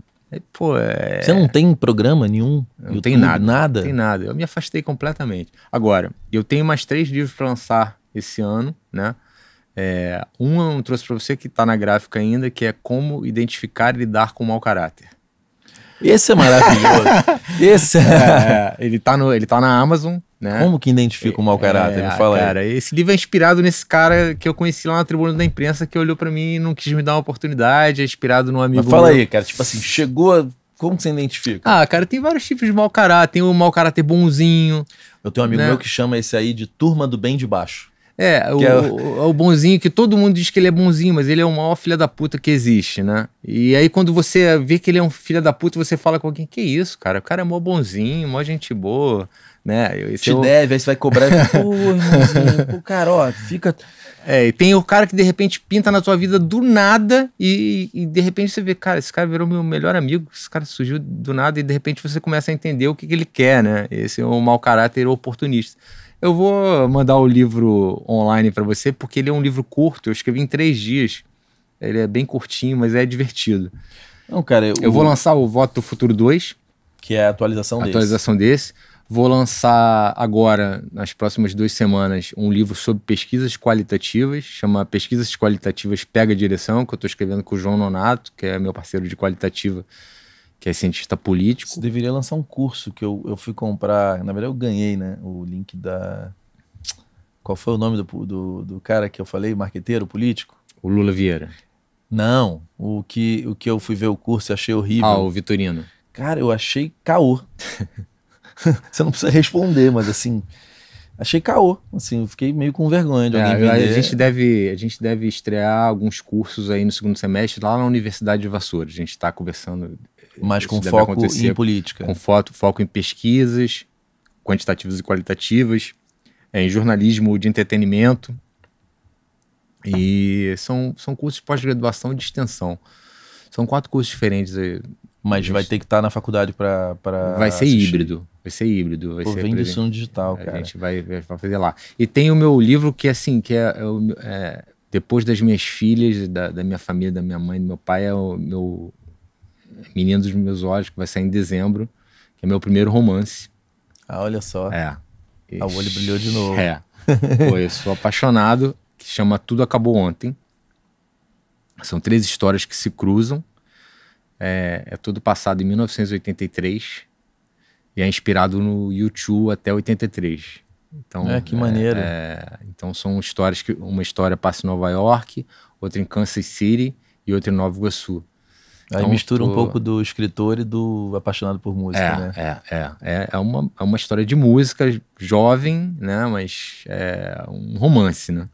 pô, é... Você não tem programa nenhum? Não YouTube, tem nada. Nada? Não tem nada. Eu me afastei completamente. Agora, eu tenho mais três livros para lançar esse ano né? É, um eu trouxe para você que está na gráfica ainda, que é como identificar e lidar com mau caráter. Esse é maravilhoso. <laughs> É, esse é. é, ele tá no, ele tá na Amazon, né? Como que identifica o mau caráter? É, me fala cara, aí. Esse livro é inspirado nesse cara que eu conheci lá na tribuna da imprensa que olhou para mim e não quis me dar uma oportunidade, é inspirado num amigo. Mas fala meu. aí, cara, tipo assim, chegou como você identifica? Ah, cara, tem vários tipos de mau caráter. Tem o mau caráter bonzinho. Eu tenho um amigo né? meu que chama esse aí de turma do bem de baixo. É, é, o, é o... o, bonzinho que todo mundo diz que ele é bonzinho, mas ele é o maior filho da puta que existe, né? E aí quando você vê que ele é um filho da puta, você fala com alguém, que isso, cara? O cara é mó bonzinho, mó gente boa, né? Esse Te deve, aí você vai cobrar pô, <laughs> irmãozinho, pô, cara, ó, fica... É, e tem o cara que de repente pinta na tua vida do nada e, e, de repente você vê, cara, esse cara virou meu melhor amigo, esse cara surgiu do nada e de repente você começa a entender o que, que ele quer, né? Esse é um mau caráter oportunista. Eu vou mandar o livro online para você, porque ele é um livro curto, eu escrevi em três dias. Ele é bem curtinho, mas é divertido. Não, cara, eu, eu vou lançar o Voto do Futuro 2. Que é a atualização, a desse. atualização desse. Vou lançar agora, nas próximas duas semanas, um livro sobre pesquisas qualitativas, chama Pesquisas Qualitativas Pega Direção, que eu estou escrevendo com o João Nonato, que é meu parceiro de qualitativa que é cientista político. Você deveria lançar um curso que eu, eu fui comprar. Na verdade, eu ganhei, né? O link da. Qual foi o nome do, do, do cara que eu falei? Marqueteiro político? O Lula Vieira. Não, o que, o que eu fui ver o curso e achei horrível. Ah, o Vitorino. Cara, eu achei caô. <laughs> Você não precisa responder, mas assim, achei caô. Assim, eu fiquei meio com vergonha de é, alguém vender. A gente, deve, a gente deve estrear alguns cursos aí no segundo semestre lá na Universidade de Vassoura. A gente está conversando mas com foco em política. Com foto, foco em pesquisas, quantitativas e qualitativas, é, em jornalismo de entretenimento. E são, são cursos de pós-graduação de extensão. São quatro cursos diferentes. É, mas gente... vai ter que estar tá na faculdade para. Vai ser assistir. híbrido. Vai ser híbrido. Vai Pô, ser vem do som digital, cara. A gente vai, vai, fazer lá. E tem o meu livro que, assim, que é, é, é depois das minhas filhas, da, da, minha família, da minha mãe, do meu pai, é o meu Menino dos Meus Olhos, que vai sair em dezembro, que é meu primeiro romance. Ah, olha só. É. Ah, o olho brilhou de novo. É. Foi, eu sou apaixonado, que chama Tudo Acabou Ontem. São três histórias que se cruzam. É, é passado em 1983 e é inspirado no YouTube até 83. Então, é, que maneiro. É, é, então são histórias que uma história passa em Nova York, outra em Kansas City e outra em Nova Iguaçu. Aí então, mistura tu... um pouco do escritor e do apaixonado por música, é, né? É, é, é. É uma, é uma história de música jovem, né? Mas é um romance, né?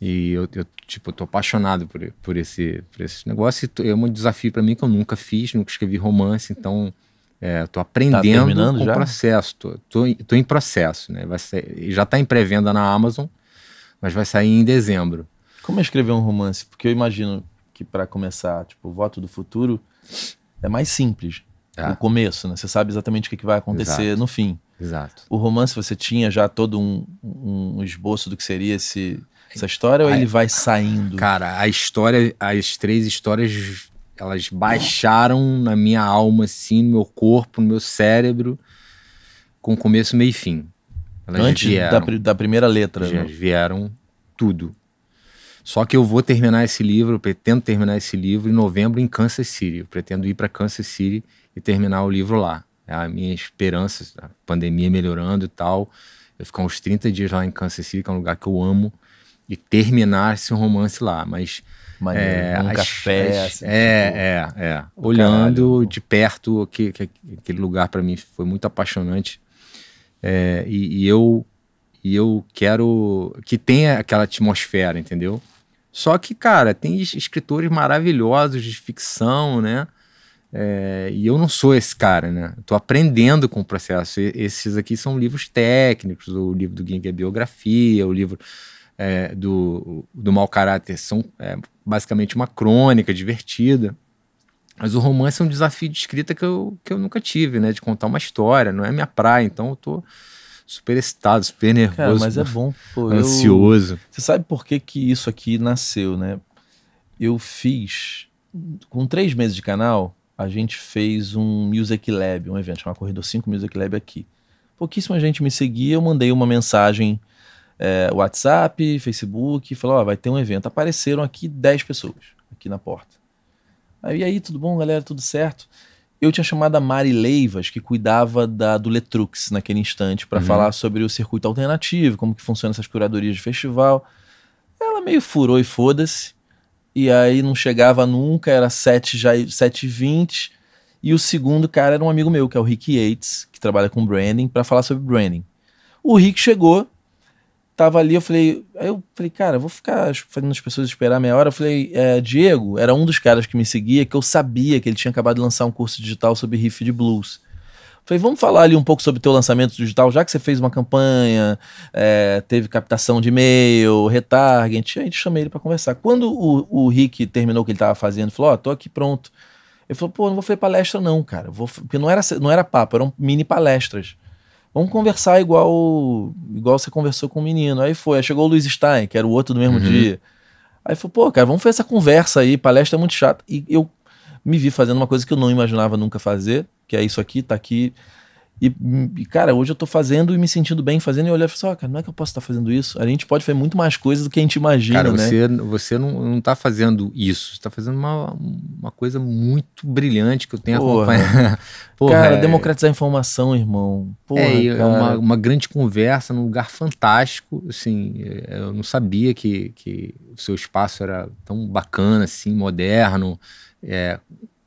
E eu, eu tipo, tô apaixonado por, por, esse, por esse negócio. E é um desafio para mim que eu nunca fiz, nunca escrevi romance, então é, tô tá aprendendo tá terminando já? o processo. Tô, tô, tô, em processo, né? Vai ser, já tá em pré-venda na Amazon, mas vai sair em dezembro. Como é escrever um romance? Porque eu imagino, que para começar, tipo, o voto do futuro é mais simples ah. no começo, né? Você sabe exatamente o que, que vai acontecer Exato. no fim. Exato. O romance você tinha já todo um, um esboço do que seria esse, essa história ou a, ele vai saindo? Cara, a história, as três histórias, elas baixaram na minha alma, assim, no meu corpo, no meu cérebro, com começo, meio e fim. Elas Antes vieram, da, da, primeira letra. Elas né? vieram tudo. Só que eu vou terminar esse livro, pretendo terminar esse livro em novembro em Kansas City. Eu pretendo ir para Kansas City e terminar o livro lá. É a minha esperança, a pandemia melhorando e tal, eu ficar uns 30 dias lá em Kansas City, que é um lugar que eu amo, e terminar esse romance lá. Mas Maneiro, é, um as, café, assim, é, tipo, é, é, Olhando caralho. de perto, que, que aquele lugar para mim foi muito apaixonante. É, e, e, eu e eu quero que tenha aquela atmosfera, entendeu? Só que, cara, tem escritores maravilhosos de ficção, né? É, e eu não sou esse cara, né? Estou aprendendo com o processo. E, esses aqui são livros técnicos, o livro do Ging é biografia, o livro é, do, do Mau Caráter são é, basicamente uma crônica divertida. Mas o romance é um desafio de escrita que eu, que eu nunca tive, né? De contar uma história, não é minha praia, então eu tô super excitado, super nervoso. Cara, mas é bom, pô. Ansioso. Eu... Você sabe por que, que isso aqui nasceu, né? Eu fiz. Com três meses de canal, a gente fez um Music Lab, um evento uma Corredor 5 Music Lab aqui. Pouquíssima gente me seguia, eu mandei uma mensagem é, WhatsApp, Facebook, falou, oh, vai ter um evento. Apareceram aqui 10 pessoas, aqui na porta. Aí, e aí, tudo bom, galera? Tudo certo? Eu tinha chamado a Mari Leivas, que cuidava da, do Letrux naquele instante, para uhum. falar sobre o circuito alternativo, como que funciona essas curadorias de festival. Ela meio furou e foda-se. E aí não chegava nunca, era 7 já h 20 E o segundo cara era um amigo meu, que é o Rick Yates, que trabalha com branding, para falar sobre branding. O Rick chegou, tava ali, eu falei, aí eu falei, cara, vou ficar fazendo as pessoas esperar meia hora. Eu falei, é, Diego, era um dos caras que me seguia, que eu sabia que ele tinha acabado de lançar um curso digital sobre riff de blues. Eu falei, vamos falar ali um pouco sobre o teu lançamento digital, já que você fez uma campanha, é, teve captação de e-mail, retarget, aí chamei ele para conversar. Quando o, o Rick terminou o que ele tava fazendo, falou, ó, oh, tô aqui pronto. Ele falou, pô, não vou fazer palestra não, cara, vou... porque não era, não era papo, eram mini palestras vamos conversar igual igual você conversou com o menino. Aí foi, aí chegou o Luiz Stein, que era o outro do mesmo uhum. dia. Aí falou, pô, cara, vamos fazer essa conversa aí, palestra é muito chata. E eu me vi fazendo uma coisa que eu não imaginava nunca fazer, que é isso aqui, tá aqui. E, e, cara, hoje eu tô fazendo e me sentindo bem fazendo, e olhar olhei e assim, cara, não é que eu posso estar tá fazendo isso? A gente pode fazer muito mais coisas do que a gente imagina, cara, né? você, né? você não, não tá fazendo isso, você tá fazendo uma, uma coisa muito brilhante que eu tenho Porra. acompanhado. <laughs> Porra, cara, é... democratizar a informação, irmão. Porra, é, é uma, uma grande conversa num lugar fantástico, assim, é, eu não sabia que, que o seu espaço era tão bacana, assim, moderno, é,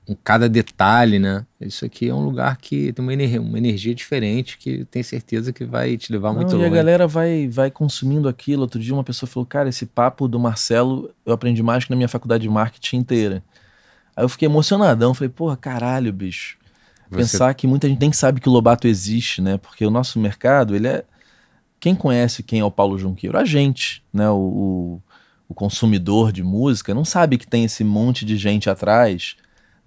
com cada detalhe, né? Isso aqui é um lugar que tem uma energia, uma energia diferente que tenho certeza que vai te levar muito longe. E a galera vai, vai consumindo aquilo. Outro dia uma pessoa falou, cara, esse papo do Marcelo eu aprendi mais que na minha faculdade de marketing inteira. Aí eu fiquei emocionadão, falei, porra, caralho, bicho. Você... Pensar que muita gente nem sabe que o Lobato existe, né? Porque o nosso mercado, ele é... Quem conhece quem é o Paulo Junqueiro? A gente, né? o, o, o consumidor de música não sabe que tem esse monte de gente atrás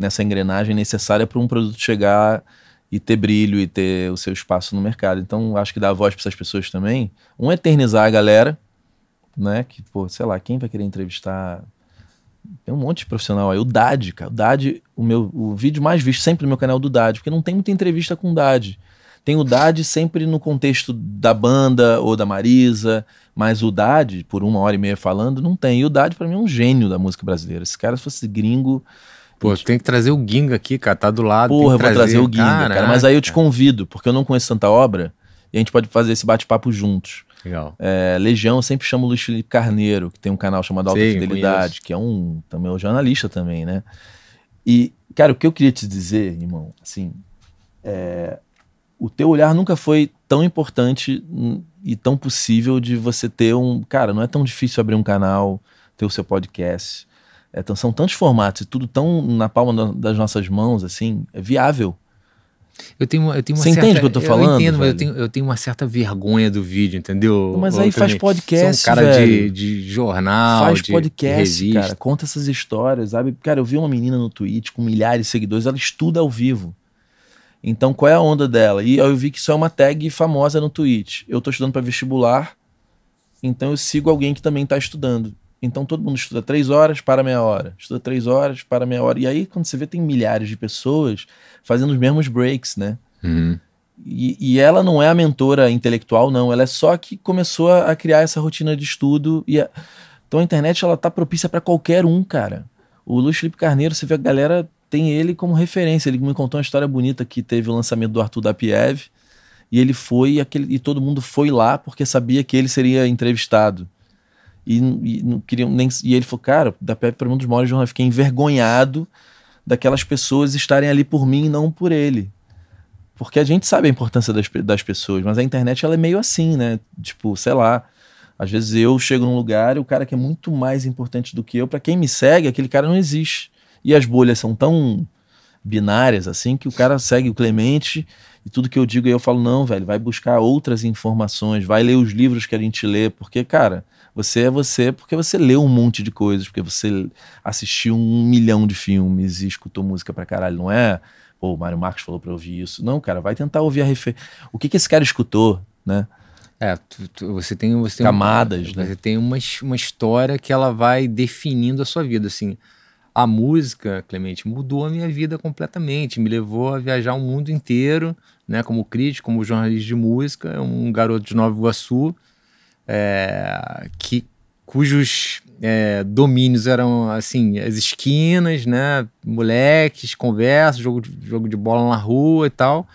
nessa engrenagem necessária para um produto chegar e ter brilho e ter o seu espaço no mercado. Então, acho que dá voz para essas pessoas também. Um, eternizar a galera, né? Que, pô, sei lá, quem vai querer entrevistar? Tem um monte de profissional aí. O Dade, cara. O Dade, o, meu, o vídeo mais visto sempre no meu canal é do Dade, porque não tem muita entrevista com o Dade. Tem o Dade sempre no contexto da banda ou da Marisa, mas o Dade, por uma hora e meia falando, não tem. E o Dade, para mim, é um gênio da música brasileira. Esse cara, se fosse gringo, Pô, tem que trazer o Ginga aqui, cara, tá do lado. Porra, eu trazer, vou trazer o Ginga, cara, cara, mas aí eu te convido, porque eu não conheço tanta obra, e a gente pode fazer esse bate-papo juntos. Legal. É, Legião, eu sempre chamo o Luiz Felipe Carneiro, que tem um canal chamado Alta Sim, Fidelidade, que é um, também é um jornalista também, né? E, cara, o que eu queria te dizer, irmão, assim, é, o teu olhar nunca foi tão importante e tão possível de você ter um. Cara, não é tão difícil abrir um canal, ter o seu podcast. É, são tantos formatos e tudo tão na palma das nossas mãos, assim, é viável. Eu tenho, eu tenho uma Você certa, entende o que eu tô falando? Eu entendo, velho? mas eu tenho, eu tenho uma certa vergonha do vídeo, entendeu? Mas aí faz é podcast, Sou um cara de, de, jornal, Faz de, podcast, de cara. Conta essas histórias, sabe? Cara, eu vi uma menina no Twitch com milhares de seguidores, ela estuda ao vivo. Então, qual é a onda dela? E eu vi que isso é uma tag famosa no Twitch. Eu tô estudando para vestibular, então eu sigo alguém que também tá estudando. Então todo mundo estuda três horas para meia hora, estuda três horas para meia hora. E aí, quando você vê, tem milhares de pessoas fazendo os mesmos breaks, né? Uhum. E, e, ela não é a mentora intelectual, não. Ela é só que começou a, a criar essa rotina de estudo. A... Então a internet ela tá propícia para qualquer um, cara. O Luiz Felipe Carneiro, você vê a galera tem ele como referência. Ele me contou uma história bonita que teve o lançamento do Arthur Dapiev. E ele foi aquele, e todo mundo foi lá porque sabia que ele seria entrevistado. E, e não queriam nem. E ele falou, cara, da Pepe para um dos maiores eu Fiquei envergonhado daquelas pessoas estarem ali por mim e não por ele. Porque a gente sabe a importância das, das pessoas, mas a internet ela é meio assim, né? Tipo, sei lá. Às vezes eu chego num lugar e o cara que é muito mais importante do que eu, para quem me segue, aquele cara não existe. E as bolhas são tão binárias assim que o cara segue o Clemente e tudo que eu digo aí eu falo, não, velho, vai buscar outras informações, vai ler os livros que a gente lê, porque, cara, você é você porque você leu um monte de coisas, porque você assistiu um milhão de filmes e escutou música pra caralho, não é? Pô, o Mário Marcos falou pra ouvir isso. Não, cara, vai tentar ouvir a referência. O que, que esse cara escutou, né? É, tu, tu, você tem, você tem camadas, um, né? Você tem uma, uma história que ela vai definindo a sua vida, assim. A música, Clemente, mudou a minha vida completamente, me levou a viajar o mundo inteiro, né, como crítico, como jornalista de música, um garoto de Nova Iguaçu, é, que cujos é, domínios eram assim as esquinas, né, moleques, conversa, jogo de, jogo de bola na rua e tal.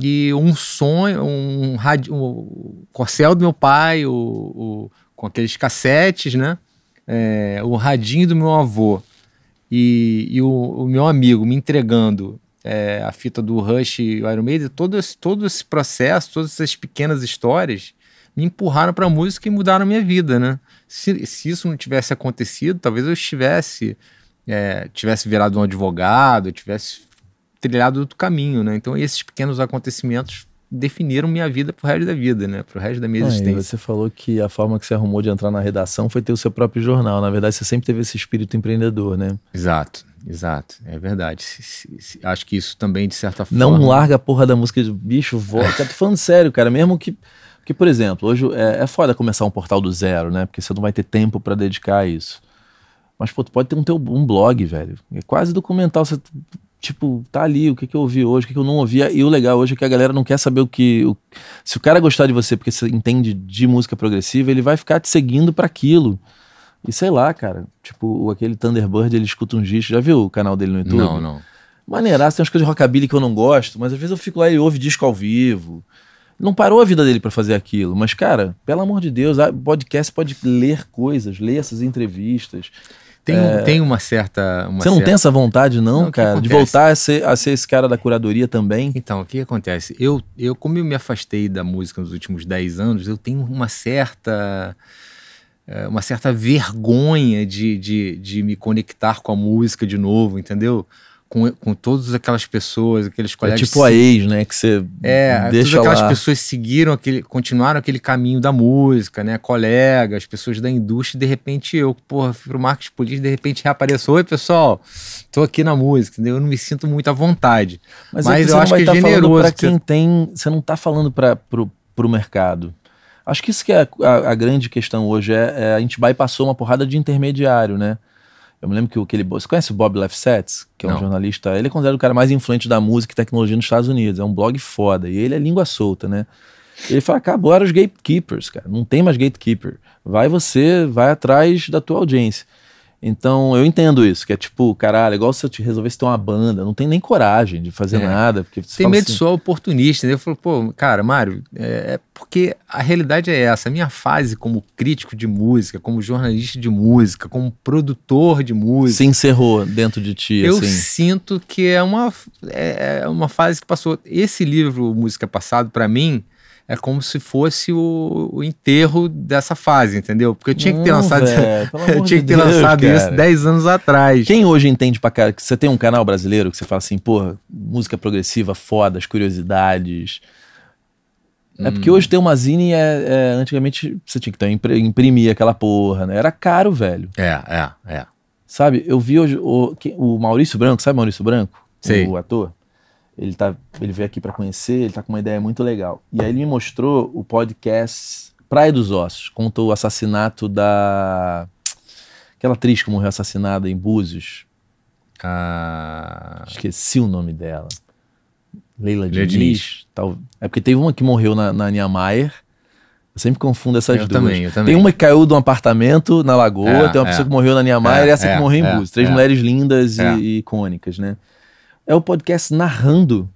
E um sonho, um rádio, um, corcel do meu pai, o, o, com aqueles cassetes, né, é, o radinho do meu avô e, e o, o meu amigo me entregando é, a fita do Rush e o Iron Maiden, todo esse, todo esse processo, todas essas pequenas histórias, me empurraram para música e mudaram minha vida, né? Se, se, isso não tivesse acontecido, talvez eu estivesse é, tivesse virado um advogado, tivesse trilhado outro caminho, né? Então esses pequenos acontecimentos definiram minha vida pro resto da vida, né? Pro resto da minha ah, existência. Você falou que a forma que você arrumou de entrar na redação foi ter o seu próprio jornal. Na verdade, você sempre teve esse espírito empreendedor, né? Exato. Exato, é verdade. Se, se, se, acho que isso também, de certa forma. Não larga a porra da música de bicho, volta. <laughs> Tô falando sério, cara. Mesmo que porque, por exemplo, hoje é, é foda começar um portal do zero, né? Porque você não vai ter tempo para dedicar a isso. Mas, pô, tu pode ter um, teu, um blog, velho. É quase documental. Você, tipo, tá ali, o que, que eu ouvi hoje, o que, que eu não ouvi. E o legal hoje é que a galera não quer saber o que. O, se o cara gostar de você porque você entende de música progressiva, ele vai ficar te seguindo para aquilo. E sei lá, cara. Tipo, aquele Thunderbird, ele escuta um disco. Já viu o canal dele no YouTube? Não, não. Maneiraço, tem umas coisas de rockabilly que eu não gosto, mas às vezes eu fico lá e ouve disco ao vivo não parou a vida dele para fazer aquilo. Mas, cara, pelo amor de Deus, podcast pode ler coisas, ler essas entrevistas. Tem, é... tem uma certa. Uma você não certa... tem essa vontade, não, não cara, de voltar a ser, a ser esse cara da curadoria também? Então, o que acontece? Eu, eu, como eu me afastei da música nos últimos 10 anos, eu tenho uma certa é, uma certa vergonha de, de, de me conectar com a música de novo, entendeu? com, com todas aquelas pessoas, aqueles é colegas. É tipo a ex, né? Que você. É, deixa todas aquelas lá. pessoas seguiram aquele. continuaram aquele caminho da música, né? Colegas, pessoas da indústria, e de repente eu, porra, fui pro marketing político, de repente reapareceu Oi, pessoal, tô aqui na música, entendeu? Eu não me sinto muito à vontade. Mas, Mas é eu acho que é tá generoso. Pra quem tem, você não tá falando pra, pro, pro mercado. Acho que isso que é a, a, a grande questão hoje é, é a gente bypassou uma porrada de intermediário, né? Eu me lembro que aquele. Você conhece o Bob Lefsetz, que é um Não. jornalista? Ele é considerado o cara mais influente da música e tecnologia nos Estados Unidos. É um blog foda. E ele é língua solta, né? Ele fala: acabaram os gatekeepers, cara. Não tem mais gatekeeper. Vai você, vai atrás da tua audiência. Então eu entendo isso, que é tipo, caralho, é igual se eu te resolvesse ter uma banda, não tem nem coragem de fazer é. nada. Porque tem medo assim... de soar oportunista, né? Eu falo, pô, cara, Mário, é, é porque a realidade é essa. A minha fase como crítico de música, como jornalista de música, como produtor de música. Se encerrou dentro de ti. Eu assim. sinto que é uma, é, é uma fase que passou. Esse livro, Música Passado, para mim, é como se fosse o, o enterro dessa fase, entendeu? Porque eu tinha que ter lançado, véio, <laughs> eu tinha que ter Deus, lançado isso 10 anos atrás. Quem hoje entende pra cara que você tem um canal brasileiro que você fala assim, pô, música progressiva foda, as curiosidades. Hum. É porque hum. hoje tem uma zine é, é antigamente você tinha que ter, imprimir aquela porra, né? Era caro, velho. É, é, é. Sabe, eu vi hoje o, o Maurício Branco, sabe Maurício Branco? Sim. O ator? Ele, tá, ele veio aqui para conhecer, ele tá com uma ideia muito legal. E aí ele me mostrou o podcast Praia dos Ossos, contou o assassinato da. Aquela atriz que morreu assassinada em Búzios. Ah. Esqueci o nome dela. Leila Diniz. Diniz. Tal... É porque teve uma que morreu na, na Niemeyer. Eu sempre confundo essas eu duas. Também, eu também. Tem uma que caiu de um apartamento na lagoa, é, tem uma é. pessoa que morreu na Niemeyer é, e essa que é, morreu em é, Búzios. Três é. mulheres lindas e, e icônicas, né? é o podcast narrando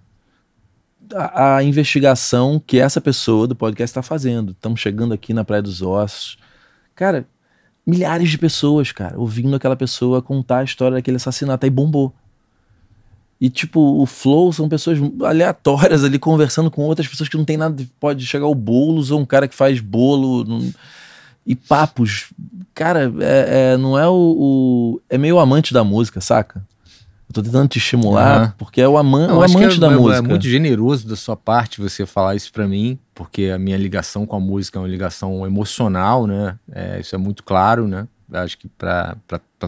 a, a investigação que essa pessoa do podcast está fazendo. Estamos chegando aqui na Praia dos Ossos. Cara, milhares de pessoas, cara, ouvindo aquela pessoa contar a história daquele assassinato. Aí bombou. E, tipo, o Flow são pessoas aleatórias ali conversando com outras pessoas que não tem nada. Pode chegar o Boulos ou um cara que faz bolo. Não... E papos. Cara, é, é, não é o, o. É meio amante da música, saca? tô tentando te estimular, uhum. porque é o, o amante é, da é, é, música. É muito generoso da sua parte você falar isso para mim, porque a minha ligação com a música é uma ligação emocional, né? É, isso é muito claro, né? Acho que para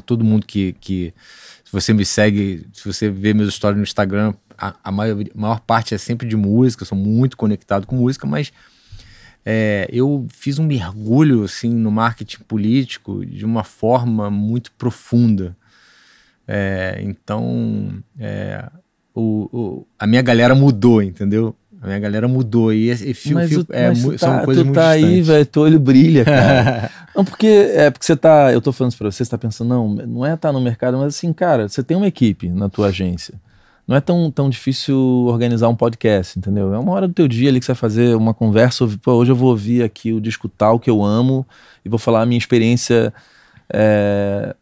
todo mundo que, que. Se você me segue, se você vê meus stories no Instagram, a, a maior, maior parte é sempre de música, eu sou muito conectado com música, mas. É, eu fiz um mergulho assim no marketing político de uma forma muito profunda é, então, é, o, o, a minha galera mudou, entendeu? A minha galera mudou e, e fio, mas, fio, é, mas mu, tá, coisas tu muito tá distantes. aí, velho, teu olho brilha, <laughs> cara. não, porque é porque você tá, eu tô falando isso pra você, você tá pensando, não, não é estar tá no mercado, mas assim, cara, você tem uma equipe na tua agência. Não é tão, tão difícil organizar um podcast, entendeu? É uma hora do teu dia ali que você vai fazer uma conversa. Pô, hoje eu vou ouvir aqui o disco tal que eu amo e vou falar a minha experiência é,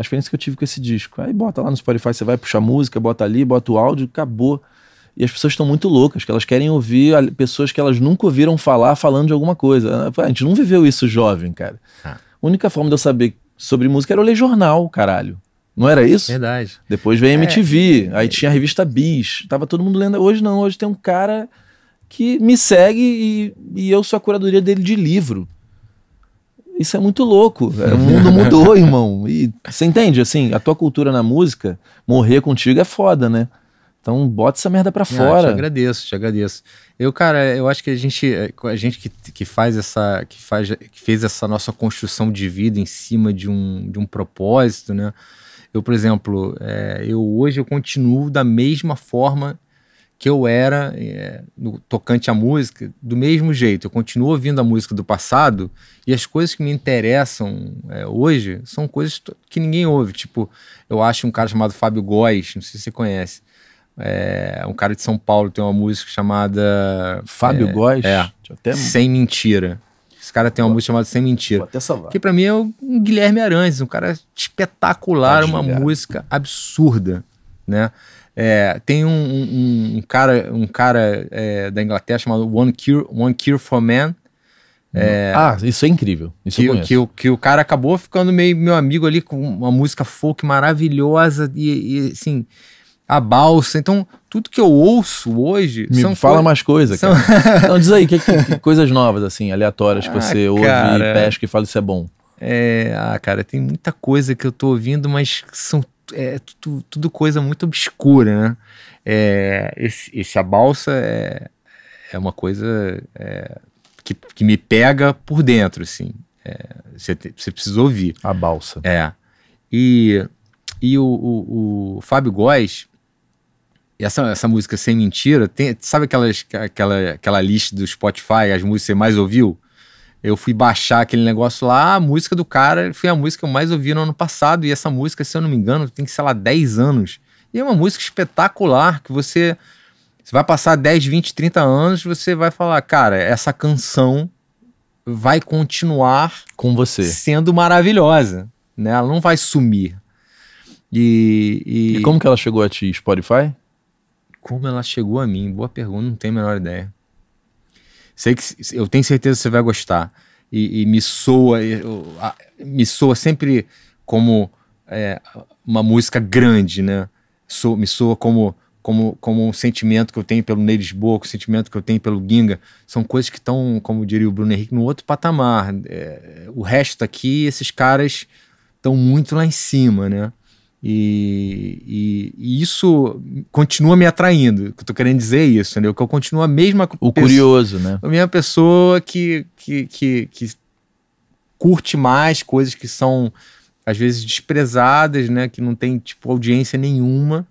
a experiência que eu tive com esse disco. Aí bota lá no Spotify, você vai puxar música, bota ali, bota o áudio, acabou. E as pessoas estão muito loucas, que elas querem ouvir pessoas que elas nunca ouviram falar falando de alguma coisa. Ah, a gente não viveu isso jovem, cara. Ah. A única forma de eu saber sobre música era eu ler jornal, caralho. Não era isso? Verdade. Depois veio a MTV, é. aí tinha a revista Bis. Tava todo mundo lendo. Hoje não, hoje tem um cara que me segue e, e eu sou a curadoria dele de livro. Isso é muito louco. É, o mundo <laughs> mudou, irmão. E você entende? Assim, a tua cultura na música, morrer contigo é foda, né? Então bota essa merda pra ah, fora. Ah, te agradeço, te agradeço. Eu, cara, eu acho que a gente, é, a gente que, que faz essa, que faz, que fez essa nossa construção de vida em cima de um, de um propósito, né? Eu, por exemplo, é, eu hoje eu continuo da mesma forma que eu era é, no tocante à música, do mesmo jeito. Eu continuo ouvindo a música do passado e as coisas que me interessam é, hoje são coisas que ninguém ouve. Tipo, eu acho um cara chamado Fábio Góes, não sei se você conhece. É, um cara de São Paulo tem uma música chamada. Fábio é, Góes? É. Até... Sem Mentira. Esse cara tem uma Pô, música chamada Sem Mentira. Que para mim é um Guilherme Arantes, um cara espetacular, Pode uma ligar. música absurda, né? É, tem um, um, um, cara, um cara é, da Inglaterra chamado One Cure, One Cure for Man. É, ah, isso é incrível. Isso que, eu que, que, que o cara acabou ficando meio meu amigo ali com uma música folk maravilhosa e, e assim, a balsa. Então, tudo que eu ouço hoje. Me são fala mais coisa, são... cara. <laughs> Não, diz aí, que, que, coisas novas, assim, aleatórias que ah, você ouve, e pesca e fala isso é bom. É, ah, cara, tem muita coisa que eu tô ouvindo, mas são é tudo, tudo, coisa muito obscura, né? É, esse, essa balsa é, é uma coisa é, que, que me pega por dentro, assim. É, você é, precisa ouvir. A balsa. É. E, e o, o, o Fábio Góes, essa, essa música Sem Mentira, tem, sabe aquelas, aquela, aquela lista do Spotify, as músicas que você mais ouviu? Eu fui baixar aquele negócio lá, a música do cara foi a música que eu mais ouvi no ano passado. E essa música, se eu não me engano, tem, sei lá, 10 anos. E é uma música espetacular que você, você vai passar 10, 20, 30 anos, você vai falar, cara, essa canção vai continuar com você sendo maravilhosa, né? Ela não vai sumir. E, e... e como que ela chegou a ti, Spotify? Como ela chegou a mim? Boa pergunta, não tenho a menor ideia. Sei que eu tenho certeza que você vai gostar. E, e me soa, eu, a, me soa sempre como é, uma música grande, né? So, me soa como, como, como um sentimento que eu tenho pelo Ney Boa um sentimento que eu tenho pelo Ginga. São coisas que estão, como diria o Bruno Henrique, no outro patamar. É, o resto aqui, esses caras estão muito lá em cima, né? E, e, e, isso continua me atraindo. O que eu tô querendo dizer é isso, entendeu? Que eu continuo a mesma O pessoa, curioso, né? A mesma pessoa que, que, que, que, curte mais coisas que são, às vezes, desprezadas, né? Que não tem, tipo, audiência nenhuma.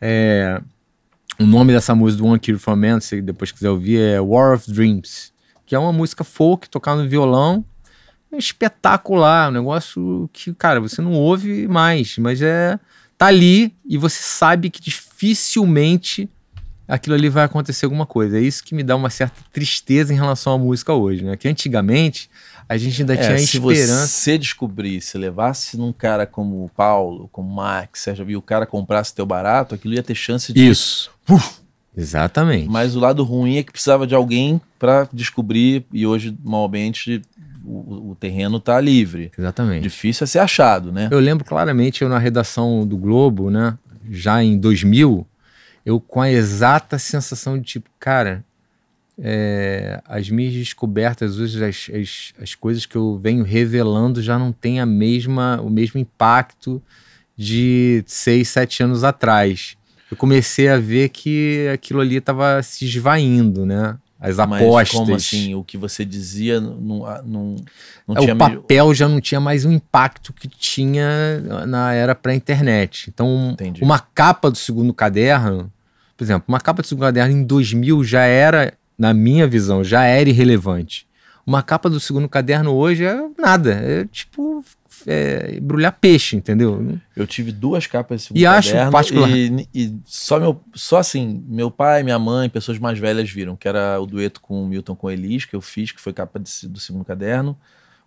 É, o nome dessa música do One Kill for Man, se depois quiser ouvir, é War of Dreams. Que é uma música folk, tocada no violão espetacular, um negócio que, cara, você não ouve mais, mas é tá ali e você sabe que dificilmente aquilo ali vai acontecer alguma coisa. É isso que me dá uma certa tristeza em relação à música hoje, né? Que antigamente a gente ainda é, tinha se esperança. Se você descobrisse, levasse num cara como o Paulo, como o Max, Sérgio, e o cara comprasse teu barato, aquilo ia ter chance de. Isso. Uf, Exatamente. Mas o lado ruim é que precisava de alguém para descobrir, e hoje, normalmente, o, o terreno está livre. Exatamente. Difícil é ser achado, né? Eu lembro claramente, eu na redação do Globo, né, já em 2000, eu com a exata sensação de tipo, cara, é, as minhas descobertas, as, as, as coisas que eu venho revelando já não têm a mesma, o mesmo impacto de seis, sete anos atrás. Eu comecei a ver que aquilo ali estava se esvaindo, né? as apostas. Mas como assim? O que você dizia não, não, ah, não é, tinha... O papel já não tinha mais o impacto que tinha na era pré-internet. Então, Entendi. uma capa do segundo caderno, por exemplo, uma capa do segundo caderno em 2000 já era, na minha visão, já era irrelevante. Uma capa do segundo caderno hoje é nada. É tipo é, brulhar peixe, entendeu? Eu tive duas capas do segundo e caderno. Acho particular... E, e, só, meu, só assim, meu pai, minha mãe, pessoas mais velhas viram, que era o dueto com o Milton com o Elis, que eu fiz, que foi capa de, do segundo caderno.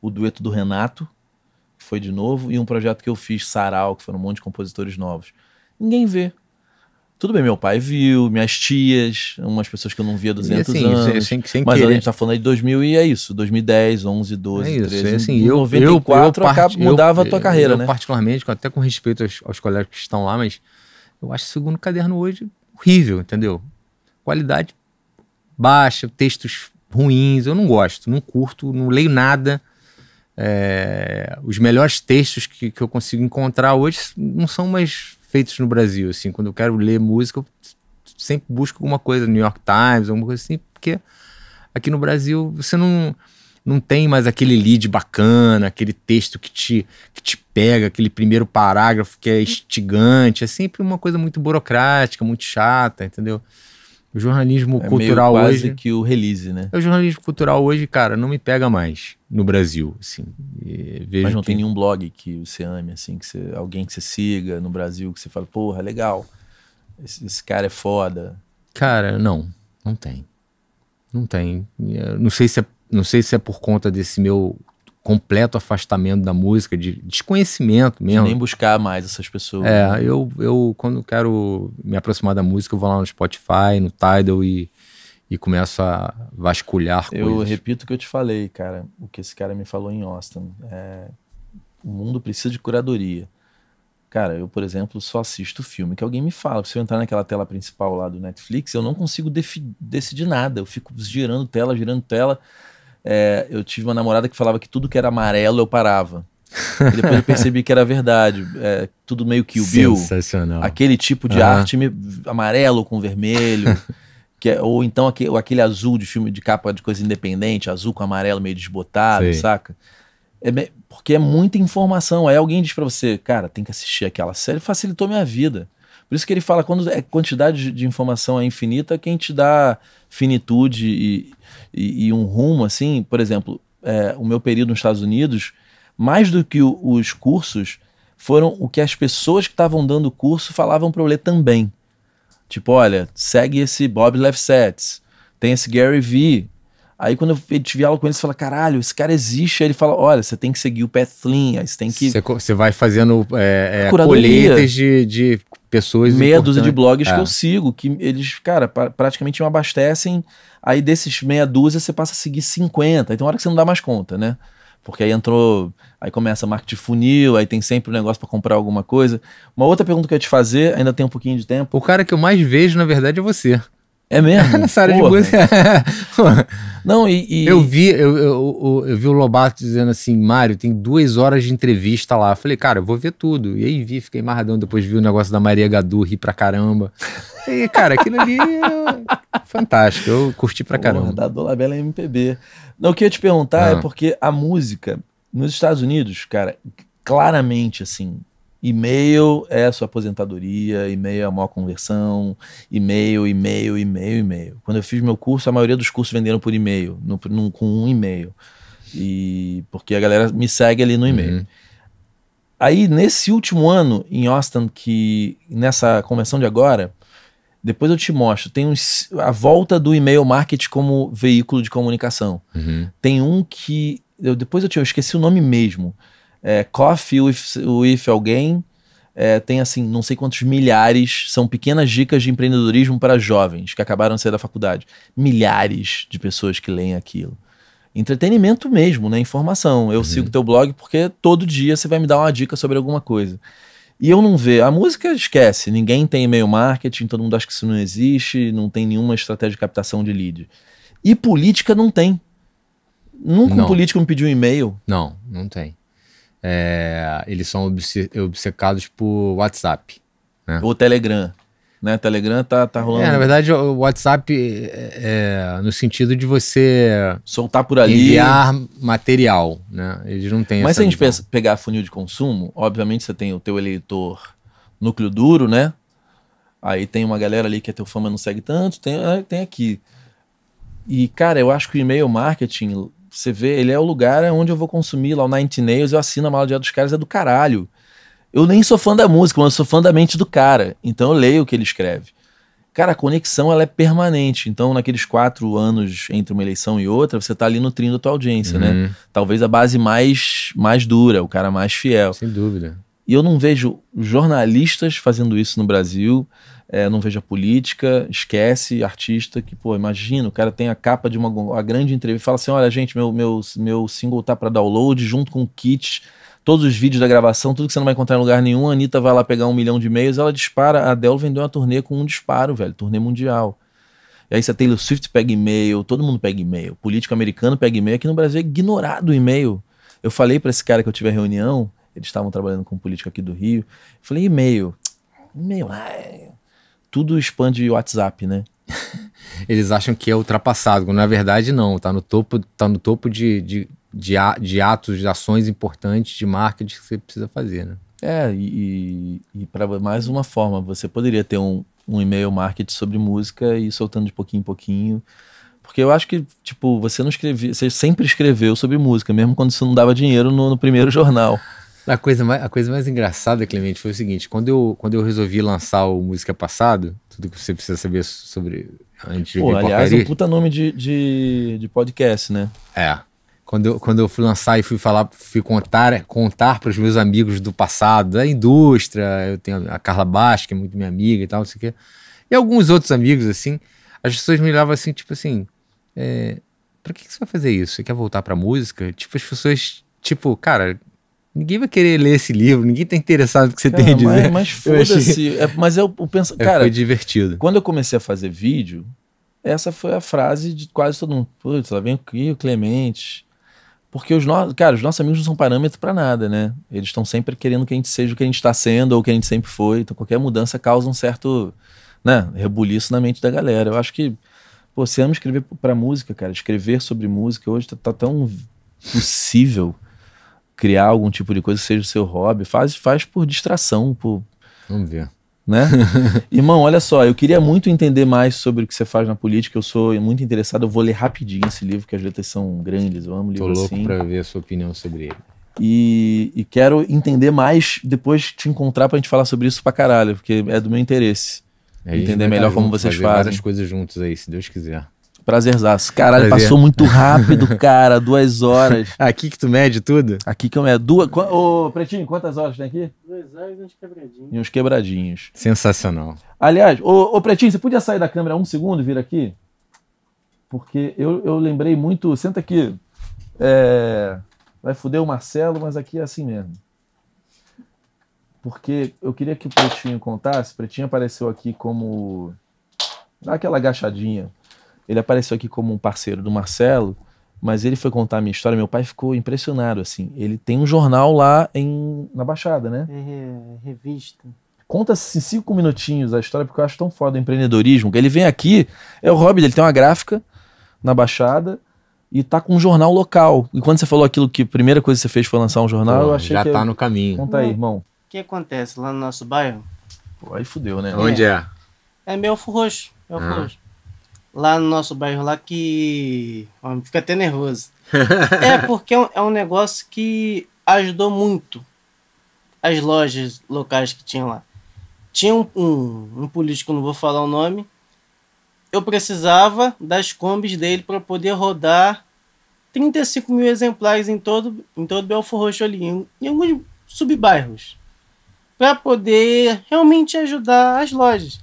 O dueto do Renato, que foi de novo. E um projeto que eu fiz, Sarau, que foram um monte de compositores novos. Ninguém vê. Tudo bem, meu pai viu, minhas tias, umas pessoas que eu não via 200 assim, anos. Sem, sem mas querer. a gente tá falando aí de 2000 e é isso, 2010, 11, 12, é isso, 13. É assim, eu, 94 eu, eu, mudava eu, a tua carreira, eu, né? particularmente, até com respeito aos, aos colegas que estão lá, mas eu acho o segundo caderno hoje horrível, entendeu? Qualidade baixa, textos ruins, eu não gosto, não curto, não leio nada. É, os melhores textos que, que eu consigo encontrar hoje não são mais feitos no Brasil, assim. Quando eu quero ler música, eu sempre busco alguma coisa, New York Times, alguma coisa assim, porque aqui no Brasil você não não tem mais aquele lead bacana, aquele texto que te, que te pega, aquele primeiro parágrafo que é instigante, é sempre uma coisa muito burocrática, muito chata, entendeu? O jornalismo é cultural meio quase hoje. que o release, né? É, o jornalismo cultural hoje, cara, não me pega mais no Brasil, assim. vejo Mas não que... tem nenhum blog que você ame, assim, que você, alguém que você siga no Brasil, que você fala, porra, legal, esse, esse cara é foda. Cara, não, não tem. Não tem. Não sei se é, não sei se é por conta desse meu completo afastamento da música, de desconhecimento mesmo. nem buscar mais essas pessoas. É, eu, eu quando quero me aproximar da música, eu vou lá no Spotify, no Tidal e, e começo a vasculhar eu coisas. Eu repito o que eu te falei, cara, o que esse cara me falou em Austin. É, o mundo precisa de curadoria. Cara, eu, por exemplo, só assisto filme que alguém me fala. Se eu entrar naquela tela principal lá do Netflix, eu não consigo decidir nada. Eu fico girando tela, girando tela é, eu tive uma namorada que falava que tudo que era amarelo eu parava. E depois eu percebi que era verdade. É, tudo meio que o Bill. Sensacional. Aquele tipo de uhum. arte amarelo com vermelho. que é, ou então aquele, aquele, azul de filme de capa de coisa independente, azul com amarelo meio desbotado, saca? É, porque é muita informação. Aí alguém diz para você, cara, tem que assistir aquela série, facilitou minha vida. Por isso que ele fala, quando a é quantidade de informação é infinita, quem te dá finitude e, e, e um rumo, assim, por exemplo, é, o meu período nos Estados Unidos, mais do que o, os cursos, foram o que as pessoas que estavam dando o curso falavam para eu ler também. Tipo, olha, segue esse Bob Levsets tem esse Gary Vee. Aí quando eu tive aula com ele, você fala, caralho, esse cara existe. Aí ele fala, olha, você tem que seguir o Path aí você tem que... Você vai fazendo é, é, de, de pessoas. Meia dúzia de blogs é. que eu é. sigo, que eles, cara, pra, praticamente me abastecem. Aí desses meia dúzia, você passa a seguir 50. então tem hora que você não dá mais conta, né? Porque aí entrou. Aí começa a marketing funil, aí tem sempre um negócio para comprar alguma coisa. Uma outra pergunta que eu ia te fazer, ainda tem um pouquinho de tempo. O cara que eu mais vejo, na verdade, é você. É mesmo? Nessa <laughs> área Porra. de música. <laughs> Não, e, e... Eu, vi, eu, eu, eu, vi o Lobato dizendo assim, Mário, tem duas horas de entrevista lá. Eu falei, cara, eu vou ver tudo. E aí vi, fiquei marradão, depois vi o negócio da Maria Gadu, ri pra caramba. E, cara, aquilo ali é <laughs> fantástico, eu curti pra Porra, caramba. Da tá Dolabella MPB. Não, o que eu ia te perguntar é ah. porque a música, nos Estados Unidos, cara, claramente, assim, e-mail é sua aposentadoria, e-mail é a maior conversão, e-mail, e-mail, e-mail, e-mail. Quando eu fiz meu curso, a maioria dos cursos venderam por e-mail, no, no, com um e-mail. E porque a galera me segue ali no uhum. e-mail. Uhum. Aí, nesse último ano, em Austin, que nessa convenção de agora, depois eu te mostro. Tem uns, a volta do e-mail marketing como veículo de comunicação. Uhum. Tem um que. Eu, depois eu, te, eu esqueci o nome mesmo é, Coffee with, with Alguém. É, tem assim, não sei quantos milhares, são pequenas dicas de empreendedorismo para jovens que acabaram de sair da faculdade. Milhares de pessoas que leem aquilo. Entretenimento mesmo, né? Informação. Eu uhum. sigo teu blog porque todo dia você vai me dar uma dica sobre alguma coisa. E eu não vejo. A música esquece, ninguém tem e-mail marketing, todo mundo acha que isso não existe, não tem nenhuma estratégia de captação de lead. E política não tem. Nunca não. um político me pediu um e-mail. Não, não tem é, eles são obcecados por WhatsApp. Né? Ou Telegram. Né? Telegram tá, tá rolando. É, na verdade, o WhatsApp é, é no sentido de você. Soltar por ali. Enviar material. Né? Eles não têm Mas se a gente pensa, pegar funil de consumo, obviamente você tem o teu eleitor núcleo duro, né? Aí tem uma galera ali que é teu fama não segue tanto, tem, é, tem aqui. E, cara, eu acho que o e-mail marketing você vê, ele é o lugar onde eu vou consumir lá o Nine Nails, eu assino a mala de dos caras, é do caralho. Eu nem sou fã da música, mas eu sou fã da mente do cara. Então eu leio o que ele escreve. Cara, a conexão ela é permanente. Então, naqueles quatro anos entre uma eleição e outra, você tá ali nutrindo a tua audiência, né? uhum. né? Talvez a base mais, mais dura, o cara mais fiel. Sem dúvida. E eu não vejo jornalistas fazendo isso no Brasil é, não veja política, esquece artista que, pô, imagina, o cara tem a capa de uma, uma grande entrevista, fala assim, olha gente, meu, meu, meu single tá para download junto com o kit, todos os vídeos da gravação, tudo que você não vai encontrar em lugar nenhum, a Anitta vai lá pegar um milhão de e-mails, ela dispara, a Adele vendeu uma turnê com um disparo, velho, turnê mundial. E aí você tem o Swift pega e-mail, todo mundo pega e-mail, político americano pega e-mail, aqui no Brasil é ignorado o e-mail. Eu falei para esse cara que eu tive a reunião, eles estavam trabalhando com política político aqui do Rio, falei, e-mail? E-mail, ai tudo expande o WhatsApp, né? <laughs> Eles acham que é ultrapassado, na verdade não, tá no topo, tá no topo de, de, de, de atos, de ações importantes de marketing que você precisa fazer, né? É, e, e para mais uma forma, você poderia ter um, um e-mail marketing sobre música e soltando de pouquinho em pouquinho. Porque eu acho que, tipo, você não escrevia, você sempre escreveu sobre música, mesmo quando isso não dava dinheiro no, no primeiro jornal. A coisa, mais, a coisa mais engraçada, Clemente, foi o seguinte: quando eu, quando eu resolvi lançar o Música Passado, tudo que você precisa saber sobre. Antes de Pô, aliás, porcaria, um puta nome de, de, de podcast, né? É quando eu, quando eu fui lançar e fui falar, fui contar, contar para os meus amigos do passado, da indústria, eu tenho a Carla Basque, que é muito minha amiga e tal, não sei o quê, e alguns outros amigos, assim, as pessoas me olhavam assim, tipo assim, é, para que, que, você vai fazer isso? Você quer voltar para música? Tipo, as pessoas, tipo, cara, Ninguém vai querer ler esse livro, ninguém tá interessado no que você cara, tem a dizer. Mas, foda-se. É, mas eu, é eu penso. É, cara, foi divertido. Quando eu comecei a fazer vídeo, essa foi a frase de quase todo mundo. Putz, lá vem o Clemente. Porque os nossos. Cara, os nossos amigos não são parâmetro para nada, né? Eles estão sempre querendo que a gente seja o que a gente está sendo ou o que a gente sempre foi. Então qualquer mudança causa um certo. né? Rebuliço na mente da galera. Eu acho que. Pô, você ama escrever para música, cara. Escrever sobre música hoje tá, tá tão possível criar algum tipo de coisa seja o seu hobby, faz, faz por distração, por. Vamos ver. Né? <laughs> Irmão, olha só, eu queria muito entender mais sobre o que você faz na política. Eu sou muito interessado, eu vou ler rapidinho esse livro, que as letras são grandes, eu amo livros Tô louco assim. pra ver a sua opinião sobre ele. E, e quero entender mais depois te encontrar pra gente falar sobre isso pra caralho, porque é do meu interesse. É entender né, melhor junto, como vocês fazem. várias coisas juntos aí, se Deus quiser. Prazerzaço. Caralho, Prazer. passou muito rápido, <laughs> cara. Duas horas. aqui que tu mede tudo? Aqui que eu medo. Duas. Ô, Pretinho, quantas horas tem aqui? Duas horas e uns quebradinhos. E uns quebradinhos. Sensacional. Aliás, ô, ô Pretinho, você podia sair da câmera um segundo e vir aqui? Porque eu, eu lembrei muito. Senta aqui. É... Vai foder o Marcelo, mas aqui é assim mesmo porque eu queria que o Pretinho contasse. Pretinho apareceu aqui como. Dá aquela agachadinha. Ele apareceu aqui como um parceiro do Marcelo, mas ele foi contar a minha história. Meu pai ficou impressionado, assim. Ele tem um jornal lá em, na Baixada, né? É, revista. Conta assim, cinco minutinhos a história, porque eu acho tão foda o empreendedorismo. Ele vem aqui, é o hobby dele, tem uma gráfica na Baixada e tá com um jornal local. E quando você falou aquilo que a primeira coisa que você fez foi lançar um jornal, Pô, eu achei já que. Já tá eu... É- no caminho. Conta aí, irmão. O que acontece lá no nosso bairro? Pô, aí fudeu, né? Onde é? É, é meu Roxo. Meu ah. Roxo lá no nosso bairro lá que ó, fica até nervoso. <laughs> é porque é um, é um, negócio que ajudou muito as lojas locais que tinham lá. Tinha um, um, um político, não vou falar o nome, eu precisava das combis dele para poder rodar 35 mil exemplares em todo, em todo Belfor Roxo ali, em, em alguns subbairros, para poder realmente ajudar as lojas. O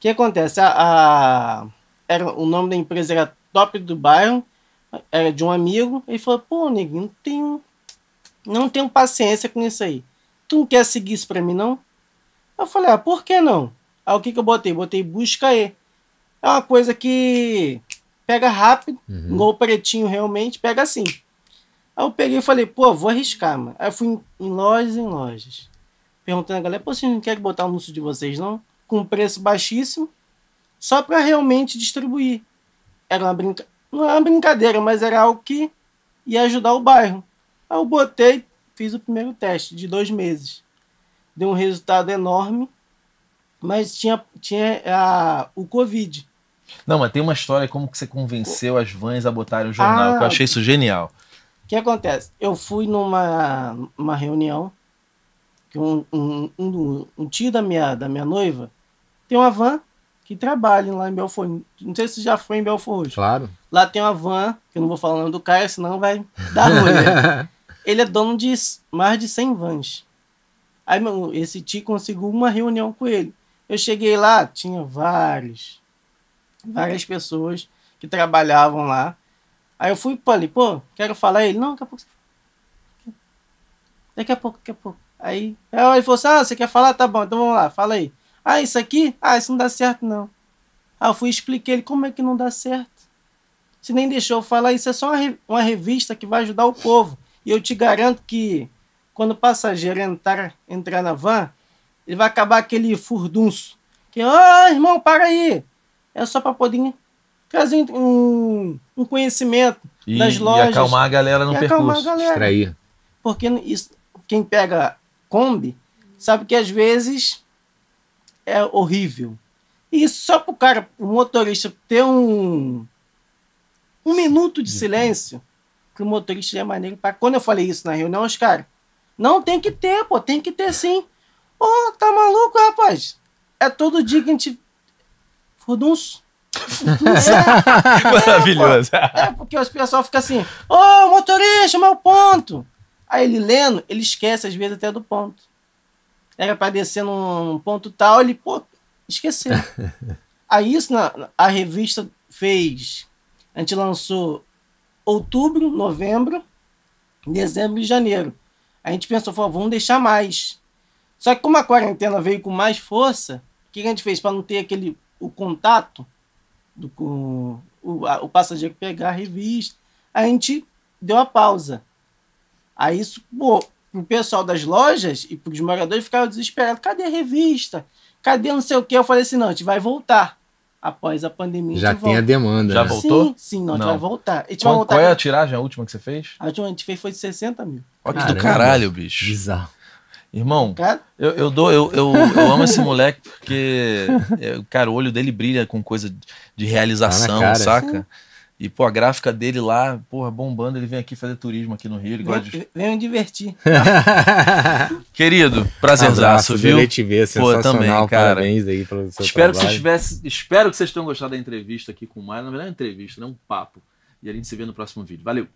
que acontece? a, a era, o nome da empresa era Top do Bairro, era de um amigo. Ele falou: pô, neguinho, não tenho, não tenho paciência com isso aí. Tu não quer seguir isso pra mim, não? Eu falei: ah, por que não? Aí o que, que eu botei? Botei busca E. É uma coisa que pega rápido, uhum. gol pretinho realmente, pega assim. Aí eu peguei e falei, pô, vou arriscar, mano. Aí eu fui em, lojas em lojas. Perguntando a galera, pô, vocês não querem botar o anúncio de vocês, não? Com preço baixíssimo só para realmente distribuir. Era uma brinca... Não era é uma brincadeira, mas era algo que ia ajudar o bairro. Aí eu botei, fiz o primeiro teste de dois meses. Deu um resultado enorme, mas tinha, tinha a, o Covid. Não, mas tem uma história como que você convenceu as vans a botarem o jornal, ah, que eu ah, achei isso genial. O que acontece? Eu fui numa uma reunião que um, um, um, um tio da minha, da minha noiva tem uma van que trabalhem lá em Belfort. Não sei se já foi em Belfort Claro. Lá tem uma van, que eu não vou falar o nome do cara, senão vai dar ruim. Né? <laughs> Ele é dono de mais de 100 vans. Aí meu, esse tio conseguiu uma reunião com ele. Eu cheguei lá, tinha vários, várias pessoas que trabalhavam lá. Aí eu fui para ali, pô, quero falar. Ele, não, daqui a pouco. Daqui a pouco, daqui a pouco. Aí, aí ele falou assim: ah, você quer falar? Tá bom, então vamos lá, fala aí. Ah, isso aqui? Ah, isso não dá certo, não. Ah, eu fui e expliquei ele como é que não dá certo. Se nem deixou eu falar, isso é só uma revista que vai ajudar o povo. E eu te garanto que quando o passageiro entrar, entrar na van, ele vai acabar aquele furdunço. Que, ô oh, irmão, para aí! É só para poder trazer um, um conhecimento e, das lojas. E acalmar a galera no percurso, galera. distrair. Porque isso, quem pega Kombi sabe que às vezes é horrível. E só para o cara, o motorista, ter um, um minuto de silêncio, que o motorista é maneiro. Pra... Quando eu falei isso na reunião, os caras, não tem que ter, pô, tem que ter sim. Ô, oh, tá maluco, rapaz? É todo dia que a gente. Fuduns. <laughs> É, Maravilhoso. É, é, porque os pessoal fica assim: Ô, oh, motorista, meu ponto. Aí ele lendo, ele esquece às vezes até do ponto era para descer num, ponto tal, ele, pô, esqueceu. <laughs> Aí isso na, a revista fez, a gente lançou outubro, novembro, dezembro e janeiro. A gente pensou, vamos deixar mais. Só que como a quarentena veio com mais força, o que a gente fez para não ter aquele o contato do, com o, a, o passageiro pegar a revista? A gente deu a pausa. Aí isso pô, o pessoal das lojas e os moradores ficaram desesperados. Cadê a revista? Cadê não sei o que? Eu falei assim, não, a gente vai voltar. Após a pandemia. Já a tem volta. a demanda. Já né? voltou? Sim, sim, não, não. a gente vai voltar. Gente qual, vai voltar qual é a tiragem, a última que você fez? A última que a gente fez foi de 60 mil. Olha que do caralho, bicho. Bizarro. Irmão, cara... É? eu, eu, dou, eu, eu, eu, amo esse moleque porque, é, cara, o olho dele brilha com coisa de realização, tá saca? Sim. E, pô, a gráfica dele lá, porra, bombando, ele vem aqui fazer turismo aqui no Rio. Ele gosta de... vem me divertir. <laughs> Querido, prazerzaço, viu? Eu te ver, pô, também, cara. Parabéns aí pelo seu espero trabalho. que vocês Espero que vocês tenham gostado da entrevista aqui com o Mário. Na verdade, é uma entrevista, não é um papo. E a gente se vê no próximo vídeo. Valeu!